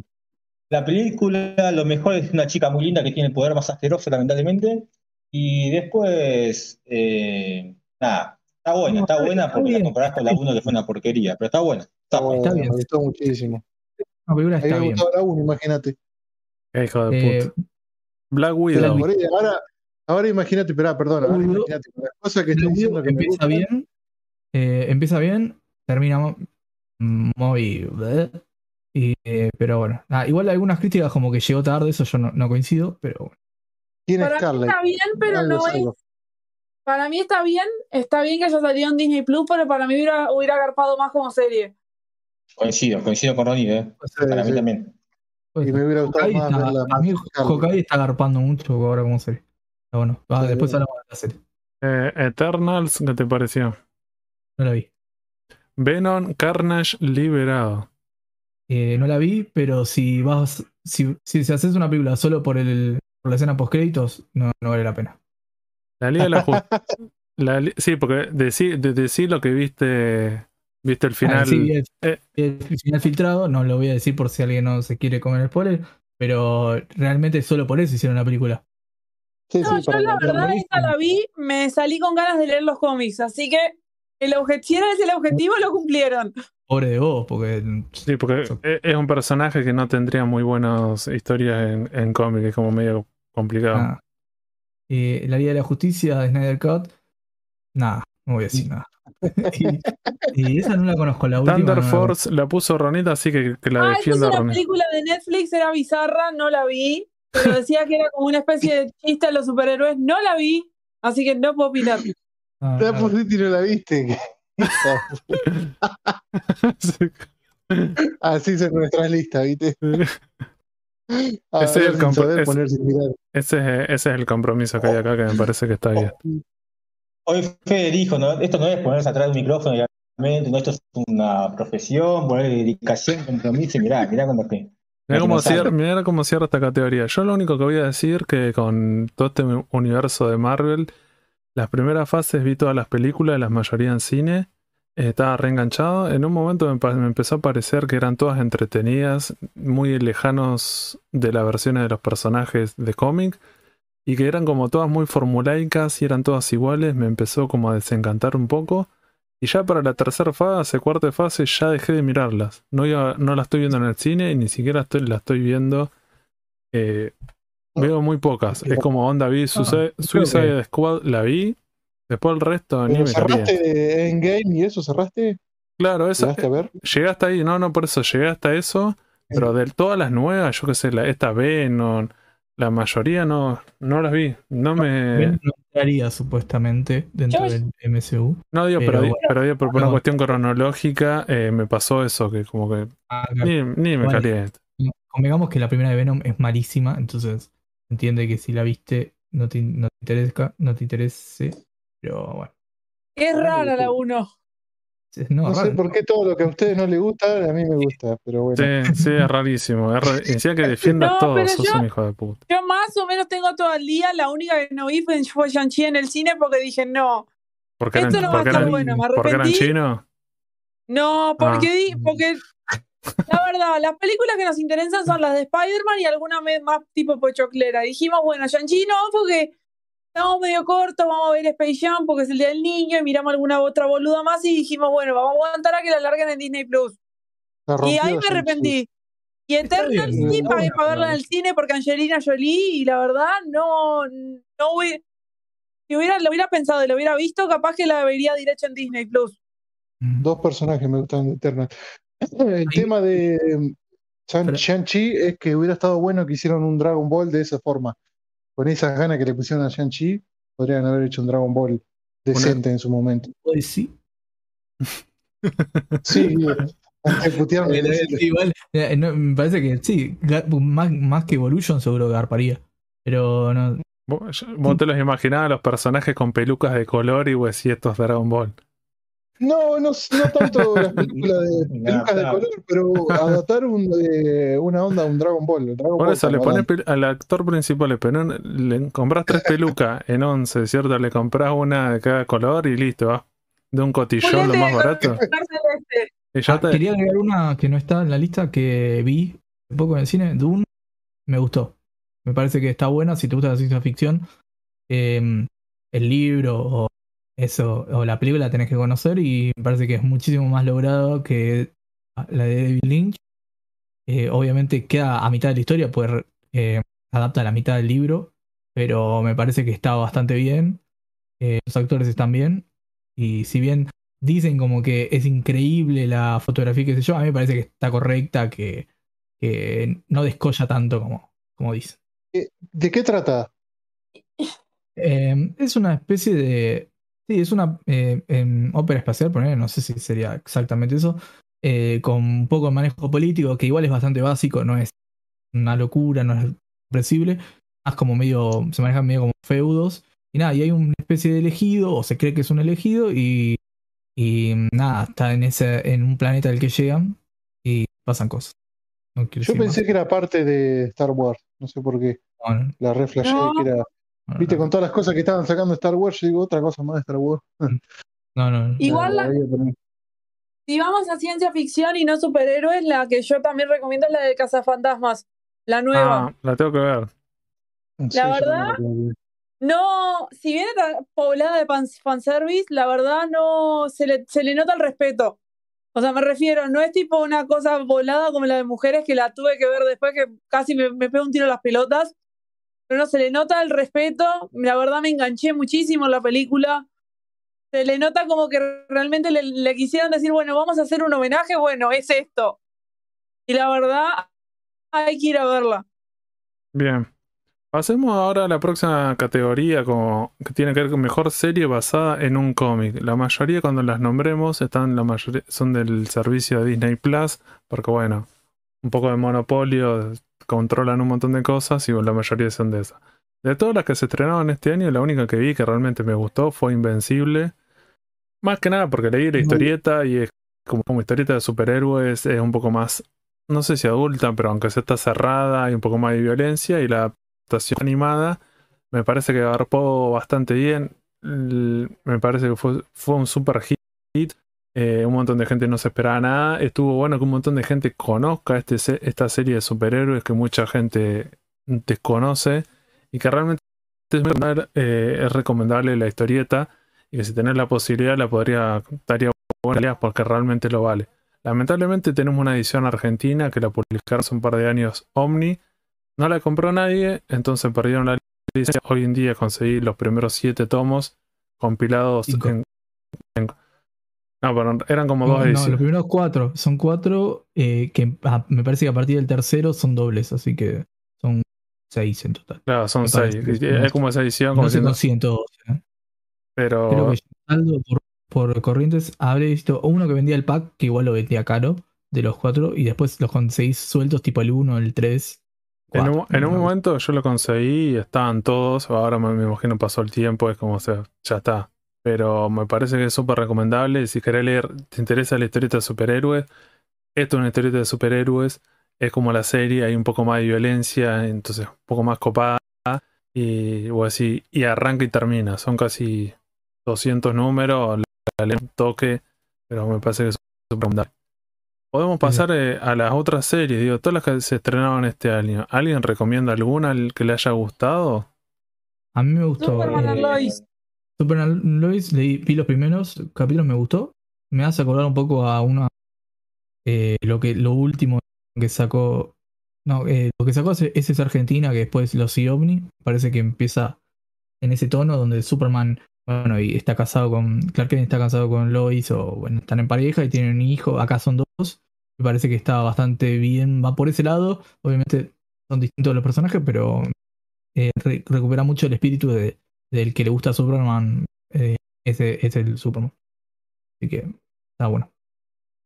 La película, lo mejor es una chica muy linda que tiene el poder más asqueroso, lamentablemente. Y después, eh, nada, está buena, está buena porque la comparás con la 1 que fue una porquería, pero está buena. Está, bien. Me gustó muchísimo. La película está bien. la 1, imagínate hijo de eh, Black Widow. Ahora, ahora, imagínate, pero perdona. Ahora imagínate, que empieza bien, eh, empieza bien, termina muy. Y, eh, pero bueno, Igual ah, igual algunas críticas como que llegó tarde, eso yo no, coincido, pero bueno. para mí está bien, pero Para mí está bien, está bien que haya salido en Disney Plus, pero para mí hubiera, hubiera agarpado más como serie. Coincido, coincido con Ronnie, ¿eh? para mí también. A mí está garpando mucho ahora como serie. Pero bueno, después hablamos de la serie. Eh, Eternals, ¿qué te pareció? No la vi. Venom Carnage liberado. Eh, no la vi, pero si vas. Si, si, haces una película solo por, el, por la escena post créditos, no, no vale la pena. La Liga de la Justicia. sí, porque decí, de, sí lo que viste ¿Viste el ah, final? Eh. el final filtrado, no lo voy a decir por si alguien no se quiere comer el spoiler, pero realmente solo por eso hicieron la película. no, yo la verdad esta la vi, me salí con ganas de leer los cómics, así que el si era ese el objetivo, lo cumplieron. Pobre de vos, porque... Sí, porque e-, es un personaje que no tendría muy buenas historias en, cómics, es como medio complicado. y ah. eh, la Liga de la Justicia de Snyder Cut, nada, no voy a decir nada. y, esa no la conozco, la última. Thunder Force la, puso Ronita así que, la ah, defienda. Es una película de Netflix, era bizarra, no la vi. Pero decía que era como una especie de chiste a los superhéroes, no la vi, así que no puedo opinar. Ah, y pues, no la viste. Así se nuestras lista, ¿viste? Ah, ese ese, ese, es, el compromiso que hay acá que me parece que está bien. Oh, Hoy Federico, dijo, ¿no? esto no es ponerse atrás de un micrófono realmente no, esto es una profesión, poner dedicación, compromiso, mirá, mirá Mirá cómo, cierra, cómo cierra esta categoría. Yo lo único que voy a decir que con todo este universo de Marvel, las primeras fases vi todas las películas, la mayoría en cine, eh, estaba reenganchado. En un momento me empezó a parecer que eran todas entretenidas, muy lejanos de las versiones de los personajes de cómic y que eran como todas muy formulaicas y eran todas iguales, me empezó como a desencantar un poco. Y ya para la tercera fase, cuarta fase, ya dejé de mirarlas. No, no las estoy viendo en el cine y ni siquiera estoy, las estoy viendo. Eh, veo muy pocas. Es como Onda vi ah, Suicide, Squad, la vi. Después el resto ni me ¿Cerraste en game y eso cerraste? Claro, eso. ¿Llegaste eh, Llegué hasta ahí, no, no, por eso, llegué hasta eso. Pero de todas las nuevas, yo qué sé, la, esta Venom, la mayoría no, no las vi. No, me. No estaría supuestamente dentro del MCU. No, Dios, pero, pero, por una cuestión cronológica eh, me pasó eso, que como que. Ah, ni, ni me bueno, caliente. Convengamos que la primera de Venom es malísima, entonces entiende que si la viste no te, no te interesa, no te interese, pero bueno. Es rara la 1. No, sé por qué todo lo que a ustedes no les gusta, a mí me gusta, pero bueno. Sí, es rarísimo. Decía que defienda todo, sos yo, hijo de puta. Yo más o menos tengo todo el día, la única que no vi fue, Shang-Chi en el cine porque dije, no, porque esto no va bueno, ¿Porque No, porque, ah. porque la verdad, las películas que nos interesan son las de Spider-Man y alguna más tipo pochoclera. Dijimos, bueno, Shang-Chi no, porque estamos medio cortos, vamos a ver Space Jam porque es el día del niño y miramos alguna otra boluda más y dijimos, bueno, vamos a aguantar a que la larguen en Disney Plus. Y ahí me arrepentí. Y Eternal sí pagué para verla en el cine porque Angelina Jolie y la verdad no, no hubiera, si hubiera, lo hubiera pensado y lo hubiera visto, capaz que la vería derecho en Disney Plus. Mm. Dos personajes me gustan de Eternal. El tema de mm, Shang-Chi es que hubiera estado bueno que hicieran un Dragon Ball de esa forma con esas ganas que le pusieron a Shang-Chi, podrían haber hecho un Dragon Ball decente en su momento. Pues sí. sí, putearon igual, eh, me parece que sí, más, que Evolution seguro que garparía. Pero no. Vos, te los imaginabas los personajes con pelucas de color y vos pues, de Dragon Ball. No, no, tanto las películas de pelucas de color, pero adaptar una onda a un Dragon Ball. Dragon le pones al actor principal, le compras tres pelucas en once, ¿cierto? Le compras una de cada color y listo, ¿va? De un cotillón lo más barato. Ah, quería agregar una que no está en la lista que vi un poco en el cine. Dune me gustó. Me parece que está buena si te gusta la ciencia ficción. Eh, el libro o eso, o la película la tenés que conocer y me parece que es muchísimo más logrado que la de David Lynch. Eh, obviamente queda a mitad de la historia, pues adapta a la mitad del libro, pero me parece que está bastante bien. Eh, los actores están bien. Y si bien dicen como que es increíble la fotografía, qué sé yo, a mí me parece que está correcta, que, no descolla tanto como, como dicen. ¿De qué trata? Em, es una especie de Sí, es una eh, ópera espacial, poner, no sé si sería exactamente eso, eh, con un poco de manejo político, que igual es bastante básico, no es una locura, no es comprensible, más como medio, se manejan medio como feudos, y nada, y hay una especie de elegido, o se cree que es un elegido, y, nada, está en, ese, en un planeta al que llegan y pasan cosas. Yo pensé que era parte de Star Wars, no sé por qué. La reflejé que era Viste, con todas las cosas que estaban sacando Star Wars, yo digo otra cosa más de Star Wars. No, no. Igual la, si vamos a ciencia ficción y no superhéroes, la que yo también recomiendo es la de Cazafantasmas, la nueva. Ah, la tengo que ver. La verdad, no, si viene está poblada de fanservice, la verdad no se le, se le nota el respeto. O sea, me refiero, no es tipo una cosa volada como la de mujeres que la tuve que ver después que casi me, me pego un tiro a las pelotas, pero no se le nota el respeto. La verdad me enganché muchísimo en la película. Se le nota como que realmente le, quisieron decir, bueno, vamos a hacer un homenaje, bueno, es esto. Y la verdad, hay que ir a verla. Bien. Pasemos ahora a la próxima categoría como que tiene que ver con mejor serie basada en un cómic. La mayoría cuando las nombremos están la mayoría, son del servicio de Disney Plus, porque bueno, un poco de monopolio controlan un montón de cosas y la mayoría son de esas. De todas las que se estrenaron este año, la única que vi que realmente me gustó fue Invencible. Más que nada porque leí la historieta y es como, como historieta de superhéroes, es un poco más, no sé si adulta, pero aunque sea está cerrada, y un poco más de violencia y la adaptación animada me parece que arpó bastante bien. Me parece que fue, fue un super hit. Eh, un montón de gente no se esperaba nada. Estuvo bueno que un montón de gente conozca este, esta serie de superhéroes que mucha gente desconoce y que realmente eh, es, recomendable la historieta y que si tenés la posibilidad la podría estaría buena porque realmente lo vale. Lamentablemente tenemos una edición argentina que la publicaron hace un par de años Omni. No la compró nadie, entonces perdieron la licencia. Hoy en día conseguí los primeros siete tomos compilados en no, pero eran como dos No, los primeros cuatro. Son cuatro eh, que ah, me parece que a partir del tercero son dobles, así que son seis en total. Claro, son seis. es como esa edición. Como no 112, ¿eh? Pero. Creo que por, por corrientes habré visto uno que vendía el pack, que igual lo vendía caro, de los cuatro, y después los conseguís sueltos, tipo el uno, el tres, En un, momento yo lo conseguí y estaban todos. Ahora me, me imagino pasó el tiempo, es como, o sea, ya está. Pero me parece que es súper recomendable. Si querés leer, te interesa la historieta de superhéroes, esto es una historieta de superhéroes. Es como la serie, hay un poco más de violencia, entonces un poco más copada. Y, y arranca y termina. Son casi 200 números, la, un toque, pero me parece que es súper recomendable. Podemos pasar eh, a las otras series, digo, todas las que se estrenaron este año. ¿Alguien recomienda alguna que le haya gustado? A mí me gustó. Lois, leí, vi los primeros capítulos, me gustó. Me hace acordar un poco a uno, eh, lo que lo último que sacó. No, eh, lo que sacó es, es Argentina, que después los sigue OVNI. Parece que empieza en ese tono donde Superman, bueno, y está casado con. Clark Kent está casado con Lois, o bueno, están en pareja y tienen un hijo. Acá son dos. Me parece que está bastante bien, va por ese lado. Obviamente son distintos los personajes, pero eh, recupera mucho el espíritu de, del que le gusta Superman, eh, ese es el Superman. Así que está bueno.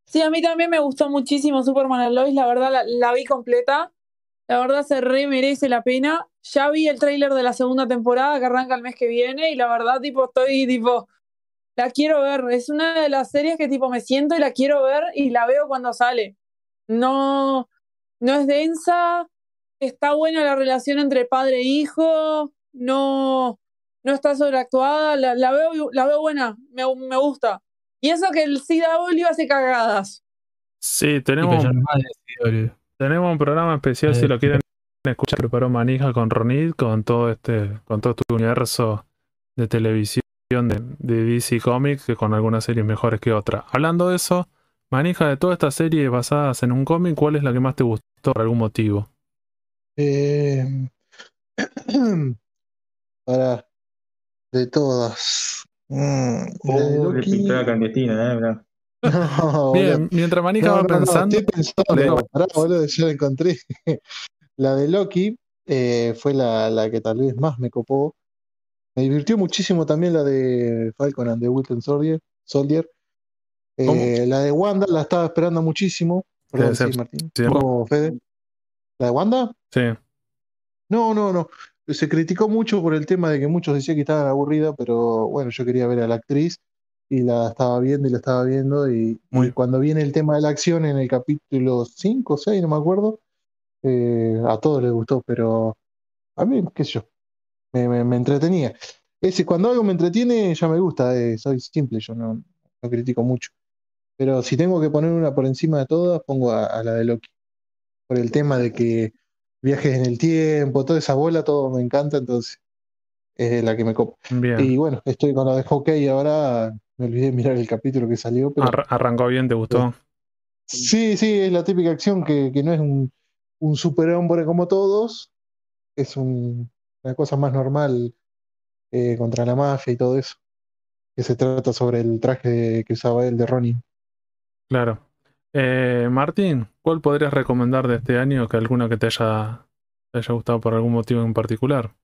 Sí, a mí también me gustó muchísimo Superman and Lois, la verdad la, vi completa. La verdad se re merece la pena. Ya vi el tráiler de la segunda temporada que arranca el mes que viene y la verdad tipo estoy tipo la quiero ver, es una de las series que tipo me siento y la quiero ver y la veo cuando sale. No no es densa, está buena la relación entre padre e hijo, no no está sobreactuada, la, veo, la veo buena, me, gusta. Y eso que el CW hace cagadas. Sí, pues tenemos, tenemos un programa especial si eh, lo quieren escuchar. Preparó Manija con Ronit, con todo este, con todo tu este universo de televisión de, de DC Comics, que con algunas series mejores que otras. Hablando de eso, Manija, de todas estas series basadas en un cómic, ¿cuál es la que más te gustó por algún motivo? Eh... Para de todas. Mm, oh, de eh, Bien, mientras Manica pensando. estoy pensando, la encontré. la de Loki eh, fue la, que tal vez más me copó. Me divirtió muchísimo también la de Falcon and the Wilton Soldier. Eh, la de Wanda la estaba esperando muchísimo. Martín. ¿La de Wanda? Sí. No, no, no se criticó mucho por el tema de que muchos decían que estaban aburrida, pero bueno, yo quería ver a la actriz y la estaba viendo y la estaba viendo. Y, cuando viene el tema de la acción en el capítulo 5 o 6, no me acuerdo, eh, a todos les gustó, pero a mí, qué sé yo, me, entretenía. Ese, cuando algo me entretiene, ya me gusta, eh, soy simple, yo no, critico mucho. Pero si tengo que poner una por encima de todas, pongo a, a la de Loki. Por el tema de que viajes en el tiempo, toda esa bola, todo me encanta, entonces es la que me copa. Y bueno, estoy con la de hockey ahora, me olvidé de mirar el capítulo que salió. arrancó bien, ¿te gustó? Sí, sí, es la típica acción que, que no es un, un superhombre como todos, es una cosa más normal eh, contra la mafia y todo eso, que se trata sobre el traje que usaba él de Ronnie. Claro. Eh, Martín, ¿cuál podrías recomendar de este año que alguna que te haya, gustado por algún motivo en particular?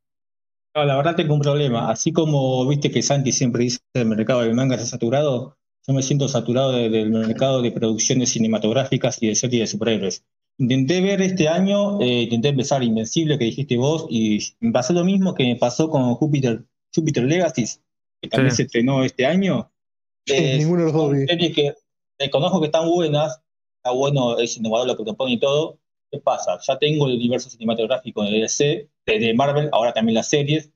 la verdad tengo un problema. Así como viste que Santi siempre dice que el mercado de manga está saturado, yo me siento saturado del mercado de producciones cinematográficas y de series de superhéroes. Intenté ver este año, eh, intenté empezar Invencible, que dijiste vos, y me pasó lo mismo que me pasó con Júpiter, Júpiter Legacy, que también se estrenó este año. ninguno de los dos reconozco que están buenas, está bueno, es innovador lo que propone y todo. ¿Qué pasa? Ya tengo el universo cinematográfico de DC, de Marvel, ahora también las series.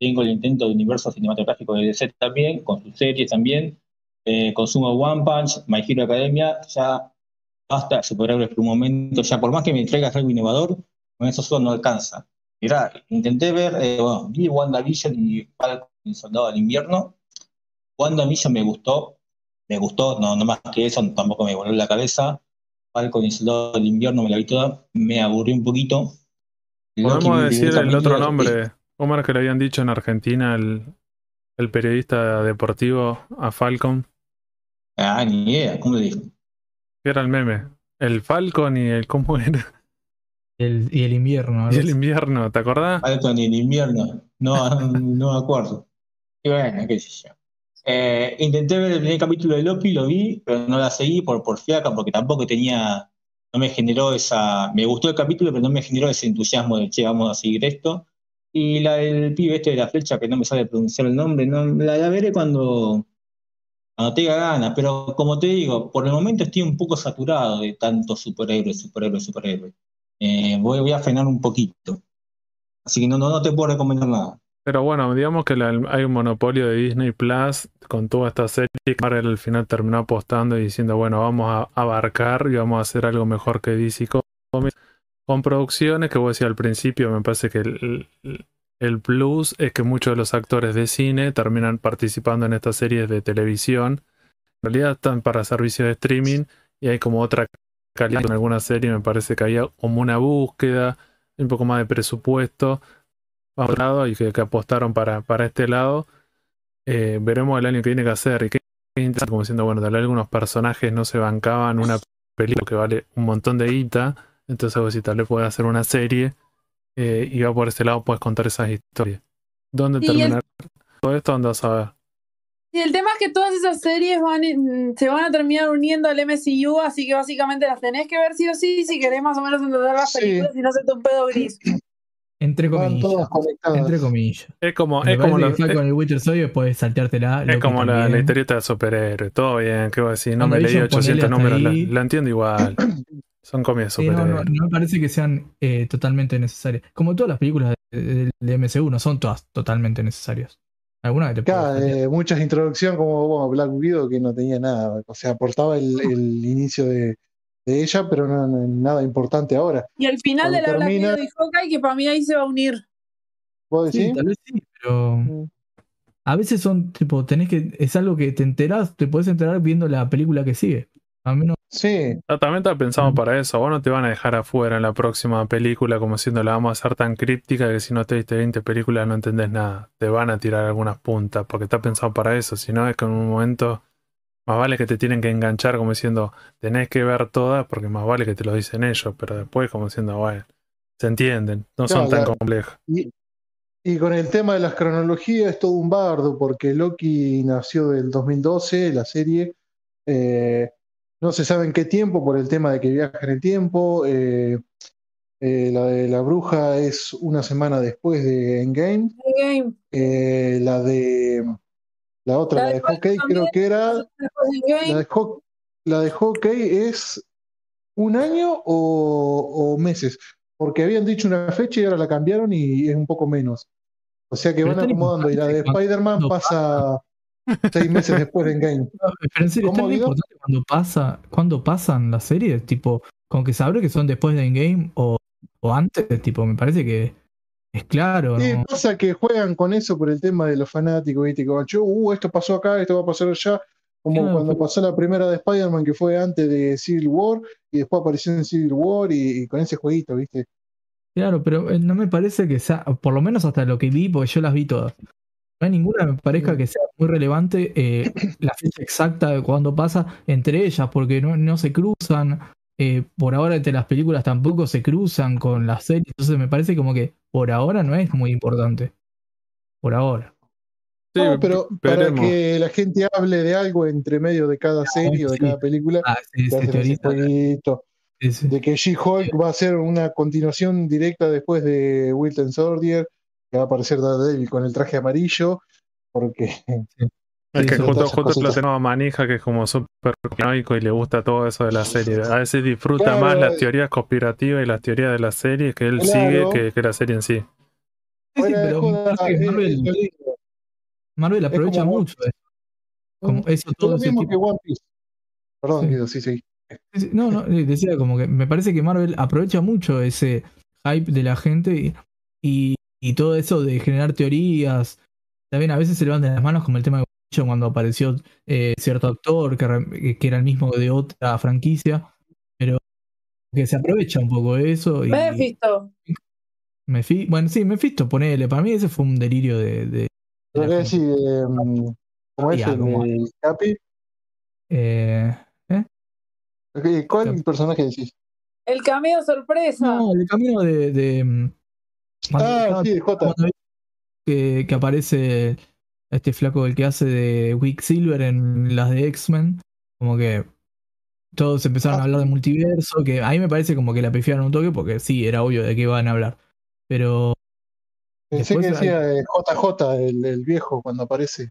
Tengo el intento de universo cinematográfico de DC también, con sus series también. Eh, consumo One Punch, My Hero Academia, ya basta ver por un momento. Ya por más que me entregas algo innovador, con eso solo no alcanza. Mirá, intenté ver, eh, bueno, vi WandaVision y Falcon y Soldado del Invierno. WandaVision me gustó, me gustó, no, no más que eso, tampoco me voló la cabeza. Falcon y Soldado del Invierno me la vi toda, me aburrí un poquito. Podemos decir el otro nombre. Omar, que le habían dicho en Argentina el, periodista deportivo a Falcon? Ah, ni idea, ¿cómo le dijo? era el meme? El Falcon y el. ¿Cómo era? El, y el invierno. Y el invierno, ¿te acordás? Falcon y el invierno. No, no me acuerdo. Y bueno, qué sé yo. Eh, intenté ver el primer capítulo de Lopi lo vi, pero no la seguí por, por fiaca, porque tampoco tenía, no me generó esa, me gustó el capítulo, pero no me generó ese entusiasmo de, che, vamos a seguir esto. Y la del pibe este de la flecha, que no me sale pronunciar el nombre, no, la, veré cuando, cuando tenga ganas, pero como te digo, por el momento estoy un poco saturado de tanto superhéroe, superhéroe, superhéroe. Eh, voy, voy a frenar un poquito. Así que no, no te puedo recomendar nada. Pero bueno, digamos que hay un monopolio de Disney Plus con toda esta serie que Marvel al final terminó apostando y diciendo, bueno, vamos a abarcar y vamos a hacer algo mejor que Disney Comics. Con producciones que a decir al principio, me parece que el, plus es que muchos de los actores de cine terminan participando en estas series de televisión. En realidad están para servicios de streaming y hay como otra calidad en alguna serie, me parece que había como una búsqueda, un poco más de presupuesto y que, apostaron para, este lado. Eh, veremos el año que tiene que hacer y qué como diciendo, bueno, tal vez algunos personajes no se bancaban una película que vale un montón de guita, entonces si tal vez puedes hacer una serie eh, y va por ese lado, puedes contar esas historias. ¿Dónde terminar todo esto? ¿Dónde vas a ver? Y el tema es que todas esas series van, mm, se van a terminar uniendo al MCU, así que básicamente las tenés que ver sí o sí si querés más o menos entender las películas y no te un pedo gris. Entre comillas. Entre comillas. Es como, es como la, con el Witcher Soy después salteártela. Es como la, historieta de superhéroe. Todo bien, ¿qué voy a decir? No me leí 800 números, la, entiendo igual. Son comidas de superhéroes. No, no, me parece que sean eh, totalmente necesarias. Como todas las películas de, MCU, no son todas totalmente necesarias. Alguna que te claro, eh, muchas introducciones como Black Widow que no tenía nada. O sea, aportaba el inicio de, de ella, pero nada importante ahora. Y al final de la termina, de dijo que para mí ahí se va a unir. ¿Vos decís? tal vez sí, pero. Mm. A veces son, tipo, tenés que. Es algo que te enterás, te puedes enterar viendo la película que sigue. A menos. Sí. Ah, también está pensado mm. para eso. Vos no te van a dejar afuera en la próxima película, como siendo la vamos a hacer tan críptica que si no te viste 20 películas no entendés nada. Te van a tirar algunas puntas, porque está pensado para eso. Si no, es que en un momento más vale que te tienen que enganchar como diciendo, tenés que ver todas porque más vale que te lo dicen ellos, pero después como diciendo, bueno, se entienden, no son tan complejos complejas. Y, con el tema de las cronologías es todo un bardo, porque Loki nació del 2012, la serie, eh, no se sabe en qué tiempo por el tema de que viaja en el tiempo, eh, eh, la de la bruja es una semana después de Endgame, Endgame. la de la otra, la, de Hawkeye, creo que era. La de, Hawkeye es un año o, meses, porque habían dicho una fecha y ahora la cambiaron y es un poco menos. O sea que van acomodando. Y la de Spider-Man pasa seis meses después de Endgame. Pero en es importante cuando, pasa, cuando pasan las series, tipo, con que abre que son después de Endgame o, o antes, tipo, me parece que claro. Sí, pasa que juegan con eso por el tema de los fanáticos, ¿viste? Como, uh, esto pasó acá, esto va a pasar allá. Como cuando pasó la primera de Spider-Man, que fue antes de Civil War, y después apareció en Civil War y, con ese jueguito, ¿viste? Claro, pero eh, no me parece que sea, por lo menos hasta lo que vi, porque yo las vi todas. No hay ninguna que me parezca que sea muy relevante eh, la fecha exacta de cuando pasa entre ellas, porque no, no se cruzan, eh, por ahora entre las películas tampoco se cruzan con las series, entonces me parece como que por ahora no es muy importante. Por ahora. pero para que la gente hable de algo entre medio de cada ah, serie o de cada película, ah, de que She-Hulk va a ser una continuación directa después de Wilton Sordier, que va a aparecer Daredevil con el traje amarillo, porque es que junto junto lo a Manija, que es como súper económico y le gusta todo eso de la serie. A veces disfruta más las teorías conspirativas y las teorías de la serie que él sigue que, que, la serie en sí. sí, sí pero eh, Marvel, aprovecha mucho. eso, todo Perdón, sí. sí, No, no, eh, decía como que me parece que Marvel aprovecha mucho ese hype de la gente y, y, y todo eso de generar teorías. También a veces se le van de las manos como el tema de cuando apareció eh, cierto actor que, era el mismo de otra franquicia, pero que se aprovecha un poco de eso. Y, Mephisto. bueno, sí, Mephisto, ponele. Para mí ese fue un delirio de. de, eh, eh, el, Capi? ¿Cuál personaje decís? El cameo sorpresa. No, el cameo de. Mm, ah, sí, J. Que, que aparece este flaco del que hace de Silver en las de X-Men, como que todos empezaron a hablar de multiverso, que ahí me parece como que la pifiaron un toque porque sí, era obvio de que iban a hablar. Pero. Pensé decía JJ, eh, el, viejo, cuando aparece.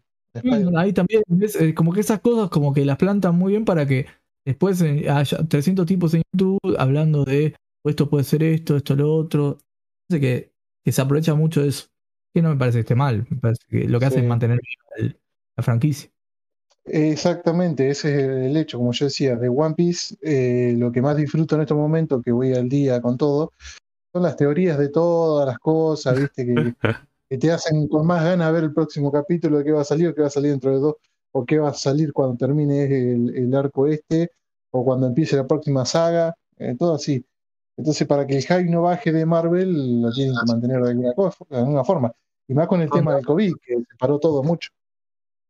Ahí también, eh, como que esas cosas como que las plantan muy bien para que después eh, haya 300 tipos en YouTube hablando de esto puede ser esto, esto, lo otro. Parece que, que se aprovecha mucho de eso. Que no me parece que esté mal. parece que lo que hace es mantener la franquicia. Exactamente, ese es el hecho. Como yo decía, de One Piece, eh, lo que más disfruto en estos momentos, que voy al día con todo, son las teorías de todas las cosas, ¿viste? Que, te hacen con más ganas ver el próximo capítulo de qué va a salir, qué va a salir dentro de dos, o qué va a salir cuando termine el, arco este, o cuando empiece la próxima saga, eh, todo así. Entonces, para que el hype no baje de Marvel, lo tienen que mantener de alguna, alguna forma. Y más con el tema del COVID, que se paró todo mucho.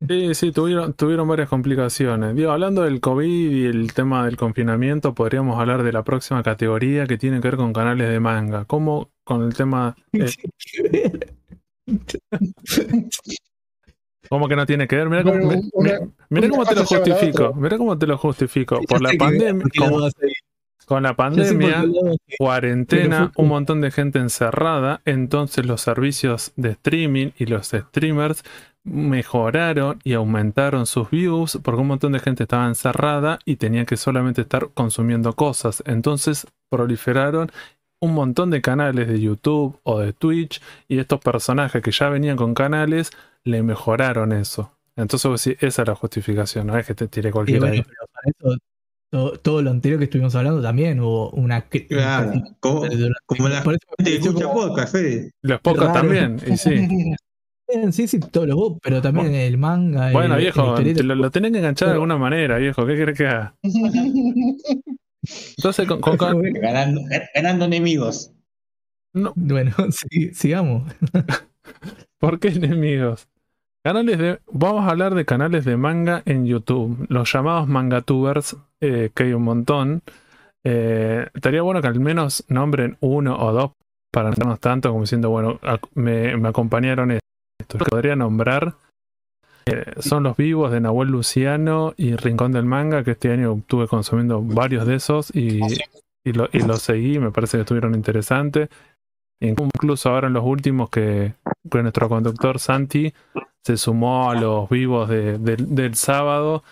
Sí, sí, tuvieron, tuvieron varias complicaciones. hablando del COVID y el tema del confinamiento, podríamos hablar de la próxima categoría que tiene que ver con canales de manga. ¿Cómo con el tema... Eh? ¿Cómo que no tiene que ver? Mirá, cómo, te lo justifico. Mirá cómo te lo justifico. Por la pandemia... Con la pandemia, cuarentena, un montón de gente encerrada, entonces los servicios de streaming y los streamers mejoraron y aumentaron sus views porque un montón de gente estaba encerrada y tenía que solamente estar consumiendo cosas. Entonces proliferaron un montón de canales de YouTube o de Twitch y estos personajes que ya venían con canales le mejoraron eso. Entonces esa es la justificación, no es que te tire cualquier todo, lo anterior que estuvimos hablando también hubo una. como, la escucha Fede. Los podcasts también, y sí. Sí, sí, todos los pero también el manga. Bueno, viejo, lo, tienen tenés que enganchar de alguna manera, viejo. ¿Qué crees que haga? Entonces, Ganando, enemigos. Bueno, sigamos. ¿Por qué enemigos? Canales de. Vamos a hablar de canales de manga en YouTube. Los llamados mangatubers, eh, que hay un montón. Eh, estaría bueno que al menos nombren uno o dos para no tanto como diciendo, bueno, me, me acompañaron estos. podría nombrar. Eh, son los vivos de Nahuel Luciano y Rincón del Manga, que este año estuve consumiendo varios de esos y, y, lo, los seguí, me parece que estuvieron interesantes. Incluso ahora en los últimos que, que nuestro conductor Santi se sumó a los vivos del sábado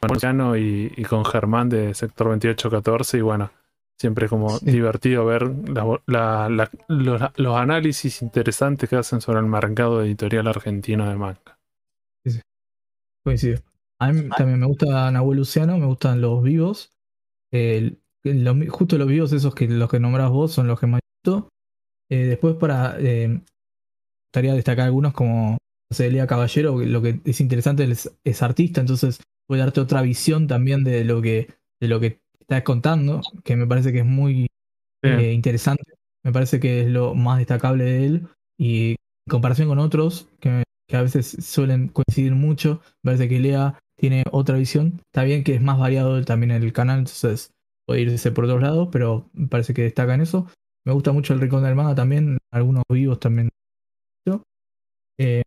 con Luciano y, con Germán de Sector 2814 y bueno, siempre como divertido ver los, análisis interesantes que hacen sobre el mercado editorial argentino de manga. Sí, sí. Coincido. A mí también me gusta Nahuel Luciano, me gustan los vivos. justo los vivos esos que los que nombras vos son los que más gusto. Eh, después para... Eh, gustaría destacar algunos como Lea Caballero, lo que es interesante es, artista, entonces puede darte otra visión también de lo que, de lo que estás contando, que me parece que es muy eh, interesante, me parece que es lo más destacable de él, y en comparación con otros que, a veces suelen coincidir mucho, parece que Lea tiene otra visión, está bien que es más variado también el canal, entonces puede irse por otros lados, pero me parece que destaca en eso. Me gusta mucho el Rincón de Hermana también, algunos vivos también. Eh,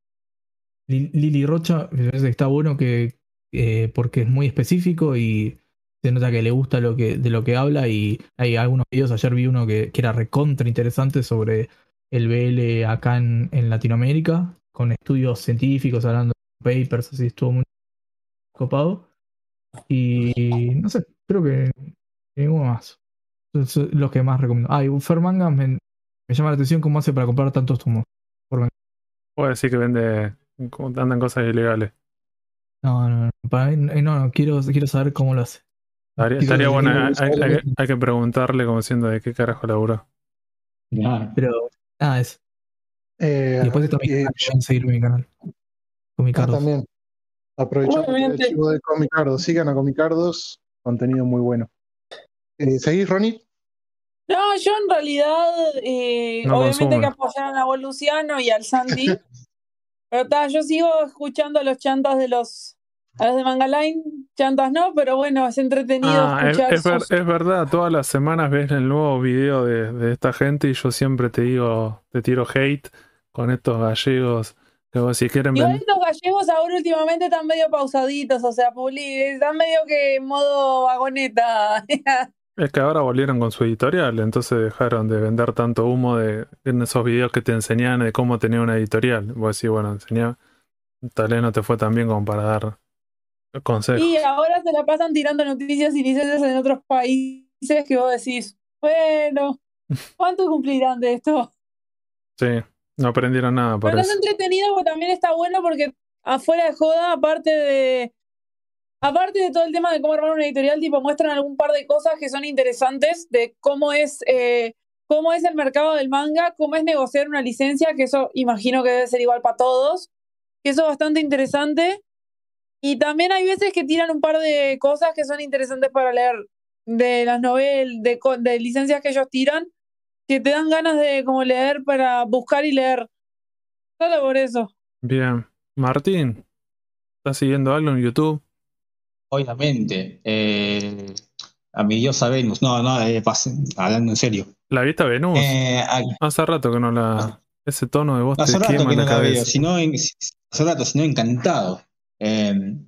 Lili Rocha, parece está bueno que, eh, porque es muy específico y se nota que le gusta de lo que habla y hay algunos videos, ayer vi uno que, era recontra interesante sobre el BL acá en, Latinoamérica, con estudios científicos, hablando de papers, así estuvo muy copado. Y no sé, creo que ninguno más. son los que más recomiendo. Ah, y me, me, llama la atención cómo hace para comprar tantos tumos. Puede decir que vende andan cosas ilegales. No, no, eh, no, no, quiero, quiero saber cómo lo hace. Estaría, bueno, eh, hay, que preguntarle como siendo de qué carajo labura. Pero, nada, ah, eso. Eh, después de eh, ah, mi canal, seguir mi canal. Ah, Comicardos. también. Aprovechen el chico de Comicardos. Sigan a Comicardos, contenido muy bueno. Eh, ¿Seguís, Ronnie? No, yo en realidad, eh, obviamente que apoyaron a Boluciano Luciano, y al Sandy. Pero está, yo sigo escuchando los chantas de los a los de Mangaline, chantas no, pero bueno, es entretenido ah, escuchar. Es, verdad, todas las semanas ves el nuevo video de, esta gente y yo siempre te digo, te tiro hate con estos gallegos. Que si quieren estos gallegos ahora últimamente están medio pausaditos, o sea, están medio que en modo vagoneta. Es que ahora volvieron con su editorial, entonces dejaron de vender tanto humo de, en esos videos que te enseñaban de cómo tenía una editorial. Vos decís, bueno, enseñaba, tal vez no te fue tan bien como para dar consejos. Y ahora se la pasan tirando noticias y en otros países que vos decís, bueno, ¿cuánto cumplirán de esto? Sí, no aprendieron nada. Pero es entretenido, porque también está bueno porque afuera de joda, aparte de Aparte de todo el tema de cómo armar una editorial, tipo, muestran algún par de cosas que son interesantes de cómo es, eh, cómo es el mercado del manga, cómo es negociar una licencia, que eso imagino que debe ser igual para todos, que eso es bastante interesante. Y también hay veces que tiran un par de cosas que son interesantes para leer de las novelas, de, licencias que ellos tiran, que te dan ganas de como leer para buscar y leer. Solo por eso. Bien. Martín, ¿estás siguiendo algo en YouTube? Obviamente. Eh, a mi diosa Venus. No, no, eh, hablando en serio. ¿La vista a Venus? Eh, hace rato que no la. Ah. Ese tono de voz hace rato quema que la no La veo, hace rato, sino encantado. Em,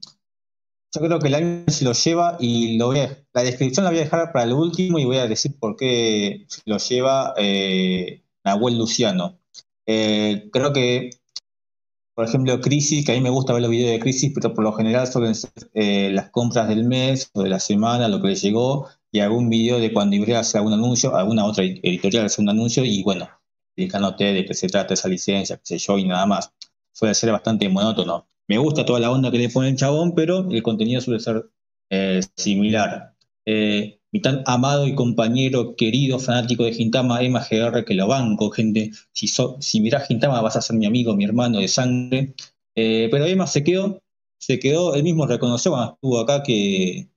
yo creo que el se lo lleva y lo La descripción la voy a dejar para el último y voy a decir por qué se lo lleva eh, abuel Luciano. creo que por ejemplo, Crisis, que a mí me gusta ver los videos de Crisis, pero por lo general suelen ser eh, las compras del mes o de la semana, lo que le llegó, y algún video de cuando Ibrea hace algún anuncio, alguna otra editorial hace un anuncio, y bueno, explicándote de qué se trata esa licencia, qué sé yo, y nada más. Suele ser bastante monótono. Me gusta toda la onda que le pone el chabón, pero el contenido suele ser eh, similar. Eh, mi tan amado y compañero, querido fanático de Gintama, Emma GR, que lo banco, gente. Si, si mirás Gintama vas a ser mi amigo, mi hermano de sangre. Eh, pero Emma se quedó, se quedó, él mismo reconoció cuando estuvo acá que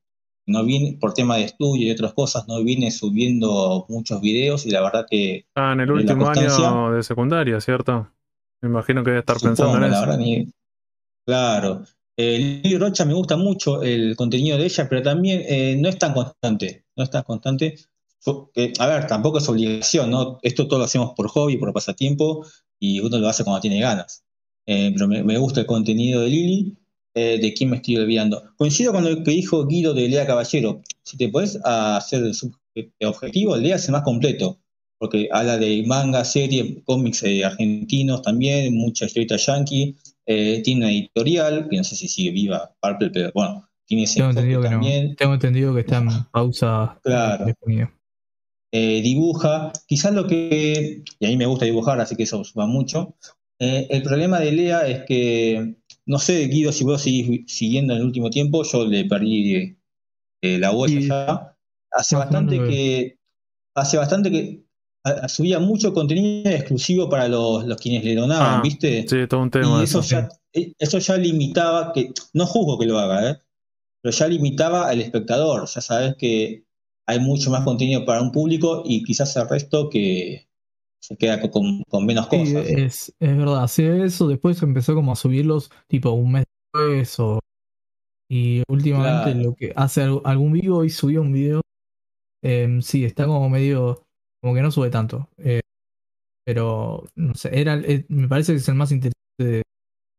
no viene, por tema de estudio y otras cosas, no viene subiendo muchos videos y la verdad que... Ah, en el último año de secundaria, ¿cierto? Me imagino que debe estar pensando en eso. claro. Eh, Lili Rocha me gusta mucho el contenido de ella, pero también eh, no es tan constante no estás constante, a ver, tampoco es obligación, ¿no? Esto todo lo hacemos por hobby, por pasatiempo, y uno lo hace cuando tiene ganas. Eh, pero me, gusta el contenido de Lili, eh, de quién me estoy olvidando. Coincido con lo que dijo Guido de Lea Caballero. Si te puedes hacer el objetivo, Lea es más completo, porque habla de manga, serie, cómics eh, argentinos también, mucha historia yankee, tiene una editorial, que no sé si sigue viva Purple, pero bueno, tengo entendido que Tengo entendido que está en pausa. Claro. Eh, dibuja. Quizás lo que. Y a mí me gusta dibujar, así que eso va mucho. Eh, el problema de Lea es que. No sé, Guido, si puedo seguir siguiendo en el último tiempo, yo le perdí eh, la huella ya. Hace bastante que. Hace bastante que. subía mucho contenido exclusivo para los, los quienes le donaban, ah, ¿viste? Sí, todo un tema. Y eso, ya, eso ya limitaba que. No juzgo que lo haga, ¿eh? pero ya limitaba al espectador. Ya sabes que hay mucho más contenido para un público y quizás el resto que se queda con, menos cosas. es, es, verdad, sí, eso después empezó como a subirlos tipo un mes después Y últimamente lo que hace algún vivo y subió un video, eh, sí, está como medio, como que no sube tanto. Eh, pero, no sé, era, eh, me parece que es el más interesante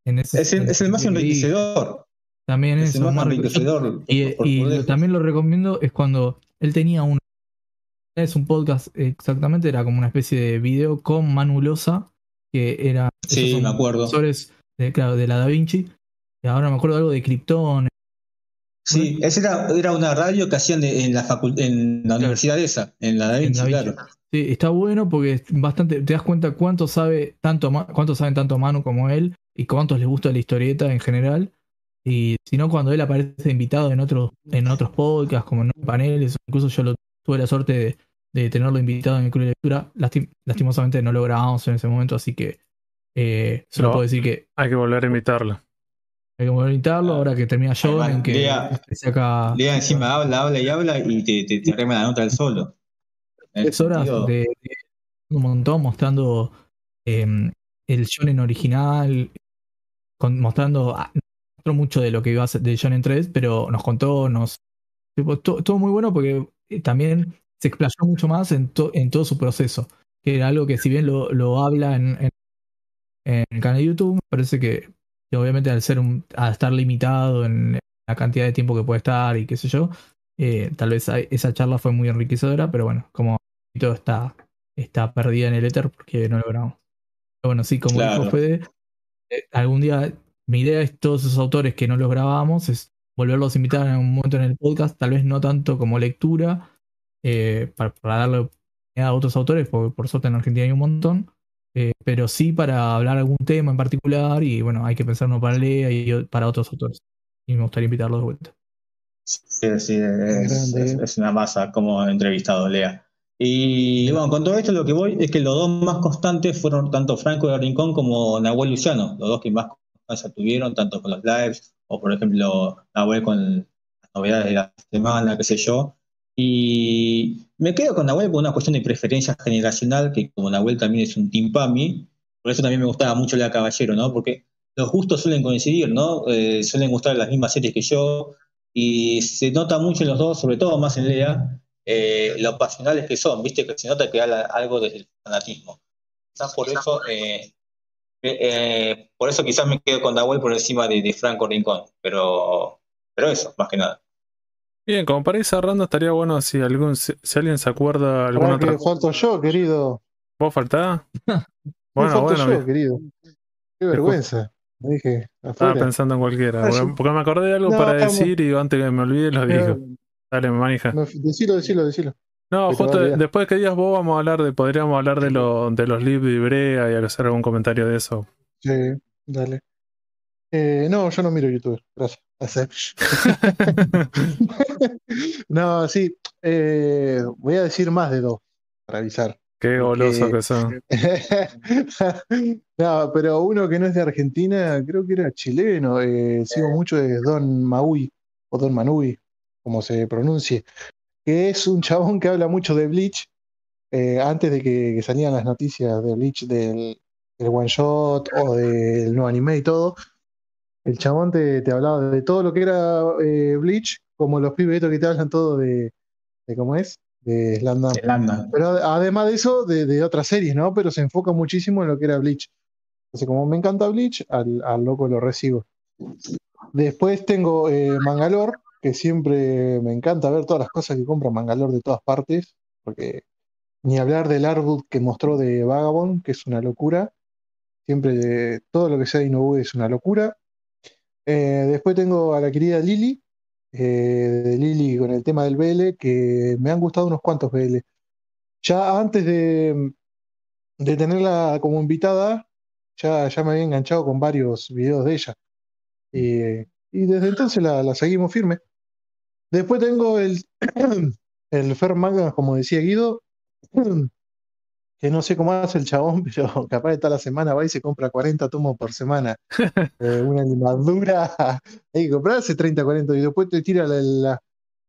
en ese, es, es el más enriquecedor. También es más Enriquecedor, y, también lo recomiendo es cuando él tenía un. Es un podcast exactamente, era como una especie de video con Manulosa, que era. Sí, me acuerdo. Profesores de, de la Da Vinci. Y ahora me acuerdo algo de Krypton. Sí, era, una radio que hacían en la, en la universidad esa, en la Da Vinci, claro. Sí, está bueno porque es bastante, te das cuenta cuánto sabe tanto cuánto saben tanto Manu como él y cuántos les gusta la historieta en general y sino cuando él aparece invitado en otros en otros podcasts, como en paneles, incluso yo tuve la suerte de, tenerlo invitado en mi club de lectura. lastimosamente no lo grabamos en ese momento, así que eh, solo puedo decir que. Hay que volver a invitarlo. Hay que volver a invitarlo ahora que termina yo que, Lea, encima habla, habla y habla y te, te, te la nota del solo. Tres horas de, un montón mostrando em, El el en original, mostrando ah, mucho de lo que iba a ser de John en pero nos contó, nos. Todo, muy bueno porque eh, también se explayó mucho más en, en todo su proceso. Que era algo que, si bien lo, habla en, en, el canal de YouTube, parece que, obviamente, al ser un, al estar limitado en la cantidad de tiempo que puede estar y qué sé yo, eh, tal vez esa charla fue muy enriquecedora, pero bueno, como todo está, está perdida en el éter porque no lo logramos. Pero bueno, sí, como puede eh, algún día mi idea es todos esos autores que no los grabamos, es volverlos a invitar en un momento en el podcast, tal vez no tanto como lectura, eh, para, darle a otros autores, porque por suerte en Argentina hay un montón, eh, pero sí para hablar algún tema en particular y bueno, hay que pensar uno para Lea y para otros autores. Y me gustaría invitarlos de vuelta. Sí, sí, es, eh. una masa como entrevistado, Lea. Y bueno, con todo esto lo que voy es que los dos más constantes fueron tanto Franco de Rincón como Nahuel Luciano, los dos que más ya tuvieron, tanto con los lives o, por ejemplo, la web con las novedades de la semana, qué sé yo. Y me quedo con Nahuel por una cuestión de preferencia generacional, que como Nahuel también es un timpami, por eso también me gustaba mucho la Caballero, ¿no? Porque los gustos suelen coincidir, ¿no? Eh, suelen gustar las mismas series que yo, y se nota mucho en los dos, sobre todo más en Lea, eh, lo pasionales que son, ¿viste? Que se nota que hay algo desde el fanatismo. Quizás por eso eh, eh, eh, por eso quizás me quedo con Dawel por encima de, Franco Rincón, pero, pero eso, más que nada. Bien, como para ir cerrando, estaría bueno si algún si, alguien se acuerda alguna otra. falto yo, querido. ¿Vos faltás? bueno, bueno. Yo, querido. Qué vergüenza. Estaba pensando en cualquiera. Porque me acordé de algo para decir y antes que me olvide lo digo. Eh, Dale, manija. Decilo, decilo, decilo. No, justo de, después que digas vos vamos a hablar de, podríamos hablar de, de los libros de Ibrea y hacer algún comentario de eso. Sí, dale. Eh, no, yo no miro YouTube, gracias. no, sí, eh, voy a decir más de dos para avisar. Qué goloso que, son. no, pero uno que no es de Argentina, creo que era chileno, eh, sigo mucho de Don Maui o Don Manui, como se pronuncie, que es un chabón que habla mucho de Bleach, eh, antes de que, salían las noticias de Bleach del, One Shot o del nuevo anime y todo, el chabón te, hablaba de todo lo que era eh, Bleach, como los pibes que te hablan todo de, de cómo es, de Pero además de eso, de, otras series, ¿no? Pero se enfoca muchísimo en lo que era Bleach. Entonces, como me encanta Bleach, al, loco lo recibo. Después tengo eh, Mangalore, que siempre me encanta ver todas las cosas que compra Mangalore de todas partes, porque ni hablar del Arbut que mostró de Vagabond, que es una locura. Siempre todo lo que sea de Inoue es una locura. Eh, después tengo a la querida Lili, eh, de Lili con el tema del BL, que me han gustado unos cuantos BL. Ya antes de, tenerla como invitada, ya, ya me había enganchado con varios videos de ella. Y, desde entonces la seguimos firme. Después tengo el, el Fer Manga, como decía Guido, que no sé cómo hace el chabón, pero capaz de la semana va y se compra 40 tomos por semana. Eh, una limadura. Hay que comprarse 30, 40 y después te tira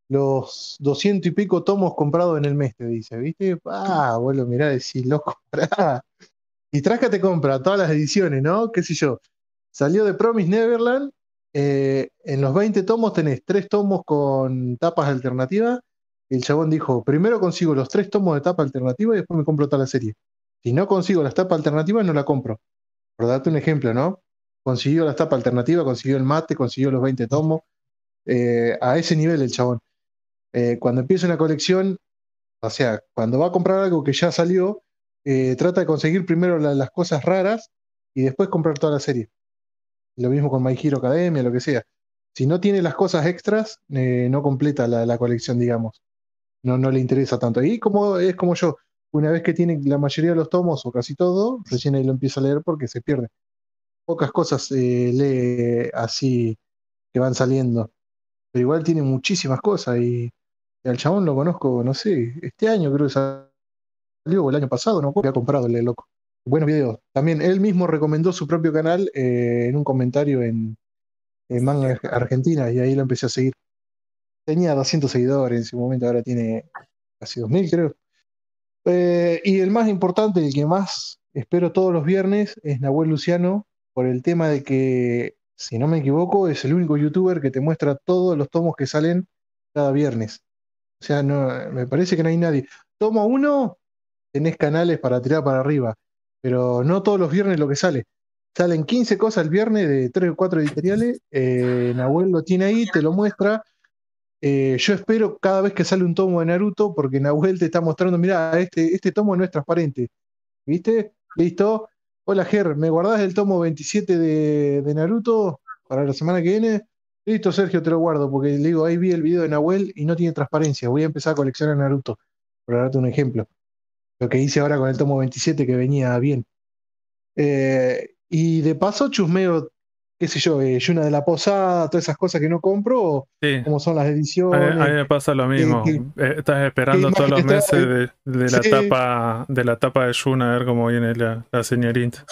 los 200 y pico tomos comprados en el mes, te dice, ¿viste? Ah, bueno, mirá, decís, loco, Y Trasca te compra todas las ediciones, ¿no? ¿Qué sé yo? Salió de Promise Neverland eh, en los 20 tomos tenés tres tomos con tapas alternativas. El chabón dijo, primero consigo los tres tomos de tapa alternativa y después me compro toda la serie. Si no consigo las tapas alternativas, no la compro. Por darte un ejemplo, ¿no? Consiguió las tapas alternativas, consiguió el mate, consiguió los 20 tomos. Eh, a ese nivel el chabón. Eh, cuando empieza una colección, o sea, cuando va a comprar algo que ya salió, trata de conseguir primero las cosas raras y después comprar toda la serie. Lo mismo con My Hero Academia, lo que sea. Si no tiene las cosas extras, eh, no completa la, colección, digamos. No, no le interesa tanto. Y como es como yo, una vez que tiene la mayoría de los tomos o casi todo, recién ahí lo empieza a leer porque se pierde. Pocas cosas eh, lee así que van saliendo. Pero igual tiene muchísimas cosas y, al chabón lo conozco, no sé, este año creo que salió o el año pasado, no que ha comprado el loco buenos videos. También él mismo recomendó su propio canal eh, en un comentario en, Manga Argentina y ahí lo empecé a seguir. Tenía 200 seguidores en su momento, ahora tiene casi 2000, creo. Eh, y el más importante, el que más espero todos los viernes, es Nahuel Luciano, por el tema de que, si no me equivoco, es el único youtuber que te muestra todos los tomos que salen cada viernes. O sea, me parece que no hay nadie. Tomo uno, tenés canales para tirar para arriba. Pero no todos los viernes lo que sale. Salen 15 cosas el viernes de 3 o 4 editoriales. Eh, Nahuel lo tiene ahí, te lo muestra. Eh, yo espero cada vez que sale un tomo de Naruto, porque Nahuel te está mostrando, mira, este, este tomo no es transparente. ¿Viste? Listo. Hola, Ger, ¿me guardás el tomo 27 de, de Naruto para la semana que viene? Listo, Sergio, te lo guardo, porque le digo, ahí vi el video de Nahuel y no tiene transparencia. Voy a empezar a coleccionar Naruto, para darte un ejemplo lo que hice ahora con el tomo 27 que venía bien. Eh, y de paso chusmeo, qué sé yo, eh, Yuna de la Posada, todas esas cosas que no compro, como son las ediciones. A, mí, me pasa lo eh, mismo. Estás esperando todos los meses de, la tapa, de la tapa de Yuna, a ver cómo viene la, señorita.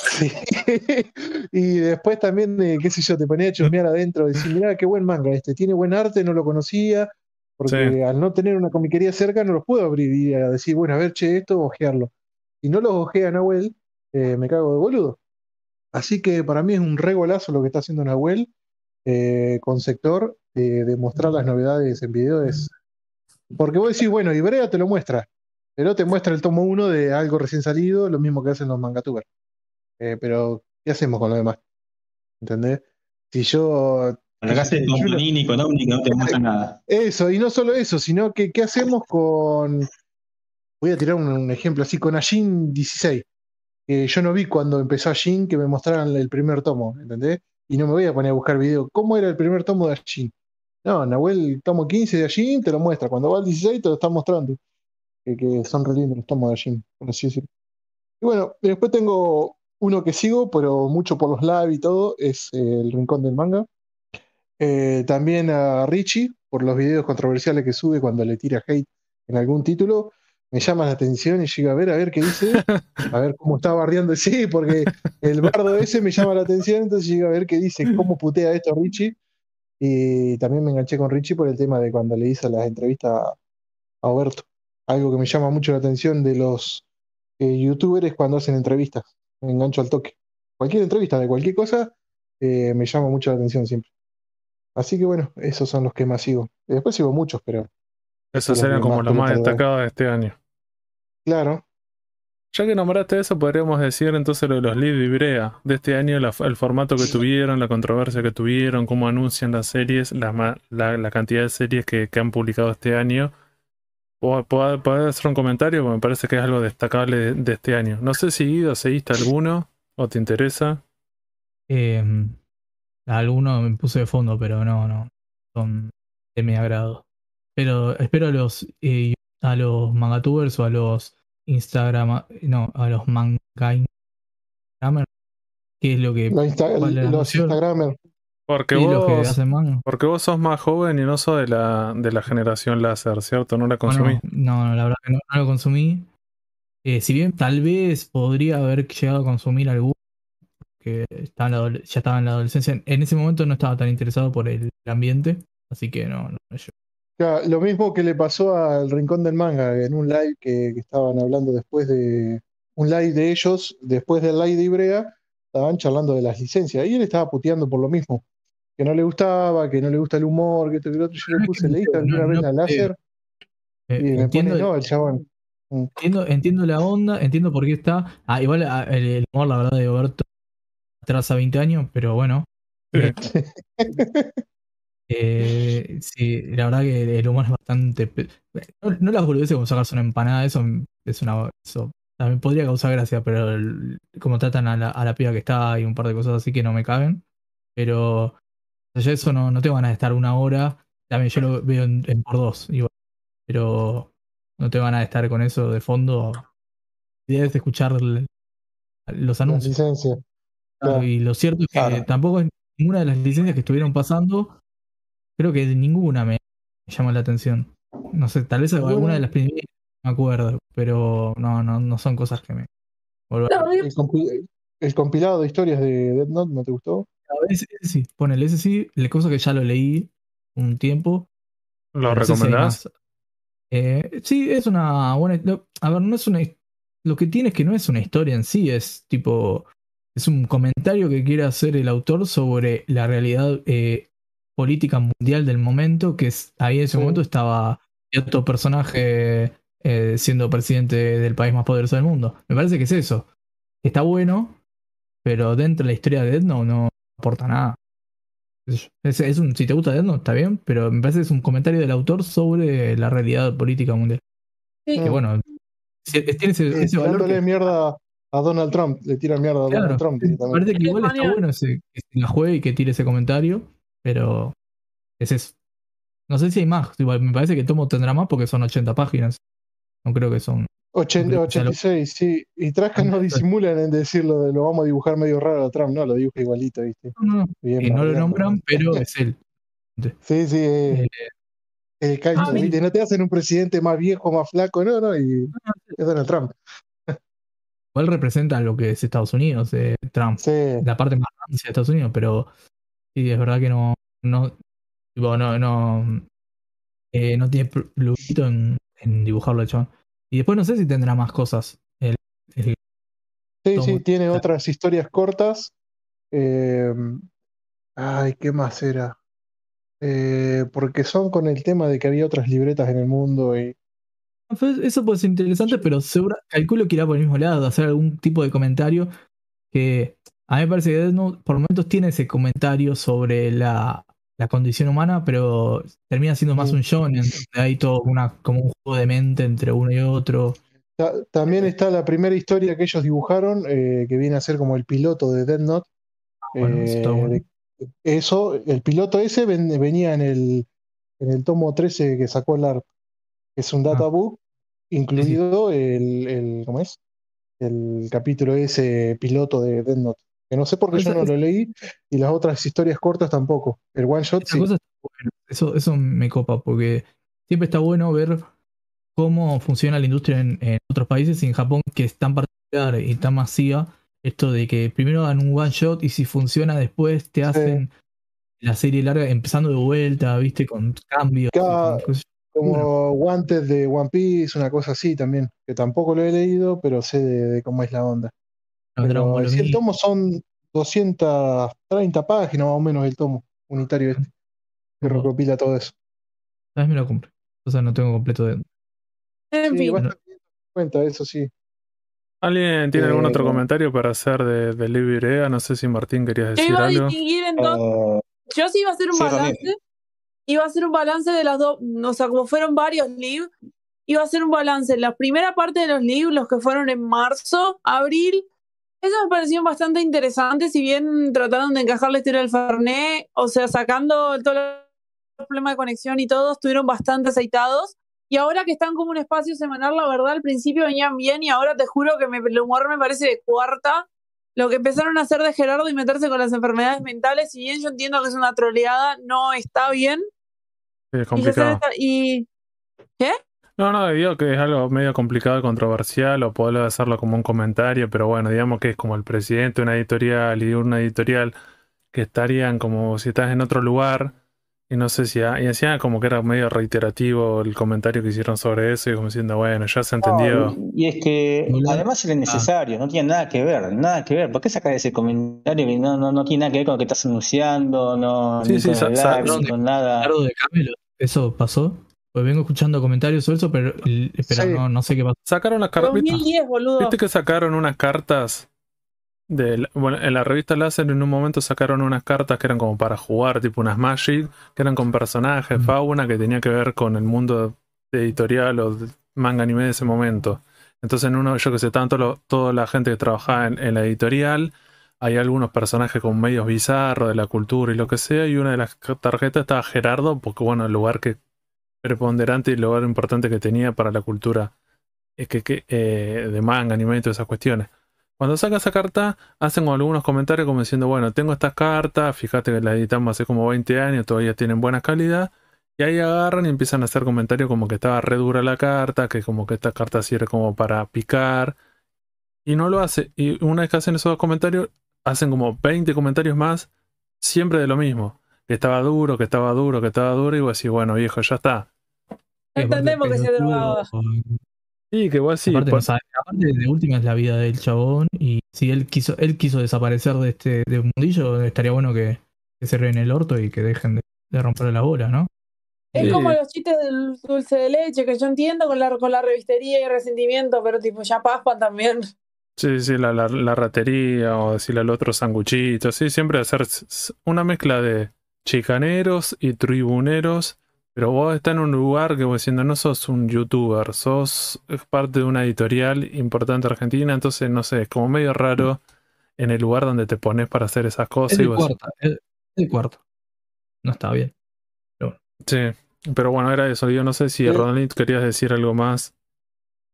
y después también, qué sé yo, te ponía a chusmear adentro, decir, mira qué buen manga este, tiene buen arte, no lo conocía, porque al no tener una comiquería cerca no los puedo abrir y decir, bueno, a ver, che, esto, ojearlo. Si no los ojea Nahuel, eh, me cago de boludo. Así que para mí es un regolazo lo que está haciendo Nahuel eh, con sector eh, de mostrar las novedades en video. Porque vos decís, bueno, Ibrea te lo muestra, pero te muestra el tomo uno de algo recién salido, lo mismo que hacen los mangatubers. pero, ¿qué hacemos con lo demás? ¿Entendés? Si yo no nada. Eso, y no solo eso, sino que ¿qué hacemos con. Voy a tirar un, ejemplo así, con Ajin 16. yo no vi cuando empezó Ajin que me mostraran el primer tomo, ¿entendés? Y no me voy a poner a buscar video. ¿Cómo era el primer tomo de Ajin? No, Nahuel, tomo 15 de Ajin te lo muestra. Cuando va al 16 te lo está mostrando. Que, son re lindos los tomos de Ajin, por así decirlo. Y bueno, después tengo uno que sigo, pero mucho por los live y todo, es El Rincón del Manga. Eh, también a Richie por los videos controversiales que sube cuando le tira hate en algún título. Me llama la atención y llega a ver, a ver qué dice, a ver cómo está bardeando Sí, porque el bardo ese me llama la atención, entonces llega a ver qué dice, cómo putea esto Richie. Y también me enganché con Richie por el tema de cuando le hice las entrevistas a Oberto. Algo que me llama mucho la atención de los eh, youtubers cuando hacen entrevistas. Me engancho al toque. Cualquier entrevista de cualquier cosa eh, me llama mucho la atención siempre. Así que bueno, esos son los que más sigo. Después sigo muchos, pero. Esos eran como los más, destacados de este año. Claro. Ya que nombraste eso, podríamos decir entonces lo de los leads de Ibrea, de este año, el formato que tuvieron, la controversia que tuvieron, cómo anuncian las series, la, cantidad de series que, han publicado este año. Puedes hacer un comentario? Porque me parece que es algo destacable de, este año. No sé si Guido seguiste alguno o te interesa. Eh, Alguno me puse de fondo, pero no, no. Son de mi agrado. Pero espero a los, eh, a los mangatubers o a los Instagram, no, a los mankind ¿Qué es lo que. los Instagramers. Porque vos, porque vos sos más joven y no sos de la, de la generación láser, ¿cierto? No la consumí. no no, la verdad que no, la consumí. Eh, si bien tal vez podría haber llegado a consumir algún ya estaba en la adolescencia. En ese momento no estaba tan interesado por el ambiente, así que no, no, yo. lo mismo que le pasó al Rincón del Manga, en un live que, estaban hablando después de. Un live de ellos, después del live de Ibrea, estaban charlando de las licencias. Y él estaba puteando por lo mismo. Que no le gustaba, que no le gusta el humor, que esto que lo otro. Yo le puse, le en una reina láser. Eh, y me pone, no, el chabón. Entiendo, entiendo la onda, entiendo por qué está. Ah, igual ah, el, humor, la verdad, de Roberto tras a 20 años, pero bueno. Eh, eh, sí, la verdad que el humor es bastante. No, las boludeces como sacar una empanada, eso es una. Eso también podría causar gracia, pero como tratan a la, a piba que está y un par de cosas así que no me caben. Pero allá eso no, no te van a estar una hora. También yo lo veo en, por dos, igual. Pero no te van a estar con eso de fondo. La idea escuchar los anuncios. licencia. Y lo cierto es que tampoco es ninguna de las licencias que estuvieron pasando, creo que ninguna me llama la atención. No sé, tal vez alguna de las primeras me acuerdo, pero no, no, no son cosas que me. el, compilado de historias de Dead Note no te gustó. A sí, ponele ese sí, la cosa que ya lo leí un tiempo. ¿Lo recomendás? eh, sí, es una buena. A ver, no es una. Lo que tiene es que no es una historia en sí, es tipo es un comentario que quiere hacer el autor sobre la realidad eh, política mundial del momento, que ahí en ese momento estaba cierto personaje eh, siendo presidente del país más poderoso del mundo. Me parece que es eso. Está bueno, pero dentro de la historia de Etno no aporta nada. es un, si te gusta Edno está bien, pero me parece que es un comentario del autor sobre la realidad política mundial. Sí. Que bueno, tiene ese, valor a Donald Trump, le tiran mierda a Donald Trump. Parece que igual está bueno que se la juegue y que tire ese comentario, pero es eso. No sé si hay más, me parece que Tomo tendrá más porque son 80 páginas. No creo que son. 86, sí. Y Trascan no disimulan en decirlo de lo vamos a dibujar medio raro a Trump, no, lo dibuja igualito, ¿viste? No, y no lo nombran, pero es él. Sí, sí. Eh, eh el ah, No te hacen un presidente más viejo, más flaco, no, no, y ah, es Donald Trump. Igual representa lo que es Estados Unidos, eh, Trump. La parte más grande de Estados Unidos, pero sí, es verdad que no. No, no, no, eh, tiene lujito en, dibujarlo hecho. Y después no sé si tendrá más cosas. sí, sí, tiene otras historias cortas. Em, ay, ¿qué más era? Eh, porque son con el tema de que había otras libretas en el mundo y eso puede ser interesante, pero seguro, calculo que irá por el mismo lado, hacer algún tipo de comentario que a mí me parece que Note por momentos tiene ese comentario sobre la, condición humana, pero termina siendo más un show, donde hay todo una, como un juego de mente entre uno y otro. también está la primera historia que ellos dibujaron, eh, que viene a ser como el piloto de Dead Note. Ah, eh, eso, el piloto ese venía en el, en el tomo 13 que sacó el ARP. Es un databook ah. incluido el, ¿cómo es? El capítulo ese piloto de Dead Note. Que no sé por qué yo no lo leí y las otras historias cortas tampoco. El one shot sí. eso, eso me copa porque siempre está bueno ver cómo funciona la industria en, otros países y en Japón que es tan particular y tan masiva. Esto de que primero dan un one shot y si funciona después te hacen la serie larga empezando de vuelta, viste, con cambios. Como guantes de One Piece, una cosa así también, que tampoco lo he leído, pero sé de, cómo es la onda. el, tomo son 230 páginas más o menos el tomo unitario este, que recopila todo eso. A me lo compré. O sea, no tengo completo de. En fin. Cuenta, eso sí. ¿Alguien tiene algún eh, otro comentario para hacer de, de Libre? No sé si Martín quería decir yo ah. yo sí iba a hacer un balance iba a ser un balance de las dos, o sea, como fueron varios libros, iba a ser un balance. La primera parte de los libros los que fueron en marzo, abril, esos me parecieron bastante interesantes, si bien trataron de encajar la historia del Fernet, o sea, sacando todo el problema de conexión y todo, estuvieron bastante aceitados. Y ahora que están como un espacio semanal, la verdad, al principio venían bien y ahora te juro que el humor me parece de cuarta. Lo que empezaron a hacer de Gerardo y meterse con las enfermedades mentales, si bien yo entiendo que es una troleada, no está bien es complicado. Y, ¿Qué? No, no, digo que es algo medio complicado y controversial, o puedo hacerlo como un comentario, pero bueno, digamos que es como el presidente de una editorial y una editorial que estarían como si estás en otro lugar y no sé si. Ha, y decían como que era medio reiterativo el comentario que hicieron sobre eso, y como diciendo, bueno, ya se entendió. entendido. y, es que además era ah. necesario no tiene nada que ver, nada que ver. ¿Por qué sacar ese comentario no, no, no, tiene nada que ver con lo que estás anunciando? No, sí, sí, con, nada. De Camelo. ¿Eso pasó? Pues vengo escuchando comentarios sobre eso, pero, Espera, no, no sé qué pasó. Sacaron las cartas. 2010, boludo. ¿Viste que sacaron unas cartas bueno, en la revista Láser en un momento sacaron unas cartas que eran como para jugar, tipo unas Magic, que eran con personajes, fauna, que tenía que ver con el mundo editorial o manga anime de ese momento. Entonces en uno, yo que sé, tanto toda la gente que trabajaba en, la editorial, hay algunos personajes con medios bizarros de la cultura y lo que sea, y una de las tarjetas estaba Gerardo, porque bueno, el lugar que preponderante y el lugar importante que tenía para la cultura es eh, que, eh, de manga, anime y todas esas cuestiones. Cuando saca esa carta, hacen algunos comentarios como diciendo, bueno, tengo esta carta, fíjate que la editamos hace como 20 años, todavía tienen buena calidad. Y ahí agarran y empiezan a hacer comentarios como que estaba re dura la carta, que como que esta carta sirve como para picar. Y no lo hace. Y una vez que hacen esos comentarios, hacen como 20 comentarios más, siempre de lo mismo. Que estaba duro, que estaba duro, que estaba duro. Y vos decís, bueno, viejo, ya está. Entendemos que se drogaba. Sí, que vos sí. Aparte, de última es la vida del chabón. Y si él quiso, él quiso desaparecer de este de mundillo, estaría bueno que, se reen el orto y que dejen de, romper la bola, ¿no? Es como los chistes del dulce de leche, que yo entiendo con la, con la revistería y resentimiento, pero tipo ya paspan también. Sí, sí, la, la, la ratería o decirle al otro sanguchito, sí, siempre hacer una mezcla de chicaneros y tribuneros pero vos estás en un lugar que vos diciendo, no sos un youtuber, sos parte de una editorial importante argentina, entonces no sé, es como medio raro mm. en el lugar donde te pones para hacer esas cosas. el, cuarto, No está bien. Sí, pero bueno, era eso. Yo no sé si, ¿Eh? querías decir algo más.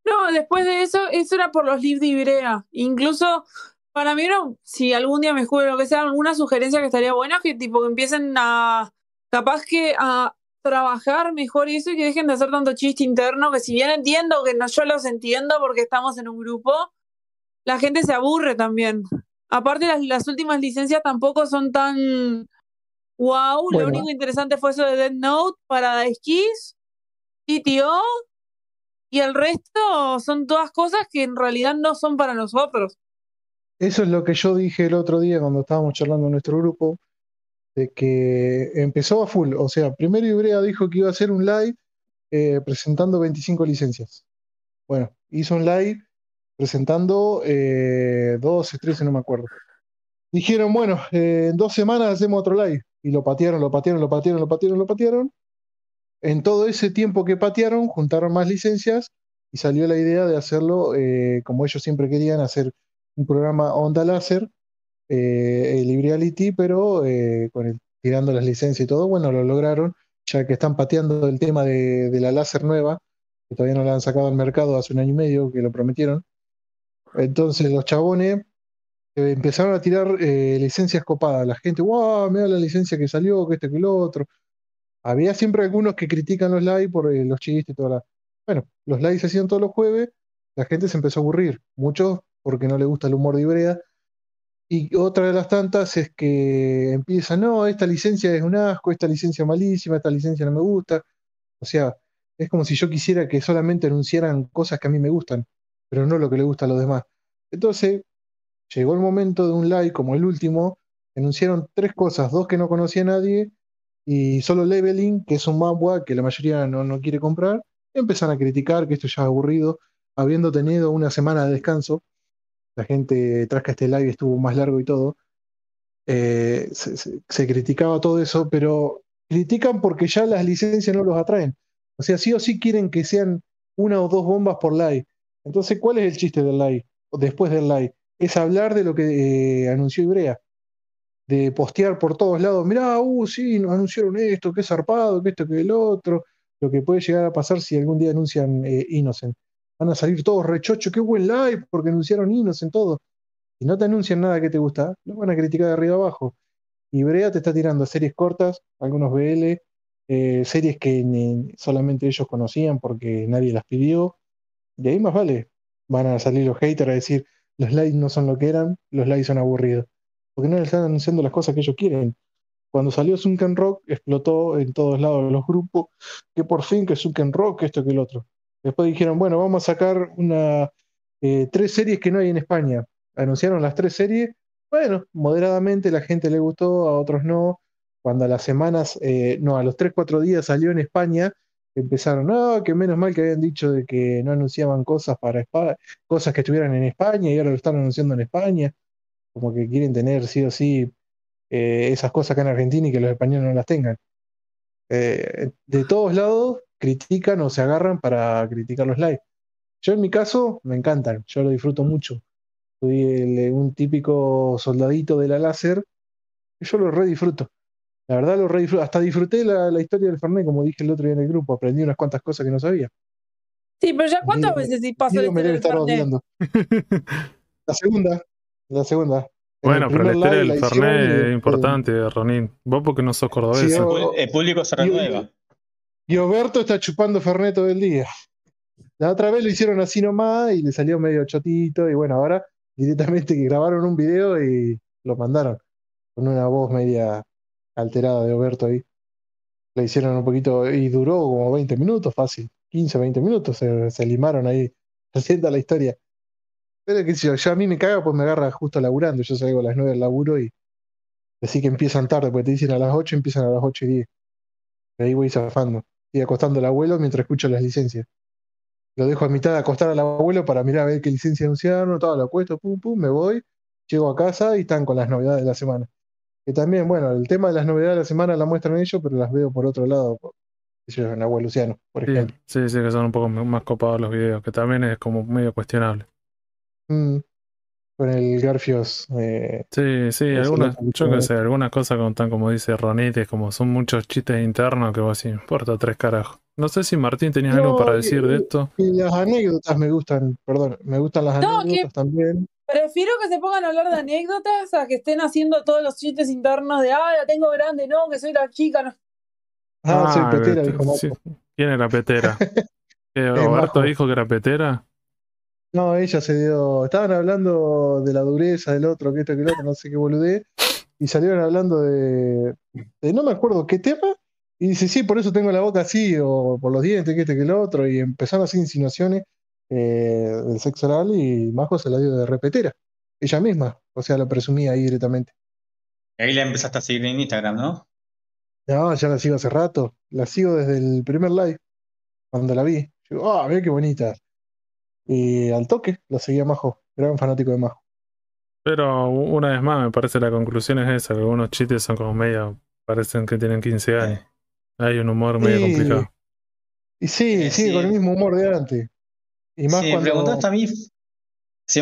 No, después de eso, eso era por los lives de Ibrea. Incluso para mí, no, si algún día me juro, lo que sea, alguna sugerencia que estaría buena, que tipo que empiecen a capaz que a trabajar mejor eso y que dejen de hacer tanto chiste interno, que si bien entiendo que no, yo los entiendo porque estamos en un grupo, la gente se aburre también. Aparte las, últimas licencias tampoco son tan wow, lo único interesante fue eso de Dead Note, para para Kiss, TTO y el resto son todas cosas que en realidad no son para nosotros. Eso es lo que yo dije el otro día cuando estábamos charlando en nuestro grupo de que empezó a full. O sea, primero Ibrea dijo que iba a hacer un live eh, presentando 25 licencias. Bueno, hizo un live presentando dos 12, 13, no me acuerdo. Dijeron, bueno, eh, en dos semanas hacemos otro live. Y lo patearon, lo patearon, lo patearon, lo patearon, lo patearon. En todo ese tiempo que patearon, juntaron más licencias y salió la idea de hacerlo, eh, como ellos siempre querían, hacer un programa onda láser eh, el Ibreality pero eh, con tirando las licencias y todo, bueno, lo lograron, ya que están pateando el tema de, la láser nueva, que todavía no la han sacado al mercado hace un año y medio, que lo prometieron. Entonces los chabones eh, empezaron a tirar eh, licencias copadas. La gente, wow, mira la licencia que salió, que este, que el otro. Había siempre algunos que critican los live por los chistes y toda la... Bueno, los Live se hacían todos los jueves, la gente se empezó a aburrir. Muchos porque no le gusta el humor de Ibrea, y otra de las tantas es que empieza, no, esta licencia es un asco, esta licencia malísima, esta licencia no me gusta. O sea, es como si yo quisiera que solamente anunciaran cosas que a mí me gustan, pero no lo que le gusta a los demás. Entonces, llegó el momento de un like como el último, anunciaron tres cosas, dos que no conocía nadie, y solo Leveling, que es un mapa que la mayoría no, no quiere comprar, empezaron a criticar que esto ya es aburrido, habiendo tenido una semana de descanso la gente, tras que este live estuvo más largo y todo, eh, se, criticaba todo eso, pero critican porque ya las licencias no los atraen. O sea, sí o sí quieren que sean una o dos bombas por live. Entonces, ¿cuál es el chiste del live? Después del live. Es hablar de lo que eh, anunció Ibrea. De postear por todos lados, mirá, uh, sí, anunciaron esto, qué zarpado, que esto, que el otro, lo que puede llegar a pasar si algún día anuncian eh, Innocent van a salir todos rechocho, qué buen live, porque anunciaron hinos en todo. Y no te anuncian nada que te gusta, lo van a criticar de arriba abajo. Y Brea te está tirando series cortas, algunos BL, eh, series que solamente ellos conocían porque nadie las pidió. Y ahí más vale, van a salir los haters a decir, los likes no son lo que eran, los likes son aburridos. Porque no les están anunciando las cosas que ellos quieren. Cuando salió Sunken Rock, explotó en todos lados los grupos, que por fin que Sunken Rock, esto que el otro. Después dijeron, bueno, vamos a sacar una, eh, tres series que no hay en España. Anunciaron las tres series. Bueno, moderadamente la gente le gustó, a otros no. Cuando a las semanas, eh, no, a los tres, cuatro días salió en España, empezaron, no, que menos mal que habían dicho de que no anunciaban cosas para cosas que estuvieran en España y ahora lo están anunciando en España. Como que quieren tener sí o sí eh, esas cosas acá en Argentina y que los españoles no las tengan. de todos lados critican o se agarran para criticar los live. Yo en mi caso me encantan, yo lo disfruto mucho. Soy eh, un típico soldadito de la láser, yo lo redisfruto. La verdad lo redisfruto, Hasta disfruté la, historia del Fernet, como dije el otro día en el grupo, aprendí unas cuantas cosas que no sabía. Sí, pero ya cuántas veces paso el La segunda, la segunda. Bueno, pero el del Fernet es importante, Ronin. Vos porque no sos cordobés. el público se renueva. Y Oberto está chupando Fernet todo el día. La otra vez lo hicieron así nomás y le salió medio chotito. Y bueno, ahora directamente que grabaron un video y lo mandaron con una voz media alterada de Oberto ahí. Le hicieron un poquito y duró como 20 minutos, fácil. 15, 20 minutos se, limaron ahí. sienta la historia. Pero que si yo, a mí me caga, pues me agarra justo laburando. Yo salgo a las 9 del laburo y así que empiezan tarde, porque te dicen a las 8, empiezan a las 8 y 10. Y ahí voy zafando y acostando al abuelo mientras escucho las licencias. Lo dejo a mitad de acostar al abuelo para mirar a ver qué licencia anunciaron, todo lo acuesto, pum, pum, me voy, llego a casa y están con las novedades de la semana. Que también, bueno, el tema de las novedades de la semana la muestran ellos, pero las veo por otro lado, el el Abuelo Luciano, por ejemplo. Sí, sí, que son un poco más copados los videos, que también es como medio cuestionable. Mm, con el Garfios. Eh, sí, sí, algunas, yo qué sé, algunas cosas contan tan como dice Ronetes, como son muchos chistes internos que vos importa tres carajos. No sé si Martín tenía algo para decir de esto. Y las anécdotas me gustan, perdón, me gustan las anécdotas también. Prefiero que se pongan a hablar de anécdotas a que estén haciendo todos los chistes internos de, ah, la tengo grande, no, que soy la chica, no. Ah, soy ah, petera, este, dijo sí. ¿Quién era petera? ¿Roberto dijo que era petera? No, ella se dio. Estaban hablando de la dureza del otro, que esto, que lo otro, no sé qué boludé. Y salieron hablando de, No me acuerdo qué tema. Y dice, sí, por eso tengo la boca así, o por los dientes, que este, que lo otro. Y empezaron hacer insinuaciones eh, del sexo oral. Y Majo se la dio de repetera. Ella misma. O sea, la presumía ahí directamente. Y ahí la empezaste a seguir en Instagram, ¿no? No, ya la sigo hace rato. La sigo desde el primer live, cuando la vi. Digo, ah, oh, mira qué bonita. Y al toque lo seguía Majo, gran fanático de Majo. Pero una vez más, me parece la conclusión es esa: que algunos chistes son como medio, parecen que tienen 15 años. Hay un humor medio complicado. Y sí, eh, sí, con el mismo humor de antes. Y más si cuando... me preguntaste a mí, sí,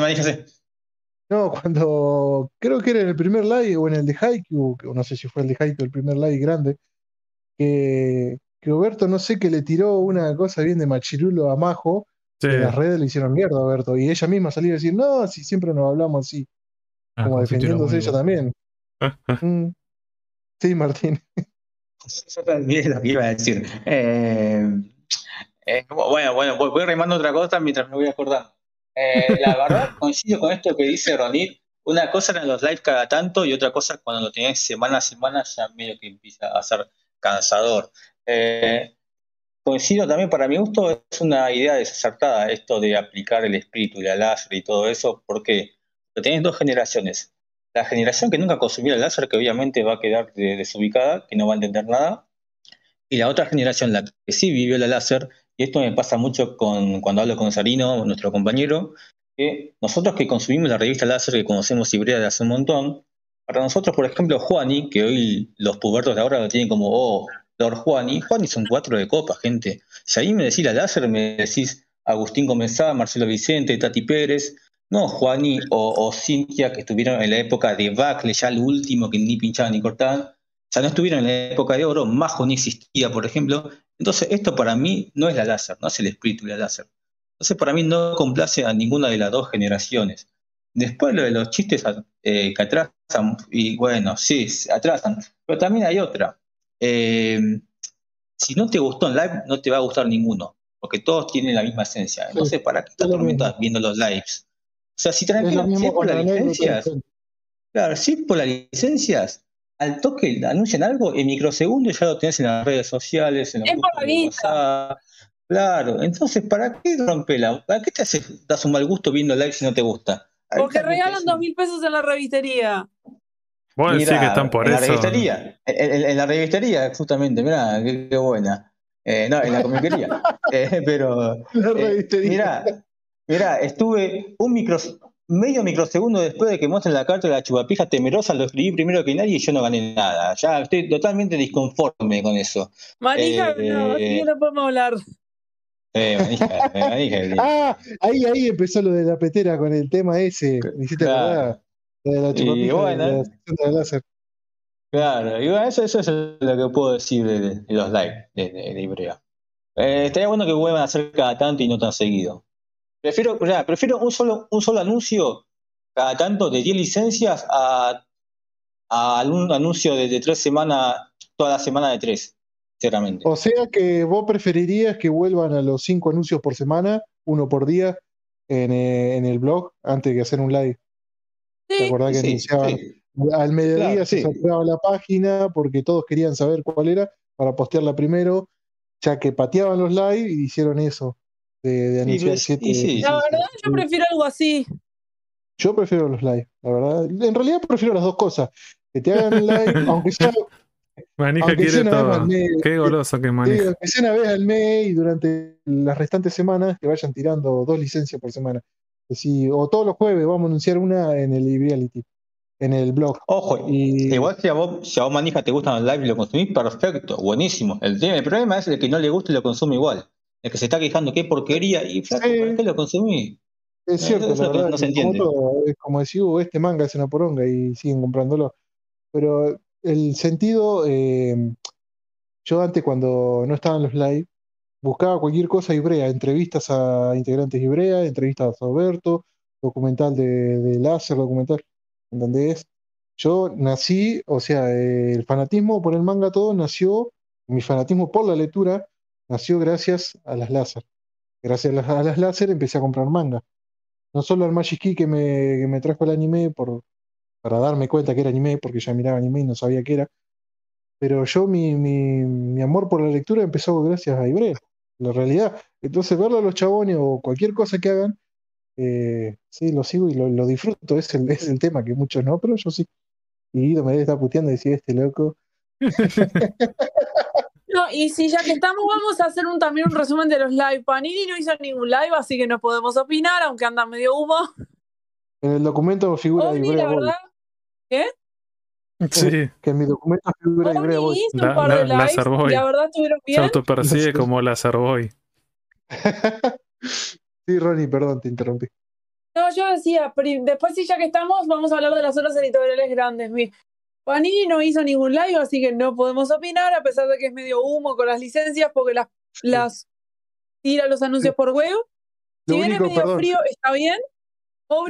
No, cuando creo que era en el primer live o en el de Haiku, no sé si fue el de Haiku, el primer live grande, que, que Roberto no sé que le tiró una cosa bien de machirulo a Majo las redes le hicieron mierda a Y ella misma salió a decir, no, si siempre nos hablamos así. Ah, como defendiéndose ella también. Ah, ah. Mm. Sí, Martín. Yo también lo iba a decir. Eh, eh, bueno, bueno, voy, a remando otra cosa mientras me voy acordando. Eh, la verdad, coincido con esto que dice Ronil. Una cosa en los lives cada tanto y otra cosa cuando lo tenés semana a semana ya medio que empieza a ser cansador. Eh, coincido también, para mi gusto es una idea desacertada esto de aplicar el espíritu y la láser y todo eso, Porque tenés dos generaciones. La generación que nunca consumió el láser, que obviamente va a quedar desubicada, que no va a entender nada, y la otra generación, la que sí vivió la láser, y esto me pasa mucho con, cuando hablo con Sarino, nuestro compañero, que nosotros que consumimos la revista láser, que conocemos Ibrea de hace un montón, para nosotros, por ejemplo, Juani, que hoy los pubertos de ahora lo tienen como, oh, Juani. Juani son cuatro de copa, gente. Si ahí me decís la láser, me decís Agustín comenzaba, Marcelo Vicente, Tati Pérez. No, Juani o, o, Cintia, que estuvieron en la época de Bacle, ya el último que ni pinchaban ni cortaban. Ya no estuvieron en la época de oro, Majo ni existía, por ejemplo. Entonces, esto para mí no es la láser, no es el espíritu de la láser. Entonces, para mí no complace a ninguna de las dos generaciones. Después lo de los chistes eh, que atrasan, y bueno, sí, atrasan, pero también hay otra. Eh, si no te gustó en live, no te va a gustar ninguno, porque todos tienen la misma esencia. Entonces, ¿para qué te atormentas viendo los lives? O sea, si tranquilo, si es por las licencias, claro, si por las licencias, al toque anuncian algo, en microsegundos ya lo tienes en las redes sociales, en es por la Claro, entonces, ¿para qué rompela? ¿Para qué te das un mal gusto viendo live si no te gusta? Porque regalan dos mil pesos en la revistería. Bueno, sí que están por en La revistería, en, la revistería, justamente, mirá, qué, buena. Eh, no, en la comiquería. Eh, pero. mira eh, revistería. Mirá, estuve un micro, medio microsegundo después de que muestren la carta de la chupapija temerosa, lo escribí primero que nadie y yo no gané nada. Ya estoy totalmente disconforme con eso. Manija, no, no podemos hablar. Eh, manija, ah, ahí, ahí empezó lo de la petera con el tema ese. Me hiciste claro. Eh, y Claro, eso, es lo que puedo decir de, los likes de, de, eh, estaría bueno que vuelvan a hacer cada tanto y no tan seguido. Prefiero, prefiero un solo, un solo anuncio cada tanto de 10 licencias a, a un anuncio de, tres semanas, toda la semana de tres, sinceramente. O sea que vos preferirías que vuelvan a los cinco anuncios por semana, uno por día, en, eh, en el blog, antes que hacer un live que Al mediodía se cerraba la página porque todos querían saber cuál era para postearla primero, ya que pateaban los live y hicieron eso de, anunciar siete, La verdad, yo prefiero algo así. Yo prefiero los live, la verdad. En realidad prefiero las dos cosas. Que te hagan live, aunque sea. Manija aunque quiere Qué goloso que manija. que sea una vez al mes y durante las restantes semanas que vayan tirando dos licencias por semana o todos los jueves vamos a anunciar una en el reality, en el blog. Ojo, y... igual si a, vos, si a vos manija te gustan los live y lo consumís, perfecto, buenísimo. El, problema es el que no le gusta y lo consume igual. El que se está quejando qué porquería y lo consumí? Es eh, cierto, Como, decir este manga es una poronga y siguen comprándolo. Pero el sentido, eh, yo antes cuando no estaban los lives buscaba cualquier cosa Ibrea, entrevistas a integrantes Ibrea, entrevistas a Roberto documental de, de Láser, documental, ¿entendés? Yo nací, o sea, el fanatismo por el manga todo nació, mi fanatismo por la lectura nació gracias a las láser. Gracias a las, láser empecé a comprar manga. No solo al Magic Key que me, me trajo el anime por, para darme cuenta que era anime, porque ya miraba anime y no sabía qué era, pero yo mi, mi amor por la lectura empezó gracias a Ibrea la realidad. Entonces, verlo a los chabones o cualquier cosa que hagan, eh, sí, lo sigo y lo, disfruto. Es el, es tema que muchos no, pero yo sí. Y Ido me está estar puteando y decir, este loco. No, y si ya que estamos, vamos a hacer un, también un resumen de los live. Panini no hizo ningún live, así que no podemos opinar, aunque anda medio humo. En el documento figura ¿Qué? Sí. Que en mi documento figura La, verdad estuvieron bien. Se autopercibe como la Boy. sí, Ronnie, perdón, te interrumpí. No, yo decía, después sí, ya que estamos, vamos a hablar de las otras editoriales grandes. Mi, Panini no hizo ningún live, así que no podemos opinar, a pesar de que es medio humo con las licencias, porque las, las tira los anuncios por huevo. Si viene medio frío, está bien.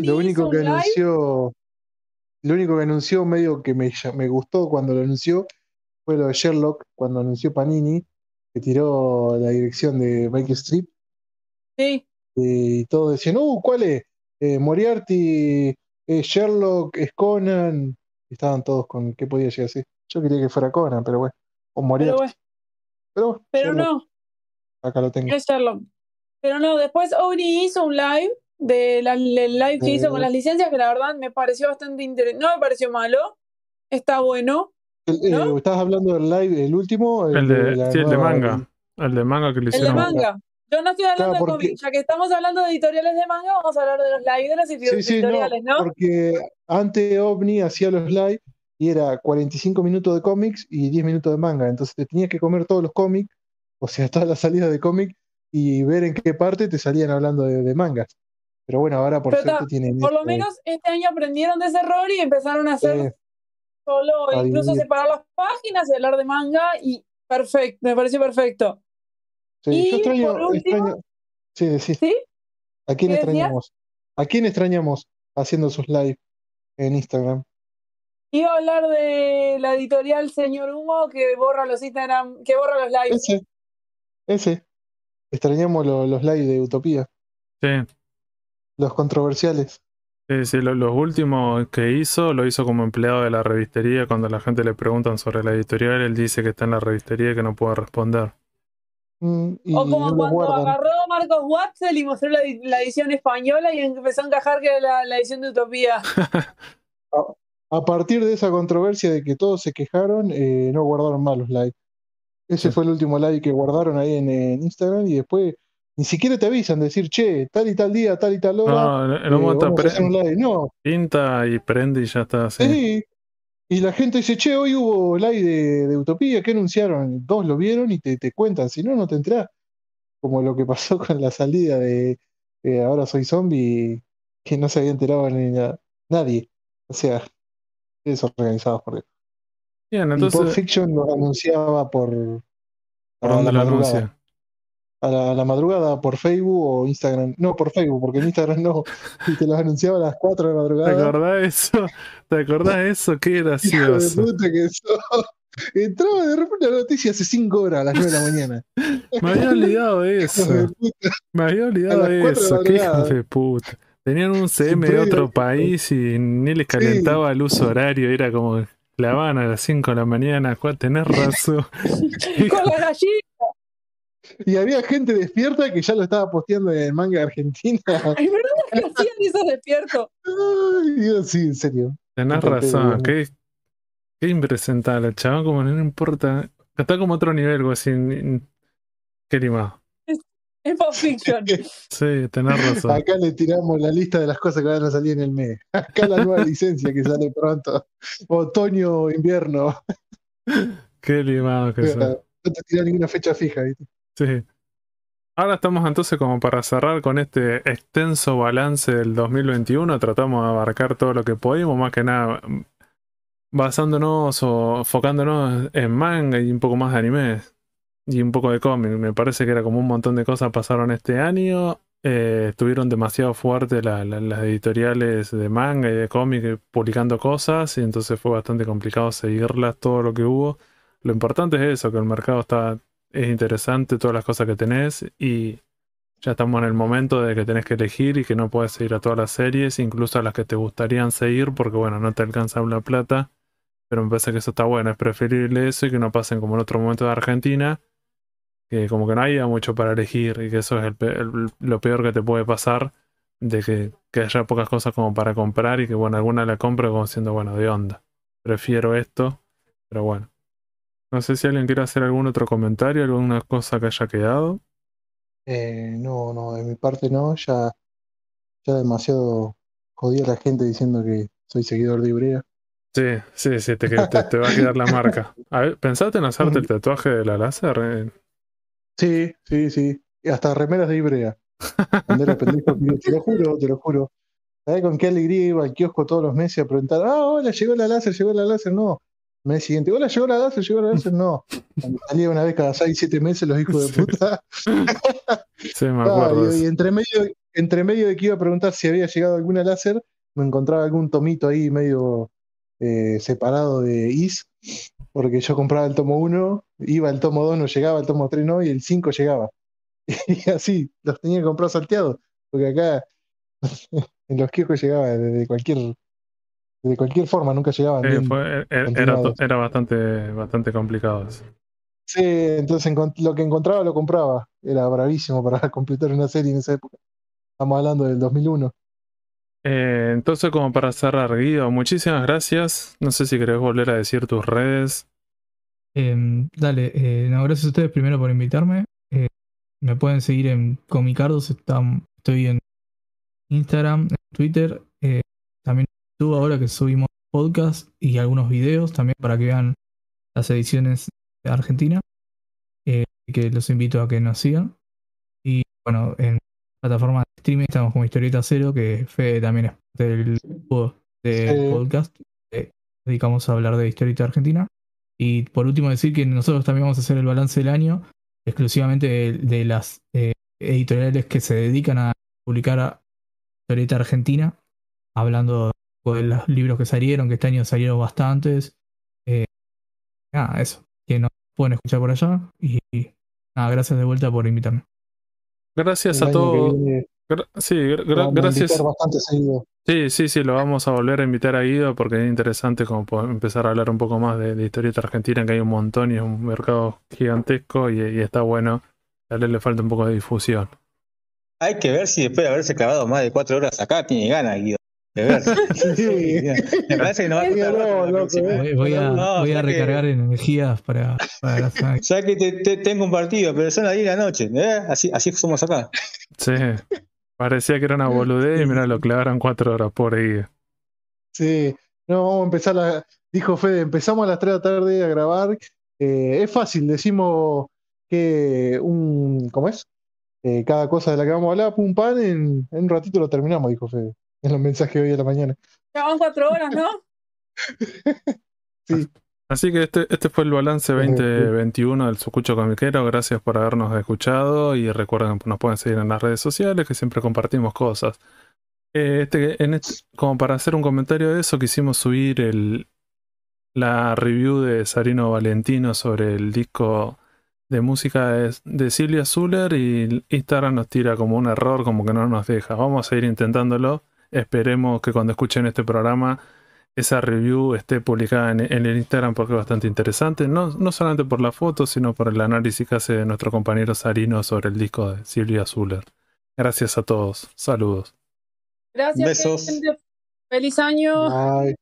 lo único que anunció lo único que anunció, medio que me, me gustó cuando lo anunció, fue lo de Sherlock, cuando anunció Panini, que tiró la dirección de Mike Strip. Sí. Y todos decían, uh, ¿cuál es? Eh, Moriarty, eh, Sherlock, es Conan. Estaban todos con qué podía llegar así Yo quería que fuera Conan, pero bueno. O Moriarty. Pero, pero, no. Acá lo tengo. Sherlock. Pero no, después Ori hizo un live del live que hizo con eh. las licencias, que la verdad me pareció bastante interesante. No me pareció malo, está bueno. Eh, ¿Estás hablando del live, el último? El, de, manga. El de manga que le hicieron. El de manga. Yo no estoy hablando de cómics, ya que estamos hablando de editoriales de manga, vamos a hablar de los live de las editoriales, no, Porque antes OVNI hacía los live y era 45 minutos de cómics y 10 minutos de manga. Entonces te tenías que comer todos los cómics, o sea, todas las salidas de cómics y ver en qué parte te salían hablando de, de mangas. Pero bueno, ahora por cierto tienen. Por lo menos este año aprendieron de ese error y empezaron a hacer solo, incluso separar las páginas y hablar de manga y perfecto, me pareció perfecto. Sí, extraño, por sí, sí. ¿A quién extrañamos? ¿A quién extrañamos haciendo sus lives? en Instagram? Iba a hablar de la editorial Señor Humo que borra los Instagram, que borra los lives. Ese, ese. Extrañamos los lives de Utopía. Sí. Los controversiales. Sí, sí, los últimos que hizo, lo hizo como empleado de la revistería. Cuando la gente le preguntan sobre la editorial, él dice que está en la revistería y que no puede responder. Mm, o como cuando agarró Marcos Watzel y mostró la, edición española y empezó a encajar que era la, edición de Utopía. a, partir de esa controversia de que todos se quejaron, eh, no guardaron malos likes. Ese fue el último like que guardaron ahí en Instagram y después ni siquiera te avisan de decir, che, tal y tal día, tal y tal hora. No, no, eh, no. pinta y prende y ya está. Sí. Y la gente dice, che, hoy hubo live de, de Utopía, que anunciaron? Dos lo vieron y te, te cuentan, si no, no te enterás. Como lo que pasó con la salida de eh, Ahora Soy Zombie, que no se había enterado ni nadie. O sea, desorganizados por Bien, entonces... Y Pulp Fiction lo anunciaba por... ¿Por dónde lo anuncia? a la, madrugada por Facebook o Instagram. No, por Facebook, porque en Instagram no. Y te los anunciaba a las 4 de la madrugada. ¿Te acordás eso? ¿Te acordás eso? Qué gracioso. Hijo de que eso. Entraba de repente la noticia hace 5 horas, a las 9 de la mañana. Me había olvidado de eso. Me había olvidado de eso. Qué de puta. Tenían un CM de otro país y ni les calentaba el uso horario. Era como la van a las 5 de la mañana. ¿Cuál tenés razón? Con la gallina y había gente despierta que ya lo estaba posteando en el manga Argentina. Ay, verdad que hacían eso despierto Ay, Dios, sí, en serio. Tenés razón, qué, qué impresentable, chaval, como no importa. Está como otro nivel, güey, sin. Qué limado. Es pop fiction. Sí, tenés razón. Acá le tiramos la lista de las cosas que van a salir en el mes. Acá la nueva licencia que sale pronto. Otoño, invierno. Qué limado que No te tiran ninguna fecha fija, ¿viste? Sí. Ahora estamos entonces como para cerrar con este extenso balance del 2021. Tratamos de abarcar todo lo que pudimos, más que nada mm, basándonos o enfocándonos en manga y un poco más de anime y un poco de cómic. Me parece que era como un montón de cosas pasaron este año. Eh, estuvieron demasiado fuertes las editoriales de manga y de cómic publicando cosas y entonces fue bastante complicado seguirlas todo lo que hubo. Lo importante es eso, que el mercado está es interesante todas las cosas que tenés y ya estamos en el momento de que tenés que elegir y que no puedes seguir a todas las series, incluso a las que te gustarían seguir porque bueno, no te alcanza la plata, pero me parece que eso está bueno, es preferible eso y que no pasen como en otro momento de Argentina, que como que no haya mucho para elegir y que eso es lo peor que te puede pasar de que, que, haya pocas cosas como para comprar y que bueno, alguna la compro como siendo bueno, de onda, prefiero esto, pero bueno. No sé si alguien quiere hacer algún otro comentario, alguna cosa que haya quedado. Eh, no, no, de mi parte no, ya, ya demasiado jodí a la gente diciendo que soy seguidor de Ibrea. Sí, sí, sí, te, te, te va a quedar la marca. A ¿pensaste en hacerte el tatuaje de la láser? Eh? Sí, sí, sí. Y hasta remeras de Ibrea. te lo juro, te lo juro. ¿Sabes con qué alegría iba al kiosco todos los meses a preguntar, ah, hola, llegó la láser, llegó la láser? No, mes siguiente, hola, llegó la láser? llegó la láser no. salía una vez cada 6, 7 meses los hijos de puta. Se me acuerdo. y, entre medio, entre medio de que iba a preguntar si había llegado alguna láser, me encontraba algún tomito ahí medio eh, separado de IS, porque yo compraba el tomo 1, iba el tomo 2, no llegaba, el tomo 3 no, y el 5 llegaba. Y así, los tenía que comprar salteados, porque acá en los kioscos llegaba desde cualquier de cualquier forma nunca llegaban. E, e, era, bastante, bastante complicado. Sí, entonces lo que encontraba lo compraba. Era bravísimo para completar una serie en esa época. Estamos hablando del 2001. Eh, entonces, como para cerrar, Guido, muchísimas gracias. No sé si querés volver a decir tus redes. Em, dale, eh, gracias a ustedes primero por invitarme. Eh, me pueden seguir en Comicardos, están, estoy en Instagram, en Twitter, ahora que subimos podcast y algunos videos también para que vean las ediciones de Argentina. Eh, que los invito a que nos sigan. Y bueno, en plataforma de streaming estamos con Historieta Cero, que Fede también es parte del grupo de podcast. Eh, dedicamos a hablar de Historieta Argentina. Y por último, decir que nosotros también vamos a hacer el balance del año exclusivamente de, las eh, editoriales que se dedican a publicar a Historieta Argentina, hablando de los libros que salieron, que este año salieron bastantes. Eh, nada, eso. Que nos pueden escuchar por allá. Y, nada, gracias de vuelta por invitarme. Gracias a todos. sí, gracias. Sí, sí, sí, lo vamos a volver a invitar a Guido porque es interesante como empezar a hablar un poco más de, de historieta argentina, que hay un montón y es un mercado gigantesco y, está bueno. A le falta un poco de difusión. Hay que ver si después de haberse clavado más de cuatro horas acá tiene ganas, Guido. me parece que no va a eh. ¿eh? voy, a, recargar energías para, la Ya que te, tengo un partido, pero son las 10 de la noche. ¿eh? Así, así somos acá. Sí. Parecía que era una boludez y mira, lo clavaron cuatro horas por ahí. Sí. No, vamos a empezar. La... Dijo Fede, empezamos a las 3 de la tarde a grabar. Eh, es fácil, decimos que un. ¿Cómo es? cada cosa de la que vamos a hablar, pum, pan, en, en un ratito lo terminamos, dijo Fede en los mensajes de hoy a la mañana. Llevamos cuatro horas, ¿no? sí. Así que este, este fue el balance 2021 eh, del Sucucho Comiquero. Gracias por habernos escuchado y recuerden que nos pueden seguir en las redes sociales que siempre compartimos cosas. Eh, este, como para hacer un comentario de eso, quisimos subir el, la review de Sarino Valentino sobre el disco de música de, de Silvia Zuller y Instagram nos tira como un error, como que no nos deja. Vamos a ir intentándolo Esperemos que cuando escuchen este programa esa review esté publicada en, el Instagram porque es bastante interesante, no, solamente por la foto, sino por el análisis que hace nuestro compañero Sarino sobre el disco de Silvia Zuller. Gracias a todos, saludos. Gracias, Besos. Feliz año.